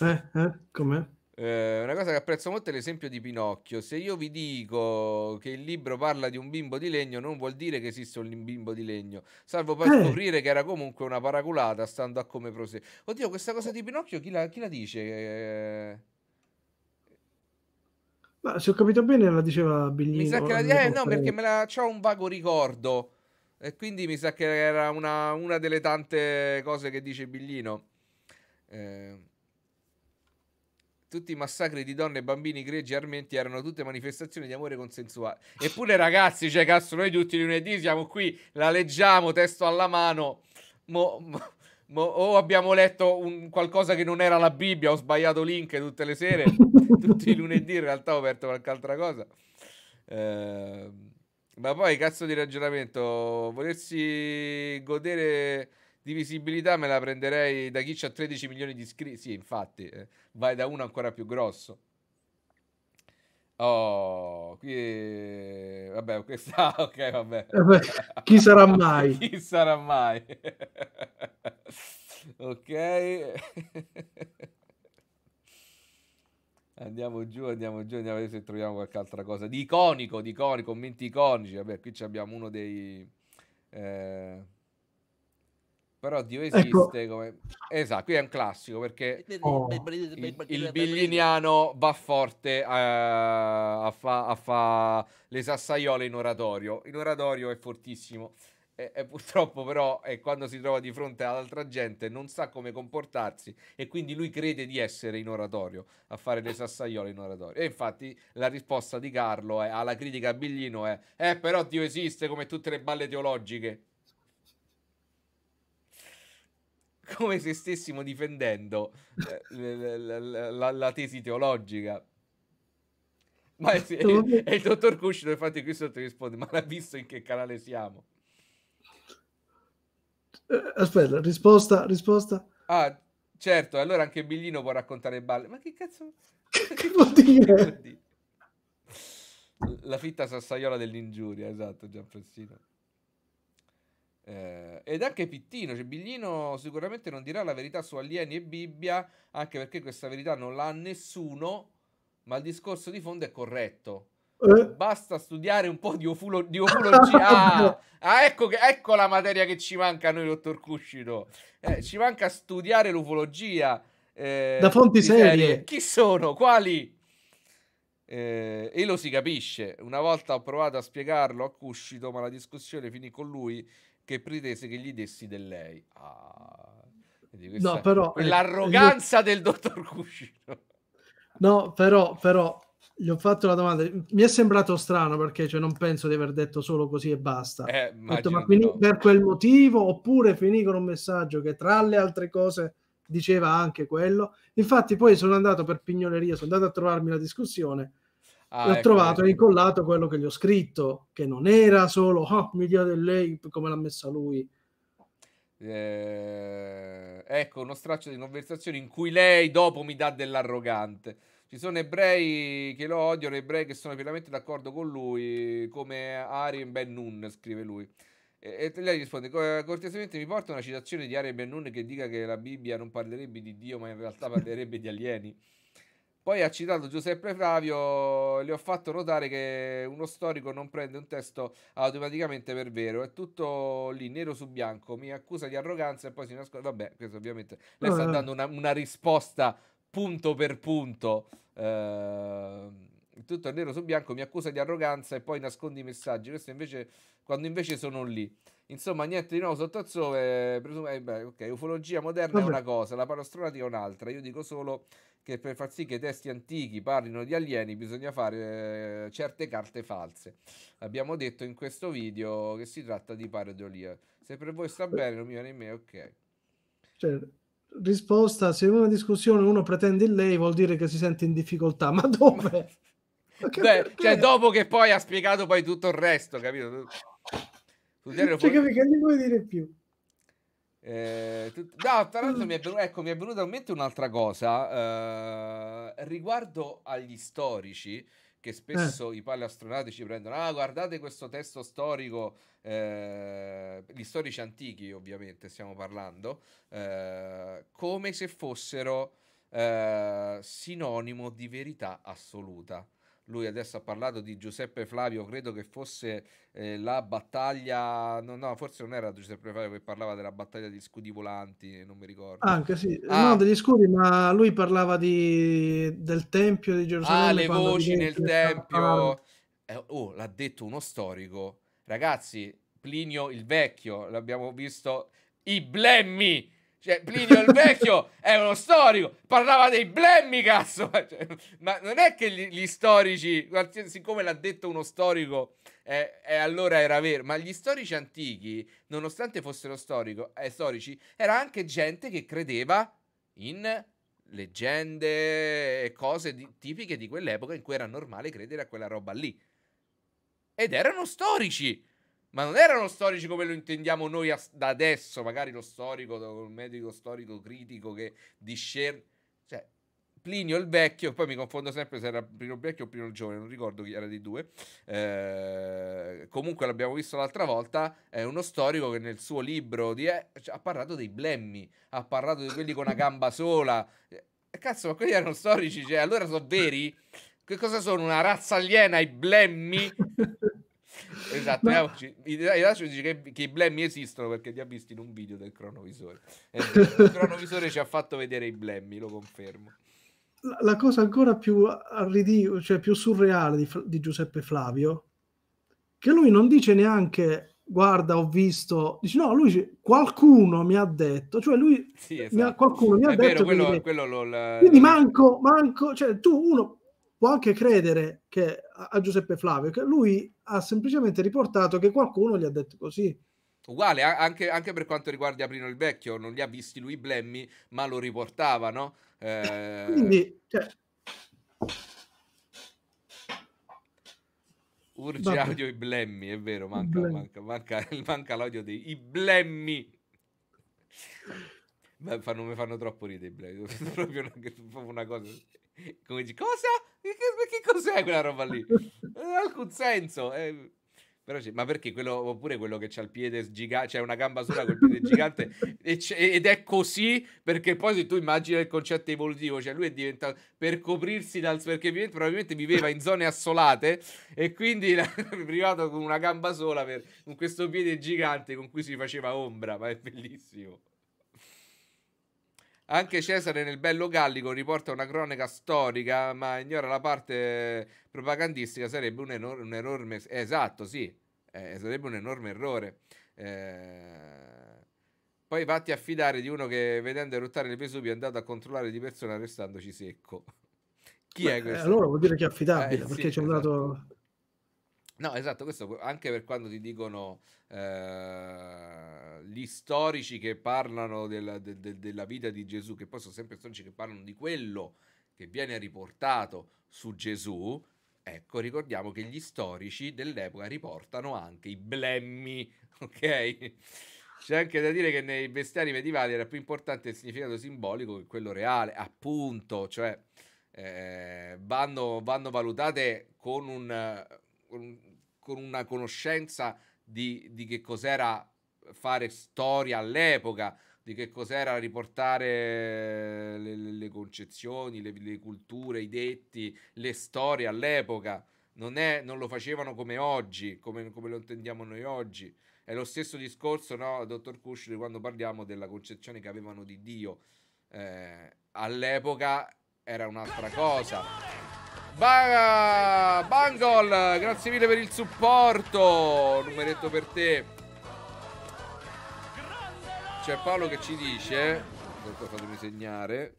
Eh, eh, com'è? Eh, una cosa che apprezzo molto è l'esempio di Pinocchio. Se io vi dico che il libro parla di un bimbo di legno, non vuol dire che esista un bimbo di legno, salvo poi eh. scoprire che era comunque una paraculata, stando a come prosegue. Oddio, questa cosa di Pinocchio chi la, chi la dice? Eh... Ma se ho capito bene la diceva Biglino. Mi sa che la diceva, eh, no, perché me la ho un vago ricordo. E quindi mi sa che era una, una delle tante cose che dice Biglino. Eh tutti i massacri di donne, bambini, greci, armenti erano tutte manifestazioni di amore consensuale. Eppure, ragazzi, cioè, cazzo, noi tutti lunedì siamo qui, la leggiamo, testo alla mano. Mo, mo, mo o abbiamo letto un, qualcosa che non era la Bibbia, ho sbagliato link tutte le sere, tutti i lunedì in realtà ho aperto qualche altra cosa. Eh, ma poi, cazzo di ragionamento, volersi godere di visibilità me la prenderei da chi c'ha 13 milioni di iscritti. Sì, infatti, eh, vai da uno ancora più grosso. Oh, qui eh, vabbè, questa ok, vabbè. Chi sarà mai? Chi sarà mai? ok. andiamo giù, andiamo giù, andiamo a vedere se troviamo qualche altra cosa di iconico, di iconico, commenti iconici. Vabbè, qui abbiamo uno dei eh però Dio ecco. esiste ecco. come... esatto qui è un classico perché oh. il, il bigliniano va forte eh, a, a fare fa le sassaiole in oratorio in oratorio è fortissimo e, e purtroppo però è eh, quando si trova di fronte ad altra gente non sa come comportarsi e quindi lui crede di essere in oratorio a fare le sassaiole in oratorio e infatti la risposta di Carlo è, alla critica a Biglino è eh però Dio esiste come tutte le balle teologiche come se stessimo difendendo la, eh, la, la, la tesi teologica. Ma è, è, è il dottor Cuscino, infatti, qui sotto risponde: Ma l'ha visto in che canale siamo? Eh, aspetta, risposta, risposta. Ah, certo, allora anche Biglino può raccontare balle. Ma che cazzo? Che, che vuol dire? La fitta sassaiola dell'ingiuria, esatto, Gianfrancino. Eh, ed anche Pittino, cioè Biglino sicuramente non dirà la verità su alieni e Bibbia, anche perché questa verità non l'ha nessuno, ma il discorso di fondo è corretto. Eh? Basta studiare un po' di, ofolo, di ufologia. Ah ecco. ah, ecco, che, ecco, la materia che ci manca a noi, dottor Cuscito. Eh, ci manca studiare l'ufologia. Eh, da fonti serie. serie. Chi sono? Quali? Eh, e lo si capisce. Una volta ho provato a spiegarlo a Cuscito, ma la discussione finì con lui che pretese che gli dessi del lei. Ah, no, però, l'arroganza eh, del dottor Cuscino. No, però, però gli ho fatto la domanda. Mi è sembrato strano perché cioè, non penso di aver detto solo così e basta. Eh, detto, ma finì per quel motivo oppure finì con un messaggio che tra le altre cose diceva anche quello. Infatti poi sono andato per pignoleria, sono andato a trovarmi la discussione Ah, ho ecco, trovato e ecco. incollato quello che gli ho scritto, che non era solo oh, mi dia del lei come l'ha messa lui. Eh, ecco uno straccio di conversazione in cui lei dopo mi dà dell'arrogante. Ci sono ebrei che lo odiano, ebrei che sono pienamente d'accordo con lui, come Arien Ben Nun, scrive lui. E, e lei risponde: Cortesemente mi porta una citazione di Arien Ben Nun che dica che la Bibbia non parlerebbe di Dio, ma in realtà parlerebbe di alieni. Poi ha citato Giuseppe Flavio, le ho fatto notare che uno storico non prende un testo automaticamente per vero, è tutto lì nero su bianco, mi accusa di arroganza e poi si nasconde. Vabbè, questo ovviamente lei sta eh. dando una, una risposta punto per punto. Eh tutto nero su bianco, mi accusa di arroganza e poi nascondi i messaggi. Questo invece, quando invece sono lì. Insomma, niente di nuovo sotto al sole. Presum- eh, beh, ok, ufologia moderna Vabbè. è una cosa, la parastronatica è un'altra. Io dico solo che per far sì che i testi antichi parlino di alieni bisogna fare eh, certe carte false. Abbiamo detto in questo video che si tratta di paredolia. Se per voi sta bene, non mi viene in me, ok. Cioè, risposta, se in una discussione uno pretende il lei vuol dire che si sente in difficoltà, ma dove? Ma... Beh, cioè, dopo che poi ha spiegato poi tutto il resto, capito? cioè, fuori... che non vuoi dire più. Eh, tut- no, tra l'altro mi è, venu- ecco, mi è venuta in mente un'altra cosa eh, riguardo agli storici che spesso eh. i paleoastronauti prendono ah guardate questo testo storico eh, gli storici antichi ovviamente stiamo parlando eh, come se fossero eh, sinonimo di verità assoluta lui adesso ha parlato di Giuseppe Flavio, credo che fosse eh, la battaglia, no, no, forse non era Giuseppe Flavio che parlava della battaglia degli scudi volanti, non mi ricordo. Anche sì, ah. no, degli scudi, ma lui parlava di... del Tempio di ah, Gerusalemme. Ah, le voci nel Tempio. Eh, oh, l'ha detto uno storico. Ragazzi, Plinio il Vecchio, l'abbiamo visto, i blemmi cioè, Plinio il Vecchio è uno storico, parlava dei blemmi, cazzo! Cioè, ma non è che gli, gli storici, siccome l'ha detto uno storico, eh, eh, allora era vero, ma gli storici antichi, nonostante fossero storico, eh, storici, era anche gente che credeva in leggende e cose di, tipiche di quell'epoca in cui era normale credere a quella roba lì. Ed erano storici! Ma non erano storici come lo intendiamo noi as- da adesso, magari lo storico, il medico storico critico che discerne. Cioè, Plinio il vecchio, poi mi confondo sempre se era Plinio il vecchio o Plinio il giovane, non ricordo chi era dei due. Eh, comunque l'abbiamo visto l'altra volta, è uno storico che nel suo libro di, eh, cioè, ha parlato dei blemmi, ha parlato di quelli con una gamba sola. Eh, eh cazzo, ma quelli erano storici, cioè, allora sono veri? Che cosa sono? Una razza aliena, i blemmi? Esatto, ma... Idacio dice che, che, i blemmi esistono perché li ha visti in un video del cronovisore. Eh, il cronovisore ci ha fatto vedere i blemmi, lo confermo. La, la cosa ancora più, ridico, cioè più surreale di, di Giuseppe Flavio, che lui non dice neanche guarda, ho visto. Dice, no, lui dice, qualcuno mi ha detto, cioè lui, sì, esatto. mi ha, esatto. qualcuno mi ha è detto. Vero, quello, che quello lo, la... Quindi manco, manco, cioè tu uno può anche credere che, a Giuseppe Flavio, che lui ha semplicemente riportato che qualcuno gli ha detto così. Uguale, anche, anche per quanto riguarda Aprino il Vecchio, non li ha visti lui Blemmi, ma lo riportava, no? Eh... Quindi, cioè... Urge Vabbè. audio i blemmi, è vero, manca, manca, manca, manca l'audio dei blemmi. Beh, fanno, mi fanno troppo ridere i blemmi, proprio una, proprio una cosa... Come dici, cosa? Che, che, cos'è quella roba lì? Non ha alcun senso. Eh, ma perché quello, oppure quello che c'ha il piede gigante, c'è una gamba sola col piede gigante ed è così perché poi se tu immagini il concetto evolutivo, cioè lui è diventato per coprirsi dal perché probabilmente viveva in zone assolate e quindi è privato con una gamba sola per, con questo piede gigante con cui si faceva ombra, ma è bellissimo. Anche Cesare nel Bello Gallico riporta una cronaca storica, ma ignora la parte propagandistica, sarebbe un, enor- un enorme... esatto, sì, eh, sarebbe un enorme errore. Eh... Poi vatti a fidare di uno che vedendo eruttare le Vesuvio è andato a controllare di persona restandoci secco. Chi Beh, è eh, questo? allora vuol dire che è affidabile, eh, perché sì, ci è esatto. andato No, esatto, questo anche per quando ti dicono eh, gli storici che parlano della, de, de, della, vita di Gesù, che poi sono sempre storici che parlano di quello che viene riportato su Gesù, ecco, ricordiamo che gli storici dell'epoca riportano anche i blemmi, ok? C'è anche da dire che nei bestiari medievali era più importante il significato simbolico che quello reale, appunto, cioè eh, vanno, vanno, valutate con un, un con una conoscenza di, di che cos'era fare storia all'epoca, di che cos'era riportare le, le concezioni, le, le, culture, i detti, le storie all'epoca. Non, è, non lo facevano come oggi, come, come, lo intendiamo noi oggi. È lo stesso discorso, no, dottor Cusciri, quando parliamo della concezione che avevano di Dio. Eh, all'epoca era un'altra cosa. Bar Bangol, grazie mille per il supporto. Numeretto per te. C'è Paolo che ci dice. Fatemi segnare.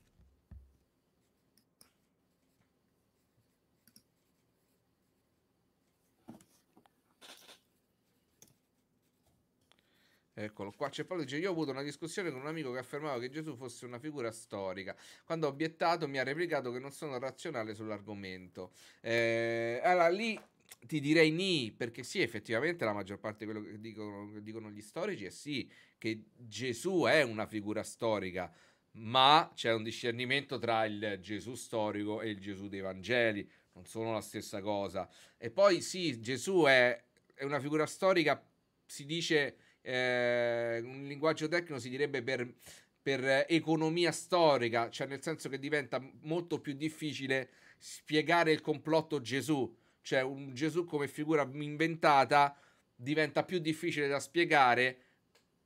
Eccolo qua, c'è Paolo dice io ho avuto una discussione con un amico che affermava che Gesù fosse una figura storica. Quando ho obiettato mi ha replicato che non sono razionale sull'argomento. Eh, allora lì ti direi ni, perché sì, effettivamente la maggior parte di quello che dicono, che dicono gli storici è sì, che Gesù è una figura storica, ma c'è un discernimento tra il Gesù storico e il Gesù dei Vangeli, non sono la stessa cosa. E poi sì, Gesù è, è una figura storica, si dice eh, un linguaggio tecnico si direbbe per, per economia storica, cioè nel senso che diventa molto più difficile spiegare il complotto Gesù, cioè un Gesù come figura inventata diventa più difficile da spiegare.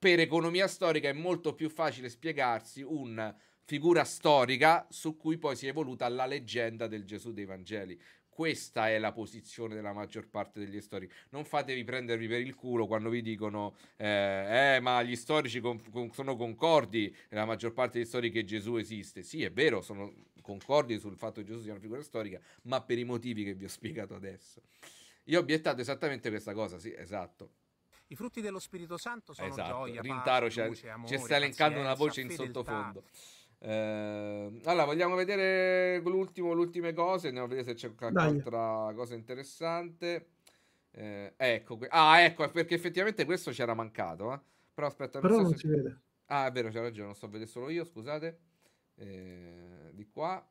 Per economia storica è molto più facile spiegarsi una figura storica su cui poi si è evoluta la leggenda del Gesù dei Vangeli. Questa è la posizione della maggior parte degli storici. Non fatevi prendervi per il culo quando vi dicono, eh, eh ma gli storici con, con, sono concordi, la maggior parte degli storici che Gesù esiste. Sì, è vero, sono concordi sul fatto che Gesù sia una figura storica, ma per i motivi che vi ho spiegato adesso. Io ho obiettato esattamente questa cosa, sì, esatto. I frutti dello Spirito Santo sono esatto. gioia, Rintaro pace, luce, amore, Ci sta elencando una voce in fedeltà. sottofondo. Eh, allora, vogliamo vedere l'ultimo, le ultime cose. Andiamo a vedere se c'è qualche cosa interessante. Eh, ecco, ah, ecco, perché effettivamente questo c'era mancato. Eh? Però aspetta, non Però so non se... si vede. Ah, è vero, c'è ragione, non so vedere solo io, scusate. Eh, di qua.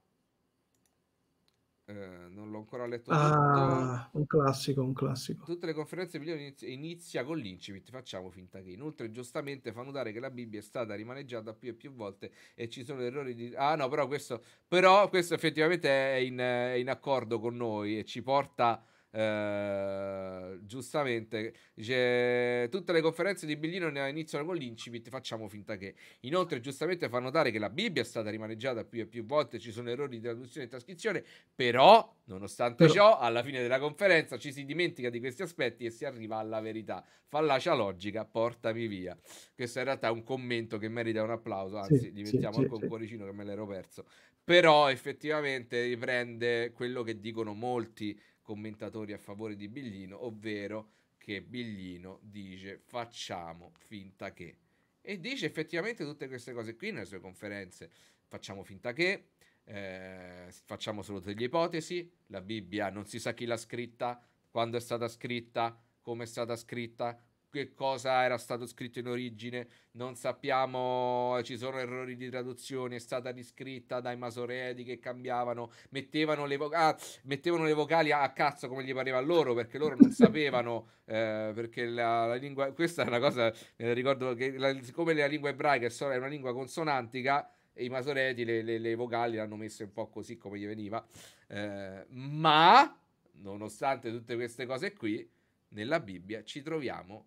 Eh, non l'ho ancora letto ah, tutto. un classico, un classico. Tutte le conferenze migliori inizia, inizia con l'incipit, facciamo finta che. Inoltre giustamente fa notare che la Bibbia è stata rimaneggiata più e più volte e ci sono errori di... Ah no, però questo, però questo effettivamente è in, è in accordo con noi e ci porta eh, giustamente dice tutte le conferenze di Biglino iniziano con l'incipit, facciamo finta che. Inoltre giustamente fa notare che la Bibbia è stata rimaneggiata più e più volte, ci sono errori di traduzione e trascrizione, però nonostante però... ciò alla fine della conferenza ci si dimentica di questi aspetti e si arriva alla verità. Fallacia logica, portami via. Questo in realtà è un commento che merita un applauso, anzi sì, diventiamo sì, anche sì, un cuoricino che me l'ero perso. Però effettivamente riprende quello che dicono molti commentatori a favore di Biglino, ovvero che Biglino dice facciamo finta che. E dice effettivamente tutte queste cose qui nelle sue conferenze. Facciamo finta che, eh, facciamo solo delle ipotesi, la Bibbia non si sa chi l'ha scritta, quando è stata scritta, come è stata scritta, che cosa era stato scritto in origine, non sappiamo, eh, ci sono errori di traduzione, è stata riscritta dai Masoreti che cambiavano, mettevano le, voca- ah, mettevano le vocali a, cazzo come gli pareva a loro perché loro non sapevano, eh, perché la, la, lingua, questa è una cosa, eh, ricordo che la, siccome la lingua ebraica è una lingua consonantica, e i Masoreti le, le, le vocali l'hanno messe un po' così come gli veniva, eh, ma nonostante tutte queste cose qui, nella Bibbia ci troviamo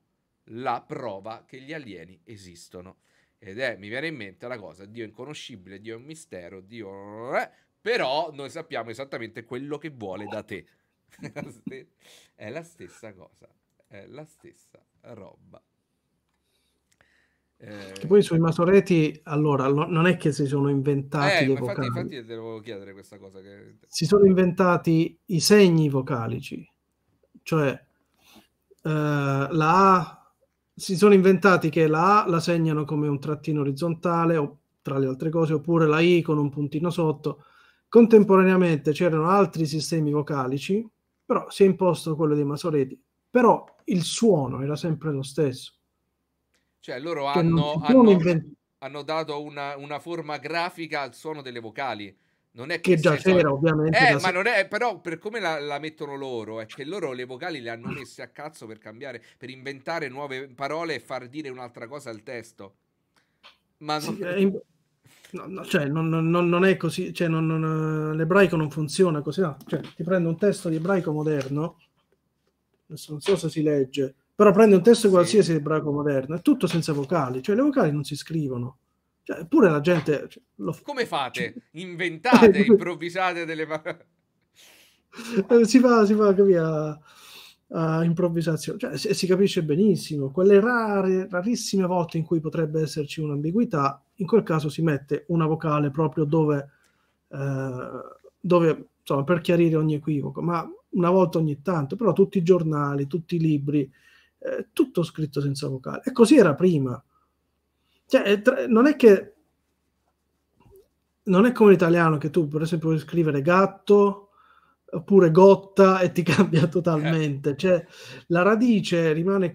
la prova che gli alieni esistono. Ed è, mi viene in mente la cosa, Dio è inconoscibile, Dio è un mistero, Dio... Eh, però noi sappiamo esattamente quello che vuole da te. è la stessa cosa, è la stessa roba. Eh, che poi sui Masoreti, allora, no, non è che si sono inventati eh, le vocali. Infatti, infatti te volevo chiedere questa cosa. Che... Si sono inventati i segni vocalici, cioè eh, la A si sono inventati che la A la segnano come un trattino orizzontale o tra le altre cose, oppure la I con un puntino sotto. Contemporaneamente c'erano altri sistemi vocalici, però si è imposto quello dei Masoreti, però il suono era sempre lo stesso. Cioè loro hanno, hanno, hanno, dato una, una forma grafica al suono delle vocali non è che, che già c'era, so... ovviamente. Eh, ma se... non è, però, per come la, la, mettono loro, è che loro le vocali le hanno messe a cazzo per cambiare, per inventare nuove parole e far dire un'altra cosa al testo. Ma non... Sì, no, no, cioè, non, non, non, è così, cioè, eh, l'ebraico non funziona così. No. Cioè, ti prendo un testo di ebraico moderno, adesso non so se si legge, però prende un testo sì. qualsiasi ebraico moderno, è tutto senza vocali, cioè le vocali non si scrivono. Cioè, pure la gente... Cioè, lo... Come fate? Cioè Inventate, improvvisate delle parole? Eh, si, fa, si va via a, improvvisazione. Cioè, si, si, capisce benissimo. Quelle rare, rarissime volte in cui potrebbe esserci un'ambiguità, in quel caso si mette una vocale proprio dove... Eh, dove insomma, per chiarire ogni equivoco, ma una volta ogni tanto, però tutti i giornali, tutti i libri, eh, tutto scritto senza vocale. E così era prima. Cioè, non è che... Non è come l'italiano che tu, per esempio, puoi scrivere gatto oppure gotta e ti cambia totalmente. Eh. Cioè, la radice rimane...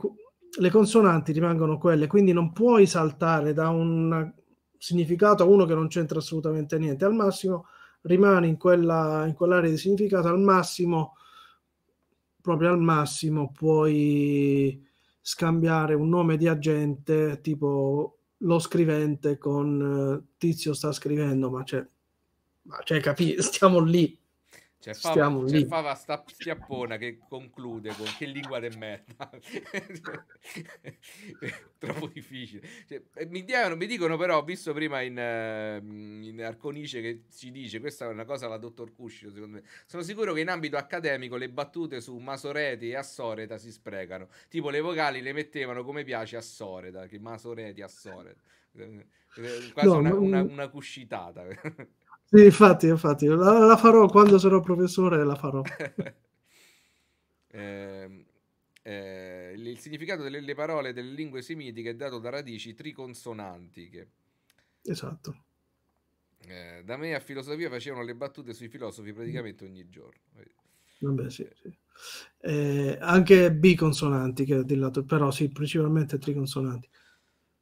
Le consonanti rimangono quelle, quindi non puoi saltare da un significato a uno che non c'entra assolutamente niente. Al massimo rimani in, quella, in quell'area di significato, al massimo, proprio al massimo, puoi scambiare un nome di agente tipo lo scrivente con eh, tizio sta scrivendo, ma c'è, ma cioè capi- stiamo lì c'è Fava, c'è Fava sta schiappona che conclude con che lingua di merda. Troppo difficile. Cioè, eh, mi, diano, mi, dicono però, ho visto prima in, ehm, in, Arconice che ci dice, questa è una cosa la dottor Cuscio secondo me, sono sicuro che in ambito accademico le battute su Masoreti e Assoreta si sprecano. Tipo le vocali le mettevano come piace Assoreta, che Masoreti, Assoreta. Eh, eh, quasi no, una, una, una cuscitata. Sì, infatti, infatti, la, la, farò quando sarò professore, la farò. eh, eh, il significato delle, delle parole delle lingue semitiche è dato da radici triconsonantiche. Esatto. Eh, da me a filosofia facevano le battute sui filosofi praticamente ogni giorno. Vabbè, sì, sì. Eh, anche biconsonanti, che ho detto, però sì, principalmente triconsonanti.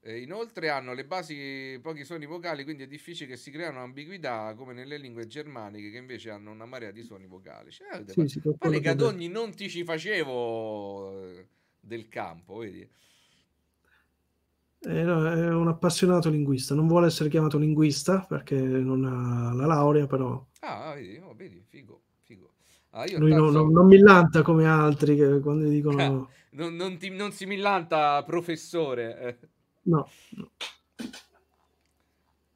Eh, inoltre hanno le basi pochi suoni vocali, quindi è difficile che si creano ambiguità come nelle lingue germaniche che invece hanno una marea di suoni vocali. Cioè, sì, ma, ma le cadogni non ti ci facevo eh, del campo, vedi? Eh, no, è un appassionato linguista, non vuole essere chiamato linguista perché non ha la laurea, però... Ah, ah vedi, oh, vedi figo, figo. Ah, Lui non, non, non millanta come altri che quando dicono... non, non, ti, non si millanta professore. No. no.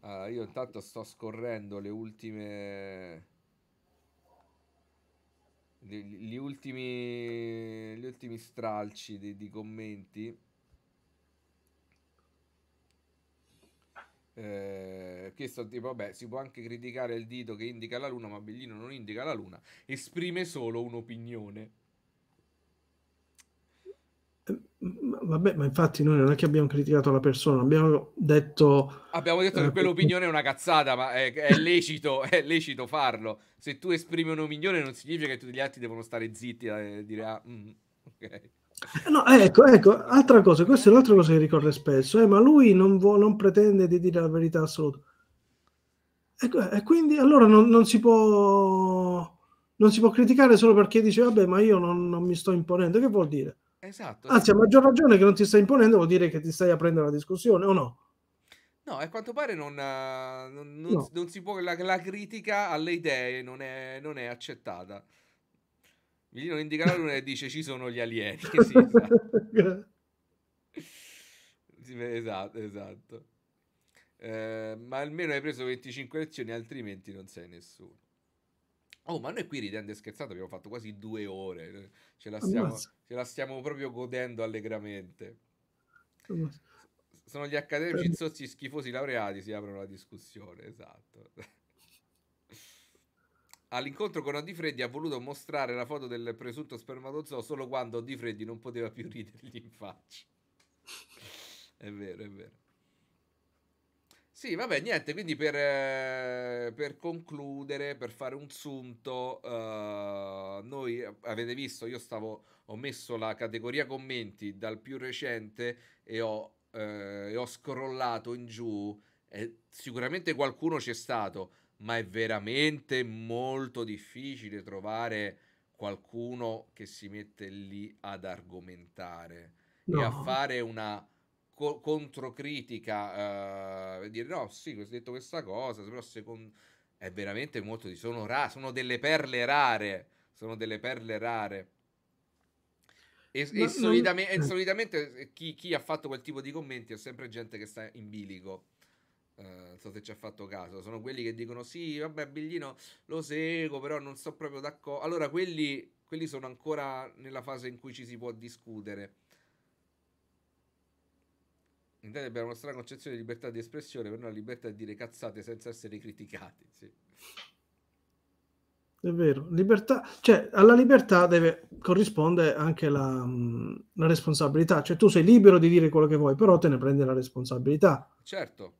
Allora, io intanto sto scorrendo le ultime gli ultimi, gli ultimi stralci di, di commenti eh, che tipo vabbè si può anche criticare il dito che indica la luna ma Bellino non indica la luna esprime solo un'opinione Vabbè, ma infatti noi non è che abbiamo criticato la persona, abbiamo detto... Abbiamo detto che eh, quell'opinione è una cazzata, ma è, è, lecito, è lecito farlo. Se tu esprimi un'opinione non significa che tutti gli altri devono stare zitti e eh, dire... Ah, mm, okay. Eh, no, ecco, ecco, altra cosa, questa è l'altra cosa che ricorre spesso, eh, ma lui non, vuo, non pretende di dire la verità assoluta. E, ecco, e quindi allora non, non si può non si può criticare solo perché dice vabbè ma io non, non, mi sto imponendo che vuol dire Esatto. Anzi, a maggior ragione che non ti stai imponendo vuol dire che ti stai aprendo la discussione, o no? No, a quanto pare non, non, non, no. non si può, la, la, critica alle idee non è, non è accettata. Milino e dice ci sono gli alieni. Sì, esatto. esatto, esatto. Eh, ma almeno hai preso 25 lezioni, altrimenti non sei nessuno. Oh, ma noi qui ridendo e scherzando abbiamo fatto quasi due ore, eh, ce la stiamo, ce la stiamo proprio godendo allegramente. Sono gli accademici zozzi schifosi laureati, si aprono la discussione, esatto. All'incontro con Di Freddi ha voluto mostrare la foto del presunto spermatozoo solo quando Di Freddi non poteva più ridergli in faccia. È vero, è vero. Sì, vabbè, niente, quindi per, eh, per concludere, per fare un sunto, eh, noi eh, avete visto, io stavo, ho messo la categoria commenti dal più recente e ho, eh, e ho scrollato in giù, e sicuramente qualcuno c'è stato, ma è veramente molto difficile trovare qualcuno che si mette lì ad argomentare no. e a fare una co- controcritica, eh, dire no, sì, ho detto questa cosa, però secondo... è veramente molto di... Sono, ra- sono delle perle rare, sono delle perle rare. E, no, e, solidame- non... e eh. solitamente eh, chi, chi, ha fatto quel tipo di commenti è sempre gente che sta in bilico. Uh, non so se ci ha fatto caso. Sono quelli che dicono: Sì, vabbè, Biglino lo seguo, però non so proprio d'accordo. Allora, quelli, quelli sono ancora nella fase in cui ci si può discutere. In Italia abbiamo una strana concezione di libertà di espressione, per noi la libertà di dire cazzate senza essere criticati. Sì. È vero, libertà, cioè alla libertà deve, corrispondere anche la, mm, la, responsabilità, cioè tu sei libero di dire quello che vuoi, però te ne prendi la responsabilità. Certo.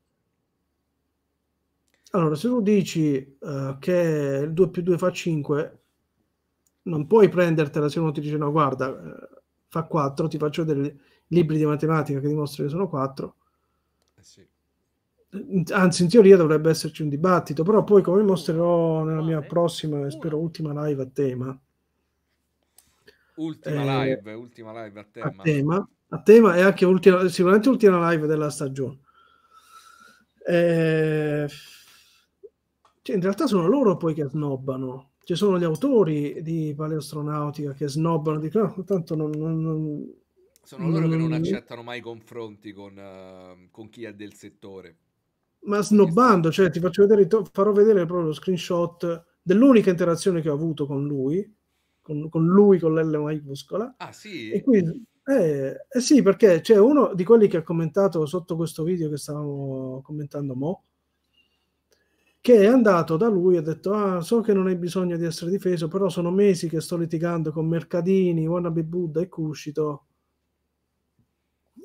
Allora, se tu dici uh, che 2 più 2 fa 5, non puoi prendertela se uno ti dice no, guarda, eh, fa 4, ti faccio vedere libri di matematica che dimostrano che sono quattro. Eh sì. Anzi, in teoria dovrebbe esserci un dibattito, però poi come mostrerò nella mia prossima e spero ultima live a tema. Ultima eh, live, ultima live a tema. A tema, a tema e anche ultima, sicuramente ultima live della stagione. Eh, cioè, in realtà sono loro poi che snobbano ci sono gli autori di paleoastronautica che snobbano, dicono ah, tanto non, non, non, sono loro mm. che non mm. accettano mai confronti con, uh, con chi è del settore. Ma snobbando, cioè ti faccio vedere, farò vedere proprio lo screenshot dell'unica interazione che ho avuto con lui, con, con lui con l'L maiuscola. Ah sì? E quindi, eh, eh, sì, perché c'è uno di quelli che ha commentato sotto questo video che stavamo commentando mo', che è andato da lui e ha detto ah so che non hai bisogno di essere difeso però sono mesi che sto litigando con Mercadini, Wannabe Buddha e Cuscito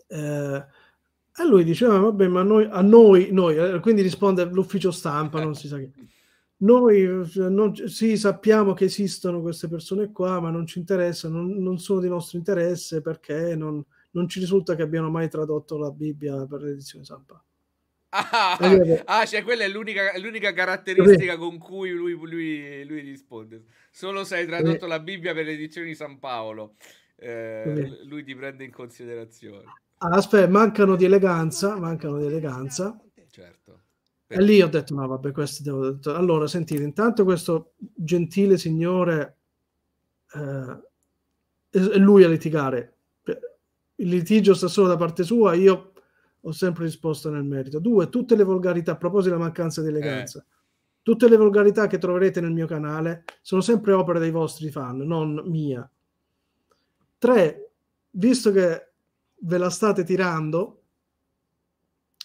eh, e lui diceva, ah, vabbè, ma noi, a noi, noi, eh, quindi risponde l'ufficio stampa, non eh. si sa che. Noi eh, non, sì, sappiamo che esistono queste persone qua, ma non ci interessano, non, non sono di nostro interesse perché non, non, ci risulta che abbiano mai tradotto la Bibbia per l'edizione stampa. Ah, allora, ah cioè quella è l'unica, l'unica caratteristica sì. con cui lui, lui, lui, risponde. Solo se hai tradotto sì. la Bibbia per l'edizione di San Paolo, eh, sì. lui ti prende in considerazione aspetta, mancano di eleganza, mancano di eleganza. Certo. E lì ho detto, no vabbè, questo devo... Detto. Allora, sentite, intanto questo gentile signore, eh, lui a litigare. Il litigio sta solo da parte sua, io ho sempre risposto nel merito. Due, tutte le volgarità, a proposito della mancanza di eleganza, eh. tutte le volgarità che troverete nel mio canale sono sempre opera dei vostri fan, non mia. Tre, visto che ve la state tirando,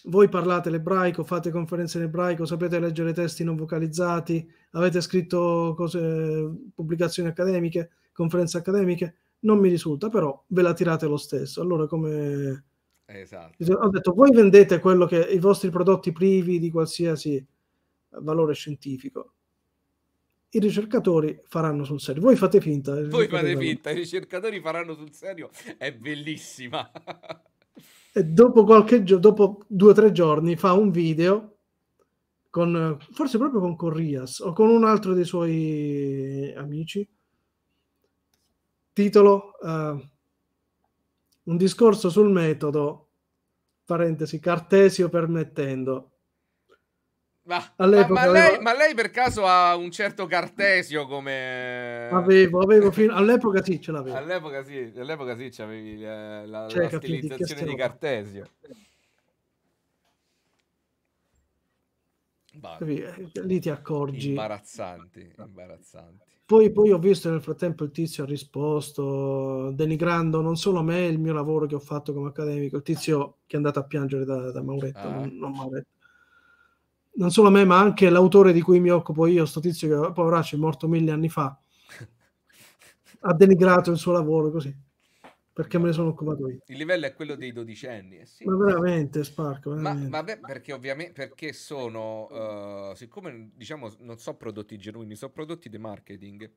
voi parlate l'ebraico, fate conferenze in ebraico, sapete leggere testi non vocalizzati, avete scritto cose, pubblicazioni accademiche, conferenze accademiche, non mi risulta, però ve la tirate lo stesso. Allora come... Esatto. Ho detto, voi vendete quello che i vostri prodotti privi di qualsiasi valore scientifico i ricercatori faranno sul serio. Voi fate finta. Voi fate finta, i ricercatori faranno sul serio. È bellissima. e dopo qualche giorno, dopo due o tre giorni, fa un video con, forse proprio con Corrias o con un altro dei suoi amici. Titolo uh, Un discorso sul metodo, parentesi, cartesio permettendo ma, All'epoca ma, ma, lei, ma, lei, per caso ha un certo Cartesio come... Avevo, avevo fino... all'epoca sì ce l'avevo. All'epoca sì, all'epoca sì c'avevi la, la, cioè, la stilizzazione di Cartesio. Eh, lì ti accorgi. Imbarazzanti, imbarazzanti. Poi, poi, ho visto nel frattempo il tizio ha risposto denigrando non solo me, il mio lavoro che ho fatto come accademico, il tizio che è andato a piangere da, da Mauretto, ah. non, non non solo me, ma anche l'autore di cui mi occupo io, sto tizio che poveraccio è morto mille anni fa, ha denigrato il suo lavoro così perché me ne sono occupato io. Il livello è quello dei dodicenni, eh sì. ma veramente Sparco. Veramente. Ma, vabbè, perché ovviamente perché sono, uh, siccome diciamo non sono prodotti genuini, sono prodotti di marketing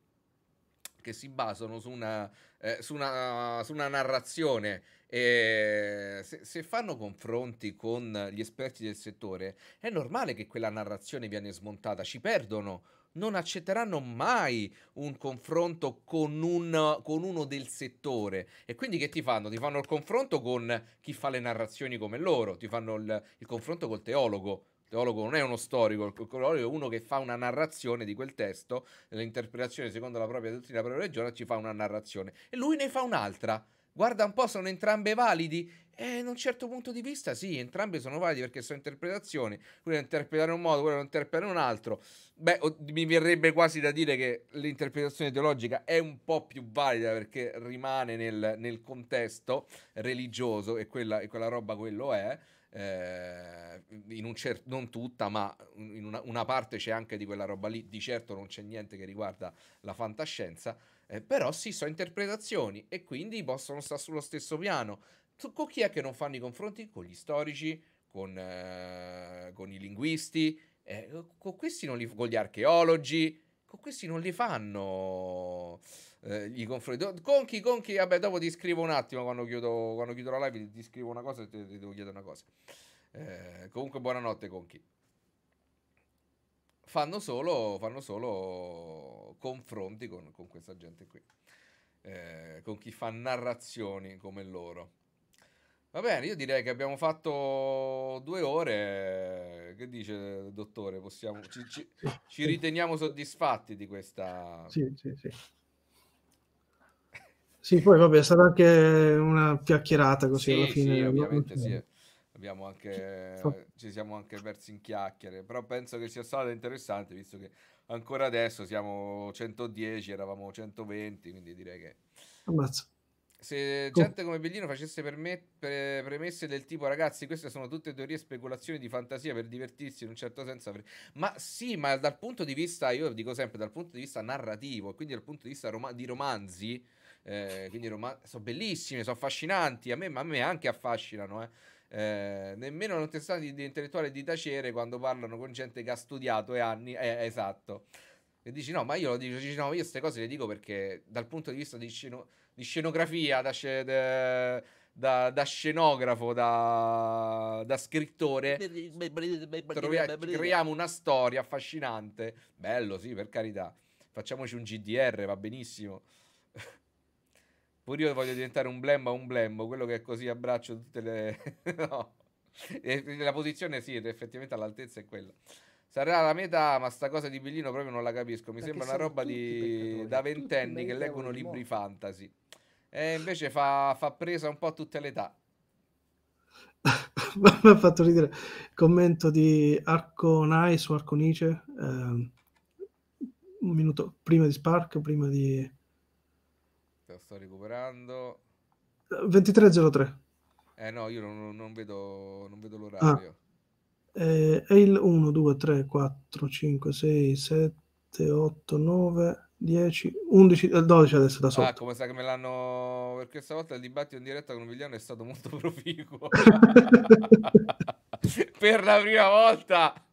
che si basano su una, eh, su una, su una narrazione. E eh, se, se, fanno confronti con gli esperti del settore, è normale che quella narrazione viene smontata, ci perdono. Non accetteranno mai un confronto con, un, con uno del settore. E quindi che ti fanno? Ti fanno il confronto con chi fa le narrazioni come loro, ti fanno il, il confronto col teologo teologo non è uno storico, il teologo è uno che fa una narrazione di quel testo, l'interpretazione secondo la propria dottrina, la propria religione, ci fa una narrazione. E lui ne fa un'altra. Guarda un po', sono entrambe validi. E eh, in un certo punto di vista sì, entrambe sono validi perché sono interpretazioni. Quello interpretare in un modo, quello interpretare in un altro. Beh, mi verrebbe quasi da dire che l'interpretazione teologica è un po' più valida perché rimane nel, nel contesto religioso e quella, e quella roba quello è eh, cer- non tutta, ma in una, una, parte c'è anche di quella roba lì, di certo non c'è niente che riguarda la fantascienza, eh, però sì, sono interpretazioni e quindi possono stare sullo stesso piano. Tu, con chi è che non fanno i confronti? Con gli storici, con, eh, con i linguisti, eh, con questi non li, con gli archeologi, con questi non li fanno eh, gli confronti. Conchi, Conchi, vabbè, dopo ti scrivo un attimo quando chiudo, quando chiudo la live, ti scrivo una cosa e ti, ti devo chiedere una cosa. Eh, comunque, buonanotte, Conchi. Fanno solo, fanno solo confronti con, con questa gente qui, eh, con chi fa narrazioni come loro. Va bene, io direi che abbiamo fatto due ore. Che dice dottore? Possiamo, ci, ci, ci riteniamo soddisfatti di questa. Sì, sì, sì. Sì, poi vabbè, sarà anche una chiacchierata così sì, alla fine. Sì, ovviamente sì. Anche, ci siamo anche persi in chiacchiere, però penso che sia stato interessante visto che ancora adesso siamo 110, eravamo 120, quindi direi che... Ammazza. Se gente come Bellino facesse permet- pre- premesse del tipo ragazzi, queste sono tutte teorie e speculazioni di fantasia per divertirsi in un certo senso. Avrei... Ma sì, ma dal punto di vista, io dico sempre, dal punto di vista narrativo, quindi dal punto di vista rom- di romanzi, eh, quindi Roma- sono bellissime, sono affascinanti, a me, a me anche affascinano. Eh. Eh, nemmeno non ti stanno di intellettuale di tacere quando parlano con gente che ha studiato e anni. Eh, esatto. E dici no, ma io lo dico, dici no, io queste cose le dico perché dal punto di vista di, sceno- di scenografia, da, sc- de- da, da, scenografo, da, da scrittore, trovia- creiamo una storia affascinante. Bello, sì, per carità. Facciamoci un GDR, va benissimo. Pure io voglio diventare un blembo un blembo, quello che è così abbraccio tutte le... no. E la posizione sì, effettivamente all'altezza è quella. Sarà la metà, ma sta cosa di Bellino proprio non la capisco. Mi Perché sembra una roba di... da ventenni che leggono libri fantasy. E invece fa, fa presa un po' a tutte le età. mi ha fatto ridere il commento di Arconai o Arconice eh, un minuto prima di Spark, prima di aspetta, sto recuperando. 23.03. Eh no, io non, non vedo, non vedo l'orario. Ah. Eh, è il 1, 2, 3, 4, 5, 6, 7, 8, 9, 10, 11, 12 adesso da sotto. Ah, come sa che me l'hanno... Perché stavolta il dibattito in diretta con Vigliano è stato molto proficuo. per la prima volta.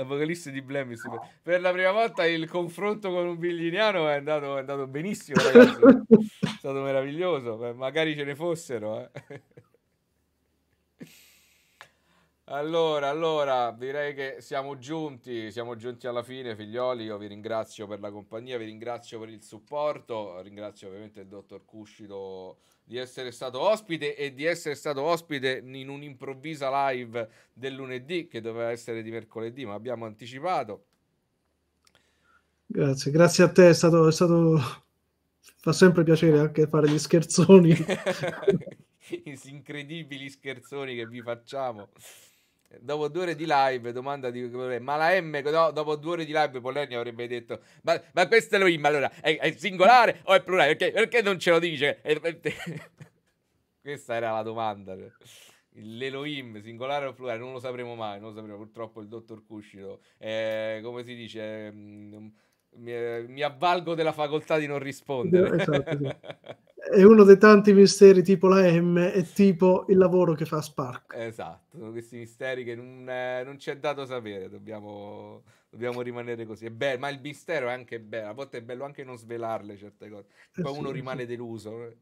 Apocalisse di Blemish. Per la prima volta il confronto con un bigliniano è andato, è andato benissimo, ragazzi. è stato meraviglioso. Beh, magari ce ne fossero. Eh. Allora, allora, direi che siamo giunti, siamo giunti alla fine, figlioli, io vi ringrazio per la compagnia, vi ringrazio per il supporto, ringrazio ovviamente il dottor Cuscito di essere stato ospite e di essere stato ospite in un'improvvisa live del lunedì che doveva essere di mercoledì, ma abbiamo anticipato. Grazie, grazie a te, è stato, è stato... fa sempre piacere anche fare gli scherzoni. gli Incredibili scherzoni che vi facciamo dopo due ore di live, domanda di ma la M, no, dopo due ore di live Polerni avrebbe detto, ma, ma questo è lo IM, allora è, è, singolare o è plurale? Perché, perché non ce lo dice? Questa era la domanda. Cioè, L'Elohim, singolare o plurale, non lo sapremo mai, non lo sapremo, purtroppo il dottor Cuscito, eh, come si dice, eh, mi, mi, avvalgo della facoltà di non rispondere. Esatto, esatto. è uno dei tanti misteri tipo la M e tipo il lavoro che fa Spark. Esatto, sono questi misteri che non, eh, non ci è dato sapere, dobbiamo, dobbiamo rimanere così. È bello, ma il mistero è anche bello, a volte è bello anche non svelarle certe cose, eh poi sì, uno eh rimane sì. deluso.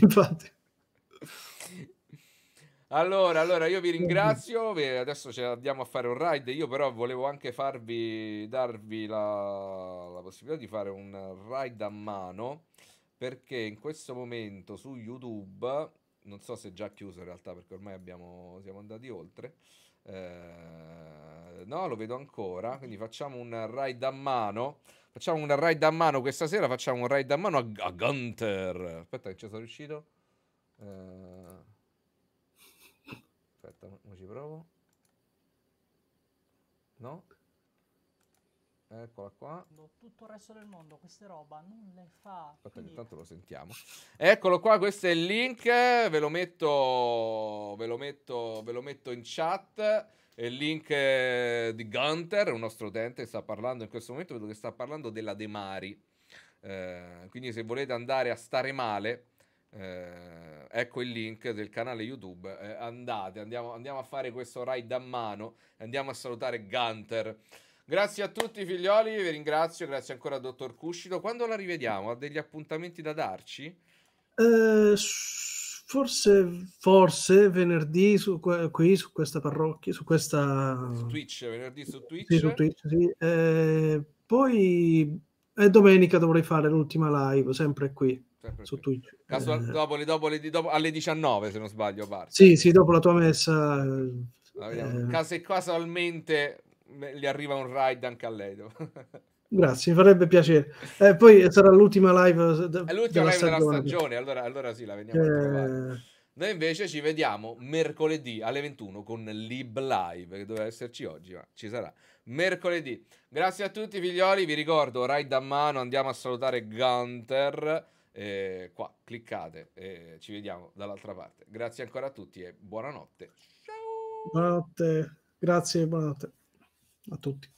Infatti. Allora, allora, io vi ringrazio, adesso ce andiamo a fare un ride, io però volevo anche farvi, darvi la, la possibilità di fare un ride a mano perché in questo momento su YouTube, non so se è già chiuso in realtà perché ormai abbiamo, siamo andati oltre, eh, no, lo vedo ancora, quindi facciamo un raid a mano, facciamo un raid a mano questa sera, facciamo un raid a mano a, a Gunter. Aspetta che ci sono riuscito. Eh, aspetta, ci provo. No? Eccola qua. Tutto il resto del mondo queste roba non le fa. Aspetta, quindi... intanto lo sentiamo. Eccolo qua, questo è il link. Ve lo metto, ve lo metto, ve lo metto in chat. È il link eh, di Gunter, un nostro utente che sta parlando in questo momento. Vedo che sta parlando della De Mari. Eh, quindi se volete andare a stare male. Eh, ecco il link del canale YouTube. Eh, andate, andiamo, andiamo, a fare questo ride a mano. Andiamo a salutare Gunter. Grazie a tutti figlioli, vi ringrazio, grazie ancora dottor Cuscito. Quando la rivediamo? Ha degli appuntamenti da darci? Eh, forse, forse venerdì su, qui su questa parrocchia, su questa... Su Twitch, venerdì su Twitch. Sì, su Twitch sì. eh, poi eh, domenica dovrei fare l'ultima live, sempre qui. su qui. Twitch. Casual, eh. dopo, dopo, dopo, alle 19 se non sbaglio. Parti. Sì, sì, dopo la tua messa... Eh. Caso, casualmente gli arriva un ride anche a lei. Grazie, mi farebbe piacere. Eh, poi sarà l'ultima live, de- È l'ultima della, live stagione. della stagione, allora, allora sì, la vediamo. eh... Noi invece ci vediamo mercoledì alle 21 con l'IB Live, che doveva esserci oggi, ma ci sarà. Mercoledì. Grazie a tutti figlioli, vi ricordo, ride a mano, andiamo a salutare Gunter. Eh, qua, cliccate e ci vediamo dall'altra parte. Grazie ancora a tutti e buonanotte. Ciao! Buonanotte, grazie, buonanotte a tutti.